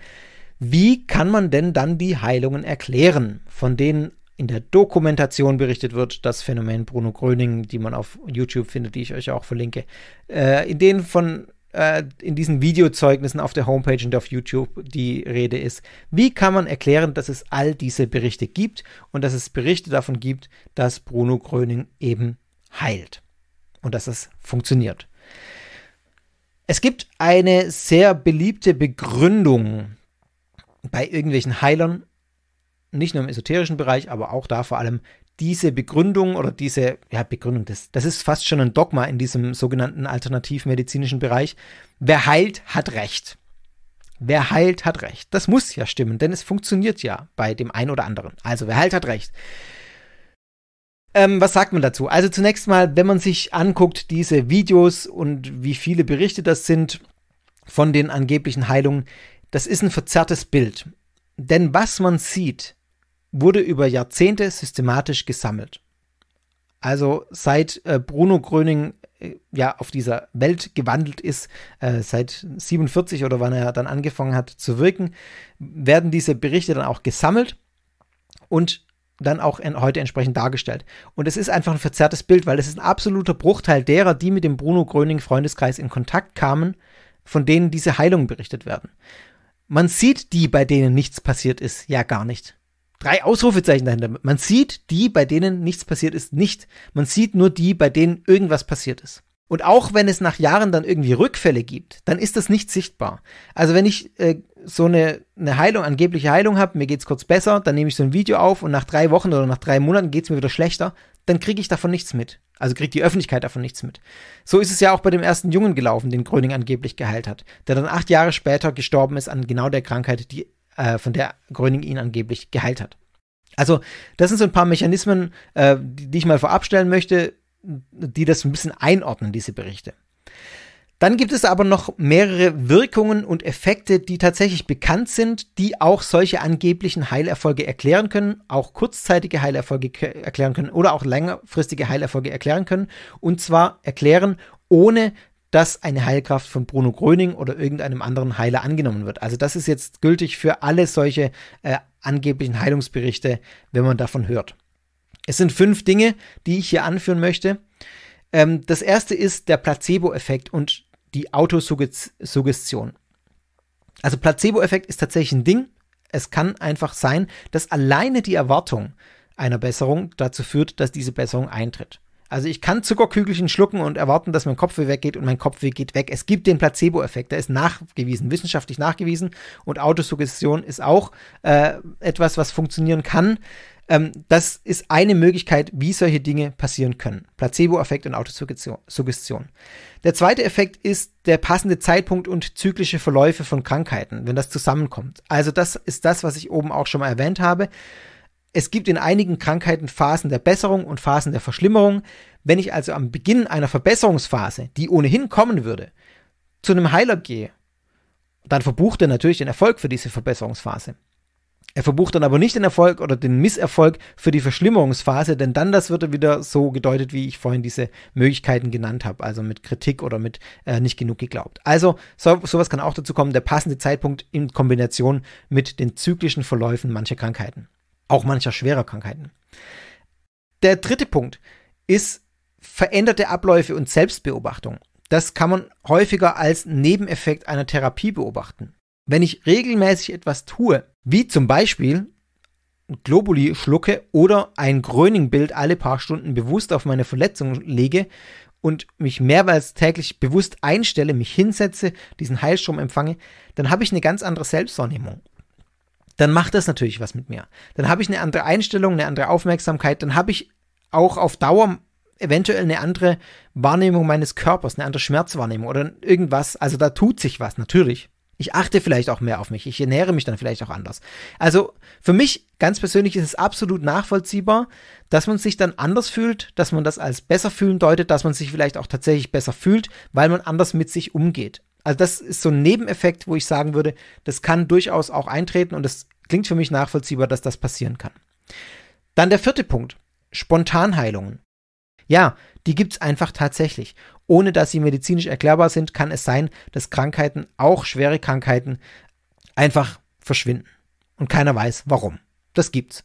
Wie kann man denn dann die Heilungen erklären, von denen in der Dokumentation berichtet wird, das Phänomen Bruno Gröning, die man auf YouTube findet, die ich euch auch verlinke, äh, in denen von äh, in diesen Videozeugnissen auf der Homepage und auf YouTube die Rede ist. Wie kann man erklären, dass es all diese Berichte gibt und dass es Berichte davon gibt, dass Bruno Gröning eben heilt und dass es funktioniert? Es gibt eine sehr beliebte Begründung bei irgendwelchen Heilern, nicht nur im esoterischen Bereich, aber auch da vor allem diese Begründung oder diese ja, Begründung, das, das ist fast schon ein Dogma in diesem sogenannten alternativmedizinischen Bereich. Wer heilt, hat Recht. Wer heilt, hat Recht. Das muss ja stimmen, denn es funktioniert ja bei dem einen oder anderen. Also wer heilt, hat Recht. Ähm, was sagt man dazu? Also zunächst mal, wenn man sich anguckt, diese Videos und wie viele Berichte das sind von den angeblichen Heilungen, das ist ein verzerrtes Bild. Denn was man sieht, wurde über Jahrzehnte systematisch gesammelt. Also seit äh, Bruno Gröning äh, ja auf dieser Welt gewandelt ist, äh, seit 47 oder wann er dann angefangen hat zu wirken, werden diese Berichte dann auch gesammelt und dann auch in, heute entsprechend dargestellt. Und es ist einfach ein verzerrtes Bild, weil es ist ein absoluter Bruchteil derer, die mit dem Bruno Gröning Freundeskreis in Kontakt kamen, von denen diese Heilungen berichtet werden. Man sieht die, bei denen nichts passiert ist, ja gar nicht drei Ausrufezeichen dahinter. Man sieht die, bei denen nichts passiert ist, nicht. Man sieht nur die, bei denen irgendwas passiert ist. Und auch wenn es nach Jahren dann irgendwie Rückfälle gibt, dann ist das nicht sichtbar. Also wenn ich äh, so eine, eine Heilung, angebliche Heilung habe, mir geht's kurz besser, dann nehme ich so ein Video auf und nach drei Wochen oder nach drei Monaten geht's mir wieder schlechter, dann kriege ich davon nichts mit. Also kriegt die Öffentlichkeit davon nichts mit. So ist es ja auch bei dem ersten Jungen gelaufen, den Gröning angeblich geheilt hat, der dann acht Jahre später gestorben ist an genau der Krankheit, die äh, von der Gröning ihn angeblich geheilt hat. Also, das sind so ein paar Mechanismen, äh, die, die ich mal vorab stellen möchte, die das ein bisschen einordnen, diese Berichte. Dann gibt es aber noch mehrere Wirkungen und Effekte, die tatsächlich bekannt sind, die auch solche angeblichen Heilerfolge erklären können, auch kurzzeitige Heilerfolge erklären können oder auch längerfristige Heilerfolge erklären können. Und zwar erklären, ohne dass eine Heilkraft von Bruno Gröning oder irgendeinem anderen Heiler angenommen wird. Also das ist jetzt gültig für alle solche äh, angeblichen Heilungsberichte, wenn man davon hört. Es sind fünf Dinge, die ich hier anführen möchte. Ähm, das erste ist der Placebo-Effekt und die Autosuggestion. Also Placebo-Effekt ist tatsächlich ein Ding. Es kann einfach sein, dass alleine die Erwartung einer Besserung dazu führt, dass diese Besserung eintritt. Also ich kann Zuckerkügelchen schlucken und erwarten, dass mein Kopfweh weggeht und mein Kopfweh geht weg. Es gibt den Placebo-Effekt, der ist nachgewiesen, wissenschaftlich nachgewiesen und Autosuggestion ist auch äh, etwas, was funktionieren kann. Ähm, das ist eine Möglichkeit, wie solche Dinge passieren können. Placebo-Effekt und Autosuggestion. Der zweite Effekt ist der passende Zeitpunkt und zyklische Verläufe von Krankheiten, wenn das zusammenkommt. Also das ist das, was ich oben auch schon mal erwähnt habe. Es gibt in einigen Krankheiten Phasen der Besserung und Phasen der Verschlimmerung. Wenn ich also am Beginn einer Verbesserungsphase, die ohnehin kommen würde, zu einem Heiler gehe, dann verbucht er natürlich den Erfolg für diese Verbesserungsphase. Er verbucht dann aber nicht den Erfolg oder den Misserfolg für die Verschlimmerungsphase, denn dann das wird er wieder so gedeutet, wie ich vorhin diese Möglichkeiten genannt habe, also mit Kritik oder mit äh, nicht genug geglaubt. Also so, sowas kann auch dazu kommen, der passende Zeitpunkt in Kombination mit den zyklischen Verläufen mancher Krankheiten auch mancher schwerer Krankheiten. Der dritte Punkt ist veränderte Abläufe und Selbstbeobachtung. Das kann man häufiger als Nebeneffekt einer Therapie beobachten. Wenn ich regelmäßig etwas tue, wie zum Beispiel Globuli schlucke oder ein Gröning-Bild alle paar Stunden bewusst auf meine Verletzung lege und mich mehrmals täglich bewusst einstelle, mich hinsetze, diesen Heilstrom empfange, dann habe ich eine ganz andere Selbstwahrnehmung dann macht das natürlich was mit mir. Dann habe ich eine andere Einstellung, eine andere Aufmerksamkeit, dann habe ich auch auf Dauer eventuell eine andere Wahrnehmung meines Körpers, eine andere Schmerzwahrnehmung oder irgendwas. Also da tut sich was, natürlich. Ich achte vielleicht auch mehr auf mich. Ich ernähre mich dann vielleicht auch anders. Also für mich ganz persönlich ist es absolut nachvollziehbar, dass man sich dann anders fühlt, dass man das als besser fühlen deutet, dass man sich vielleicht auch tatsächlich besser fühlt, weil man anders mit sich umgeht. Also das ist so ein Nebeneffekt, wo ich sagen würde, das kann durchaus auch eintreten und das klingt für mich nachvollziehbar, dass das passieren kann. Dann der vierte Punkt. Spontanheilungen. Ja, die gibt es einfach tatsächlich. Ohne dass sie medizinisch erklärbar sind, kann es sein, dass Krankheiten, auch schwere Krankheiten, einfach verschwinden. Und keiner weiß warum. Das gibt's.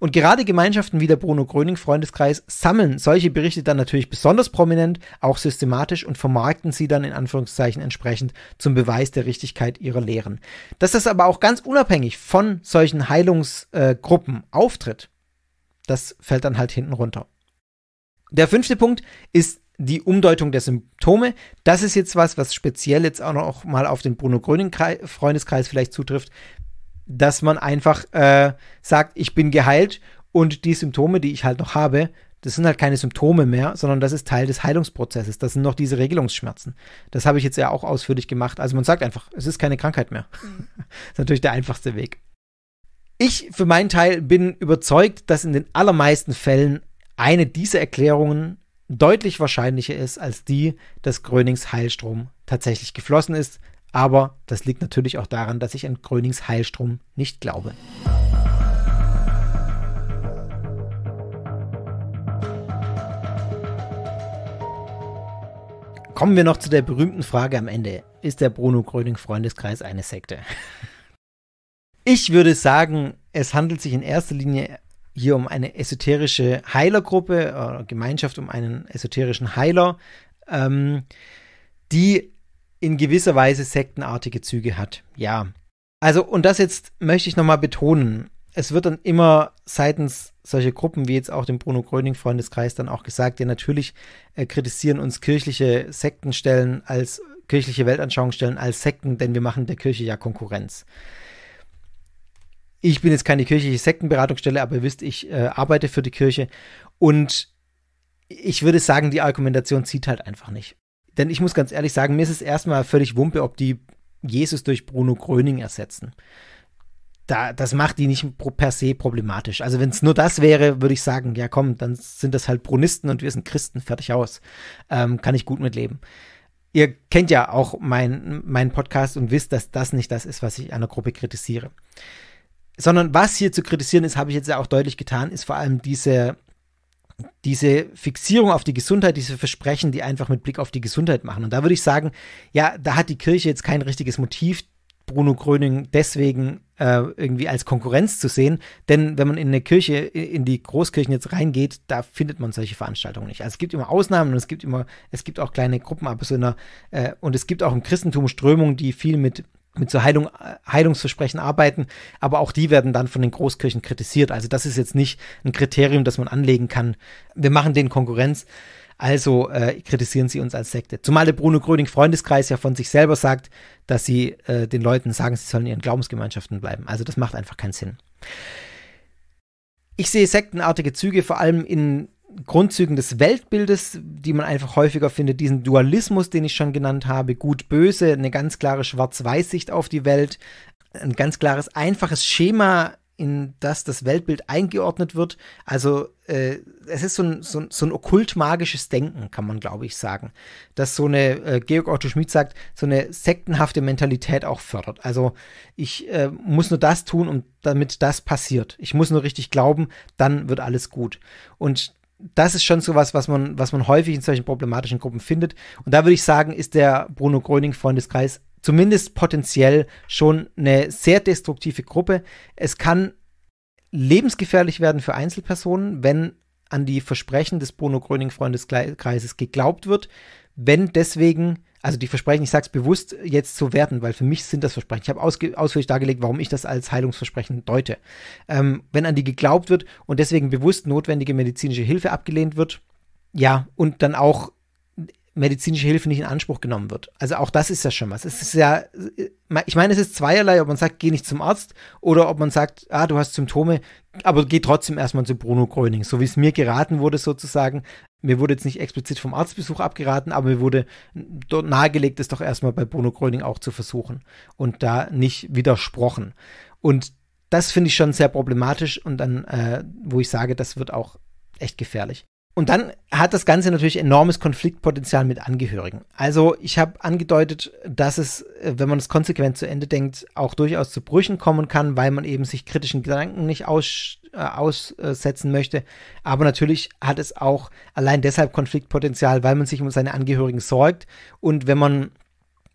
Und gerade Gemeinschaften wie der Bruno Gröning Freundeskreis sammeln solche Berichte dann natürlich besonders prominent, auch systematisch und vermarkten sie dann in Anführungszeichen entsprechend zum Beweis der Richtigkeit ihrer Lehren. Dass das aber auch ganz unabhängig von solchen Heilungsgruppen äh, auftritt, das fällt dann halt hinten runter. Der fünfte Punkt ist die Umdeutung der Symptome. Das ist jetzt was, was speziell jetzt auch noch mal auf den Bruno Gröning Freundeskreis vielleicht zutrifft dass man einfach äh, sagt, ich bin geheilt und die Symptome, die ich halt noch habe, das sind halt keine Symptome mehr, sondern das ist Teil des Heilungsprozesses. Das sind noch diese Regelungsschmerzen. Das habe ich jetzt ja auch ausführlich gemacht. Also man sagt einfach, es ist keine Krankheit mehr. Mhm. das ist natürlich der einfachste Weg. Ich für meinen Teil bin überzeugt, dass in den allermeisten Fällen eine dieser Erklärungen deutlich wahrscheinlicher ist als die, dass Grönings Heilstrom tatsächlich geflossen ist. Aber das liegt natürlich auch daran, dass ich an Grönings Heilstrom nicht glaube. Kommen wir noch zu der berühmten Frage am Ende. Ist der Bruno Gröning Freundeskreis eine Sekte? Ich würde sagen, es handelt sich in erster Linie hier um eine esoterische Heilergruppe, äh, Gemeinschaft um einen esoterischen Heiler, ähm, die in gewisser Weise sektenartige Züge hat. Ja. Also, und das jetzt möchte ich nochmal betonen. Es wird dann immer seitens solcher Gruppen wie jetzt auch dem Bruno Gröning Freundeskreis dann auch gesagt, ja natürlich äh, kritisieren uns kirchliche Sektenstellen als kirchliche Weltanschauungsstellen als Sekten, denn wir machen der Kirche ja Konkurrenz. Ich bin jetzt keine kirchliche Sektenberatungsstelle, aber ihr wisst, ich äh, arbeite für die Kirche und ich würde sagen, die Argumentation zieht halt einfach nicht. Denn ich muss ganz ehrlich sagen, mir ist es erstmal völlig Wumpe, ob die Jesus durch Bruno Gröning ersetzen. Da, das macht die nicht per se problematisch. Also wenn es nur das wäre, würde ich sagen, ja komm, dann sind das halt Brunisten und wir sind Christen, fertig aus. Ähm, kann ich gut mitleben. Ihr kennt ja auch meinen mein Podcast und wisst, dass das nicht das ist, was ich an der Gruppe kritisiere. Sondern was hier zu kritisieren ist, habe ich jetzt ja auch deutlich getan, ist vor allem diese diese Fixierung auf die Gesundheit, diese Versprechen, die einfach mit Blick auf die Gesundheit machen. Und da würde ich sagen, ja, da hat die Kirche jetzt kein richtiges Motiv, Bruno Gröning deswegen äh, irgendwie als Konkurrenz zu sehen. Denn wenn man in eine Kirche, in die Großkirchen jetzt reingeht, da findet man solche Veranstaltungen nicht. Also es gibt immer Ausnahmen und es gibt immer, es gibt auch kleine Gruppen, aber so in einer, äh, und es gibt auch im Christentum Strömungen, die viel mit mit so Heilung, Heilungsversprechen arbeiten, aber auch die werden dann von den Großkirchen kritisiert. Also das ist jetzt nicht ein Kriterium, das man anlegen kann. Wir machen denen Konkurrenz, also äh, kritisieren sie uns als Sekte. Zumal der Bruno Gröning Freundeskreis ja von sich selber sagt, dass sie äh, den Leuten sagen, sie sollen in ihren Glaubensgemeinschaften bleiben. Also das macht einfach keinen Sinn. Ich sehe sektenartige Züge vor allem in Grundzügen des Weltbildes, die man einfach häufiger findet, diesen Dualismus, den ich schon genannt habe, gut, böse, eine ganz klare Schwarz-Weiß-Sicht auf die Welt, ein ganz klares, einfaches Schema, in das das Weltbild eingeordnet wird. Also äh, es ist so ein, so, ein, so ein okkult-magisches Denken, kann man, glaube ich, sagen. Dass so eine, äh, Georg Otto Schmid sagt, so eine sektenhafte Mentalität auch fördert. Also ich äh, muss nur das tun, um, damit das passiert. Ich muss nur richtig glauben, dann wird alles gut. Und das ist schon so was, was man, was man häufig in solchen problematischen Gruppen findet. Und da würde ich sagen, ist der Bruno Gröning Freundeskreis zumindest potenziell schon eine sehr destruktive Gruppe. Es kann lebensgefährlich werden für Einzelpersonen, wenn an die Versprechen des Bruno Gröning Freundeskreises geglaubt wird, wenn deswegen also die Versprechen, ich sage es bewusst jetzt zu werten, weil für mich sind das Versprechen. Ich habe ausführlich dargelegt, warum ich das als Heilungsversprechen deute. Ähm, wenn an die geglaubt wird und deswegen bewusst notwendige medizinische Hilfe abgelehnt wird, ja, und dann auch medizinische Hilfe nicht in Anspruch genommen wird. Also auch das ist ja schon was. Es ist ja, ich meine, es ist zweierlei, ob man sagt, geh nicht zum Arzt oder ob man sagt, ah, du hast Symptome, aber geh trotzdem erstmal zu Bruno Gröning. So wie es mir geraten wurde sozusagen. Mir wurde jetzt nicht explizit vom Arztbesuch abgeraten, aber mir wurde dort nahegelegt, es doch erstmal bei Bruno Gröning auch zu versuchen und da nicht widersprochen. Und das finde ich schon sehr problematisch und dann, äh, wo ich sage, das wird auch echt gefährlich. Und dann hat das Ganze natürlich enormes Konfliktpotenzial mit Angehörigen. Also ich habe angedeutet, dass es, äh, wenn man es konsequent zu Ende denkt, auch durchaus zu Brüchen kommen kann, weil man eben sich kritischen Gedanken nicht aus, äh, aussetzen möchte. Aber natürlich hat es auch allein deshalb Konfliktpotenzial, weil man sich um seine Angehörigen sorgt. Und wenn man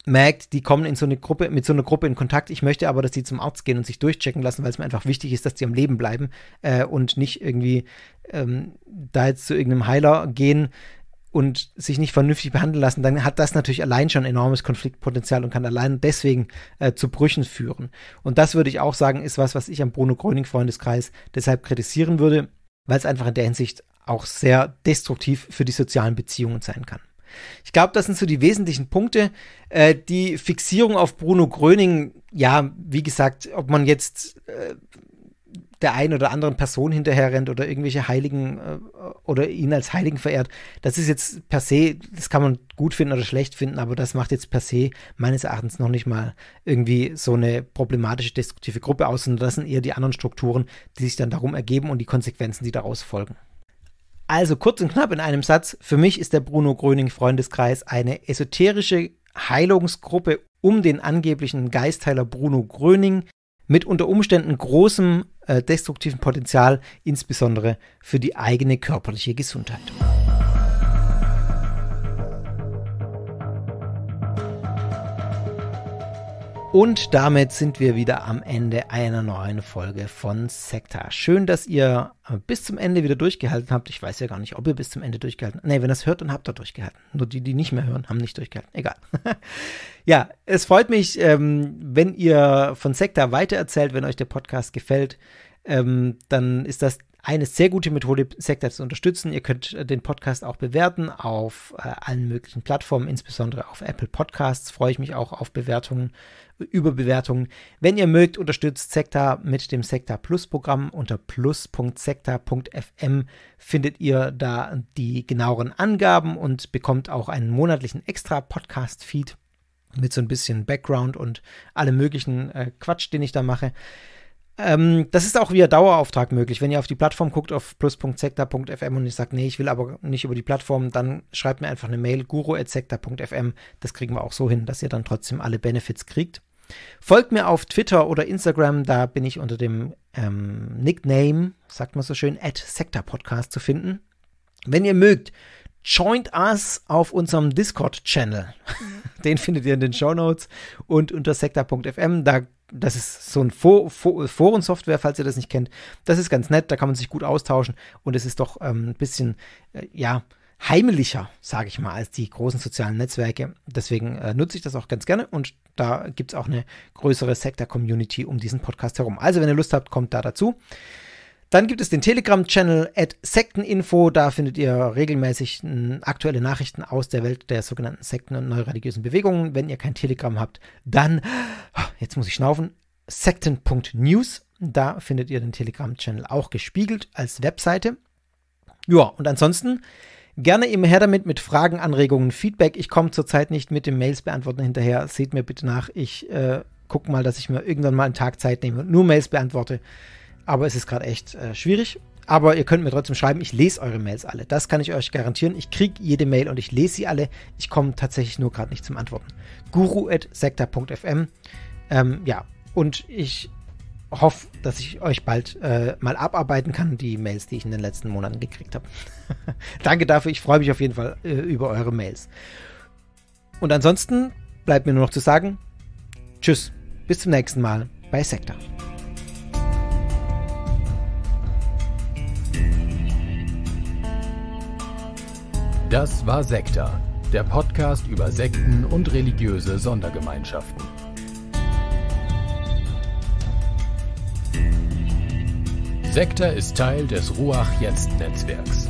merkt, die kommen in so eine Gruppe, mit so einer Gruppe in Kontakt. Ich möchte aber, dass die zum Arzt gehen und sich durchchecken lassen, weil es mir einfach wichtig ist, dass die am Leben bleiben äh, und nicht irgendwie ähm, da jetzt zu irgendeinem Heiler gehen und sich nicht vernünftig behandeln lassen, dann hat das natürlich allein schon enormes Konfliktpotenzial und kann allein deswegen äh, zu Brüchen führen. Und das würde ich auch sagen, ist was, was ich am Bruno Gröning Freundeskreis deshalb kritisieren würde, weil es einfach in der Hinsicht auch sehr destruktiv für die sozialen Beziehungen sein kann. Ich glaube, das sind so die wesentlichen Punkte. Äh, die Fixierung auf Bruno Gröning, ja, wie gesagt, ob man jetzt äh, der einen oder anderen Person hinterher rennt oder irgendwelche Heiligen äh, oder ihn als Heiligen verehrt, das ist jetzt per se, das kann man gut finden oder schlecht finden, aber das macht jetzt per se meines Erachtens noch nicht mal irgendwie so eine problematische, destruktive Gruppe aus, sondern das sind eher die anderen Strukturen, die sich dann darum ergeben und die Konsequenzen, die daraus folgen. Also kurz und knapp in einem Satz, für mich ist der Bruno Gröning Freundeskreis eine esoterische Heilungsgruppe um den angeblichen Geistheiler Bruno Gröning mit unter Umständen großem äh, destruktiven Potenzial, insbesondere für die eigene körperliche Gesundheit. Und damit sind wir wieder am Ende einer neuen Folge von Sekta. Schön, dass ihr äh, bis zum Ende wieder durchgehalten habt. Ich weiß ja gar nicht, ob ihr bis zum Ende durchgehalten habt. Nee, wenn ihr es hört, dann habt ihr durchgehalten. Nur die, die nicht mehr hören, haben nicht durchgehalten. Egal. ja, es freut mich, ähm, wenn ihr von Sekta weitererzählt, wenn euch der Podcast gefällt. Ähm, dann ist das eine sehr gute Methode, Sekta zu unterstützen. Ihr könnt äh, den Podcast auch bewerten auf äh, allen möglichen Plattformen, insbesondere auf Apple Podcasts. Freue ich mich auch auf Bewertungen. Überbewertungen. Wenn ihr mögt, unterstützt Sekta mit dem Sekta Plus Programm. Unter plus.sekta.fm findet ihr da die genaueren Angaben und bekommt auch einen monatlichen extra Podcast-Feed mit so ein bisschen Background und allem möglichen äh, Quatsch, den ich da mache. Ähm, das ist auch via Dauerauftrag möglich. Wenn ihr auf die Plattform guckt, auf plus.sekta.fm und ich sage, nee, ich will aber nicht über die Plattform, dann schreibt mir einfach eine Mail, guru.sekta.fm. Das kriegen wir auch so hin, dass ihr dann trotzdem alle Benefits kriegt. Folgt mir auf Twitter oder Instagram, da bin ich unter dem ähm, Nickname, sagt man so schön, at Sekta zu finden. Wenn ihr mögt, joint us auf unserem Discord-Channel. Mhm. den findet ihr in den Show Notes und unter sekta.fm. Da das ist so ein For For Forensoftware, falls ihr das nicht kennt. Das ist ganz nett, da kann man sich gut austauschen und es ist doch ähm, ein bisschen, äh, ja, heimlicher, sage ich mal, als die großen sozialen Netzwerke. Deswegen äh, nutze ich das auch ganz gerne und da gibt es auch eine größere Sektor-Community um diesen Podcast herum. Also, wenn ihr Lust habt, kommt da dazu. Dann gibt es den Telegram-Channel at Sekteninfo. Da findet ihr regelmäßig aktuelle Nachrichten aus der Welt der sogenannten Sekten und neureligiösen Bewegungen. Wenn ihr kein Telegram habt, dann, jetzt muss ich schnaufen, sekten.news. Da findet ihr den Telegram-Channel auch gespiegelt als Webseite. Ja, und ansonsten gerne immer her damit mit Fragen, Anregungen, Feedback. Ich komme zurzeit nicht mit den Mails beantworten hinterher. Seht mir bitte nach. Ich äh, gucke mal, dass ich mir irgendwann mal einen Tag Zeit nehme und nur Mails beantworte. Aber es ist gerade echt äh, schwierig. Aber ihr könnt mir trotzdem schreiben, ich lese eure Mails alle. Das kann ich euch garantieren. Ich kriege jede Mail und ich lese sie alle. Ich komme tatsächlich nur gerade nicht zum Antworten. guru.sekta.fm. Ähm, ja, und ich hoffe, dass ich euch bald äh, mal abarbeiten kann, die Mails, die ich in den letzten Monaten gekriegt habe. Danke dafür. Ich freue mich auf jeden Fall äh, über eure Mails. Und ansonsten bleibt mir nur noch zu sagen, tschüss, bis zum nächsten Mal bei Sekta. Das war Sekta, der Podcast über Sekten und religiöse Sondergemeinschaften. Sekta ist Teil des Ruach Jetzt Netzwerks.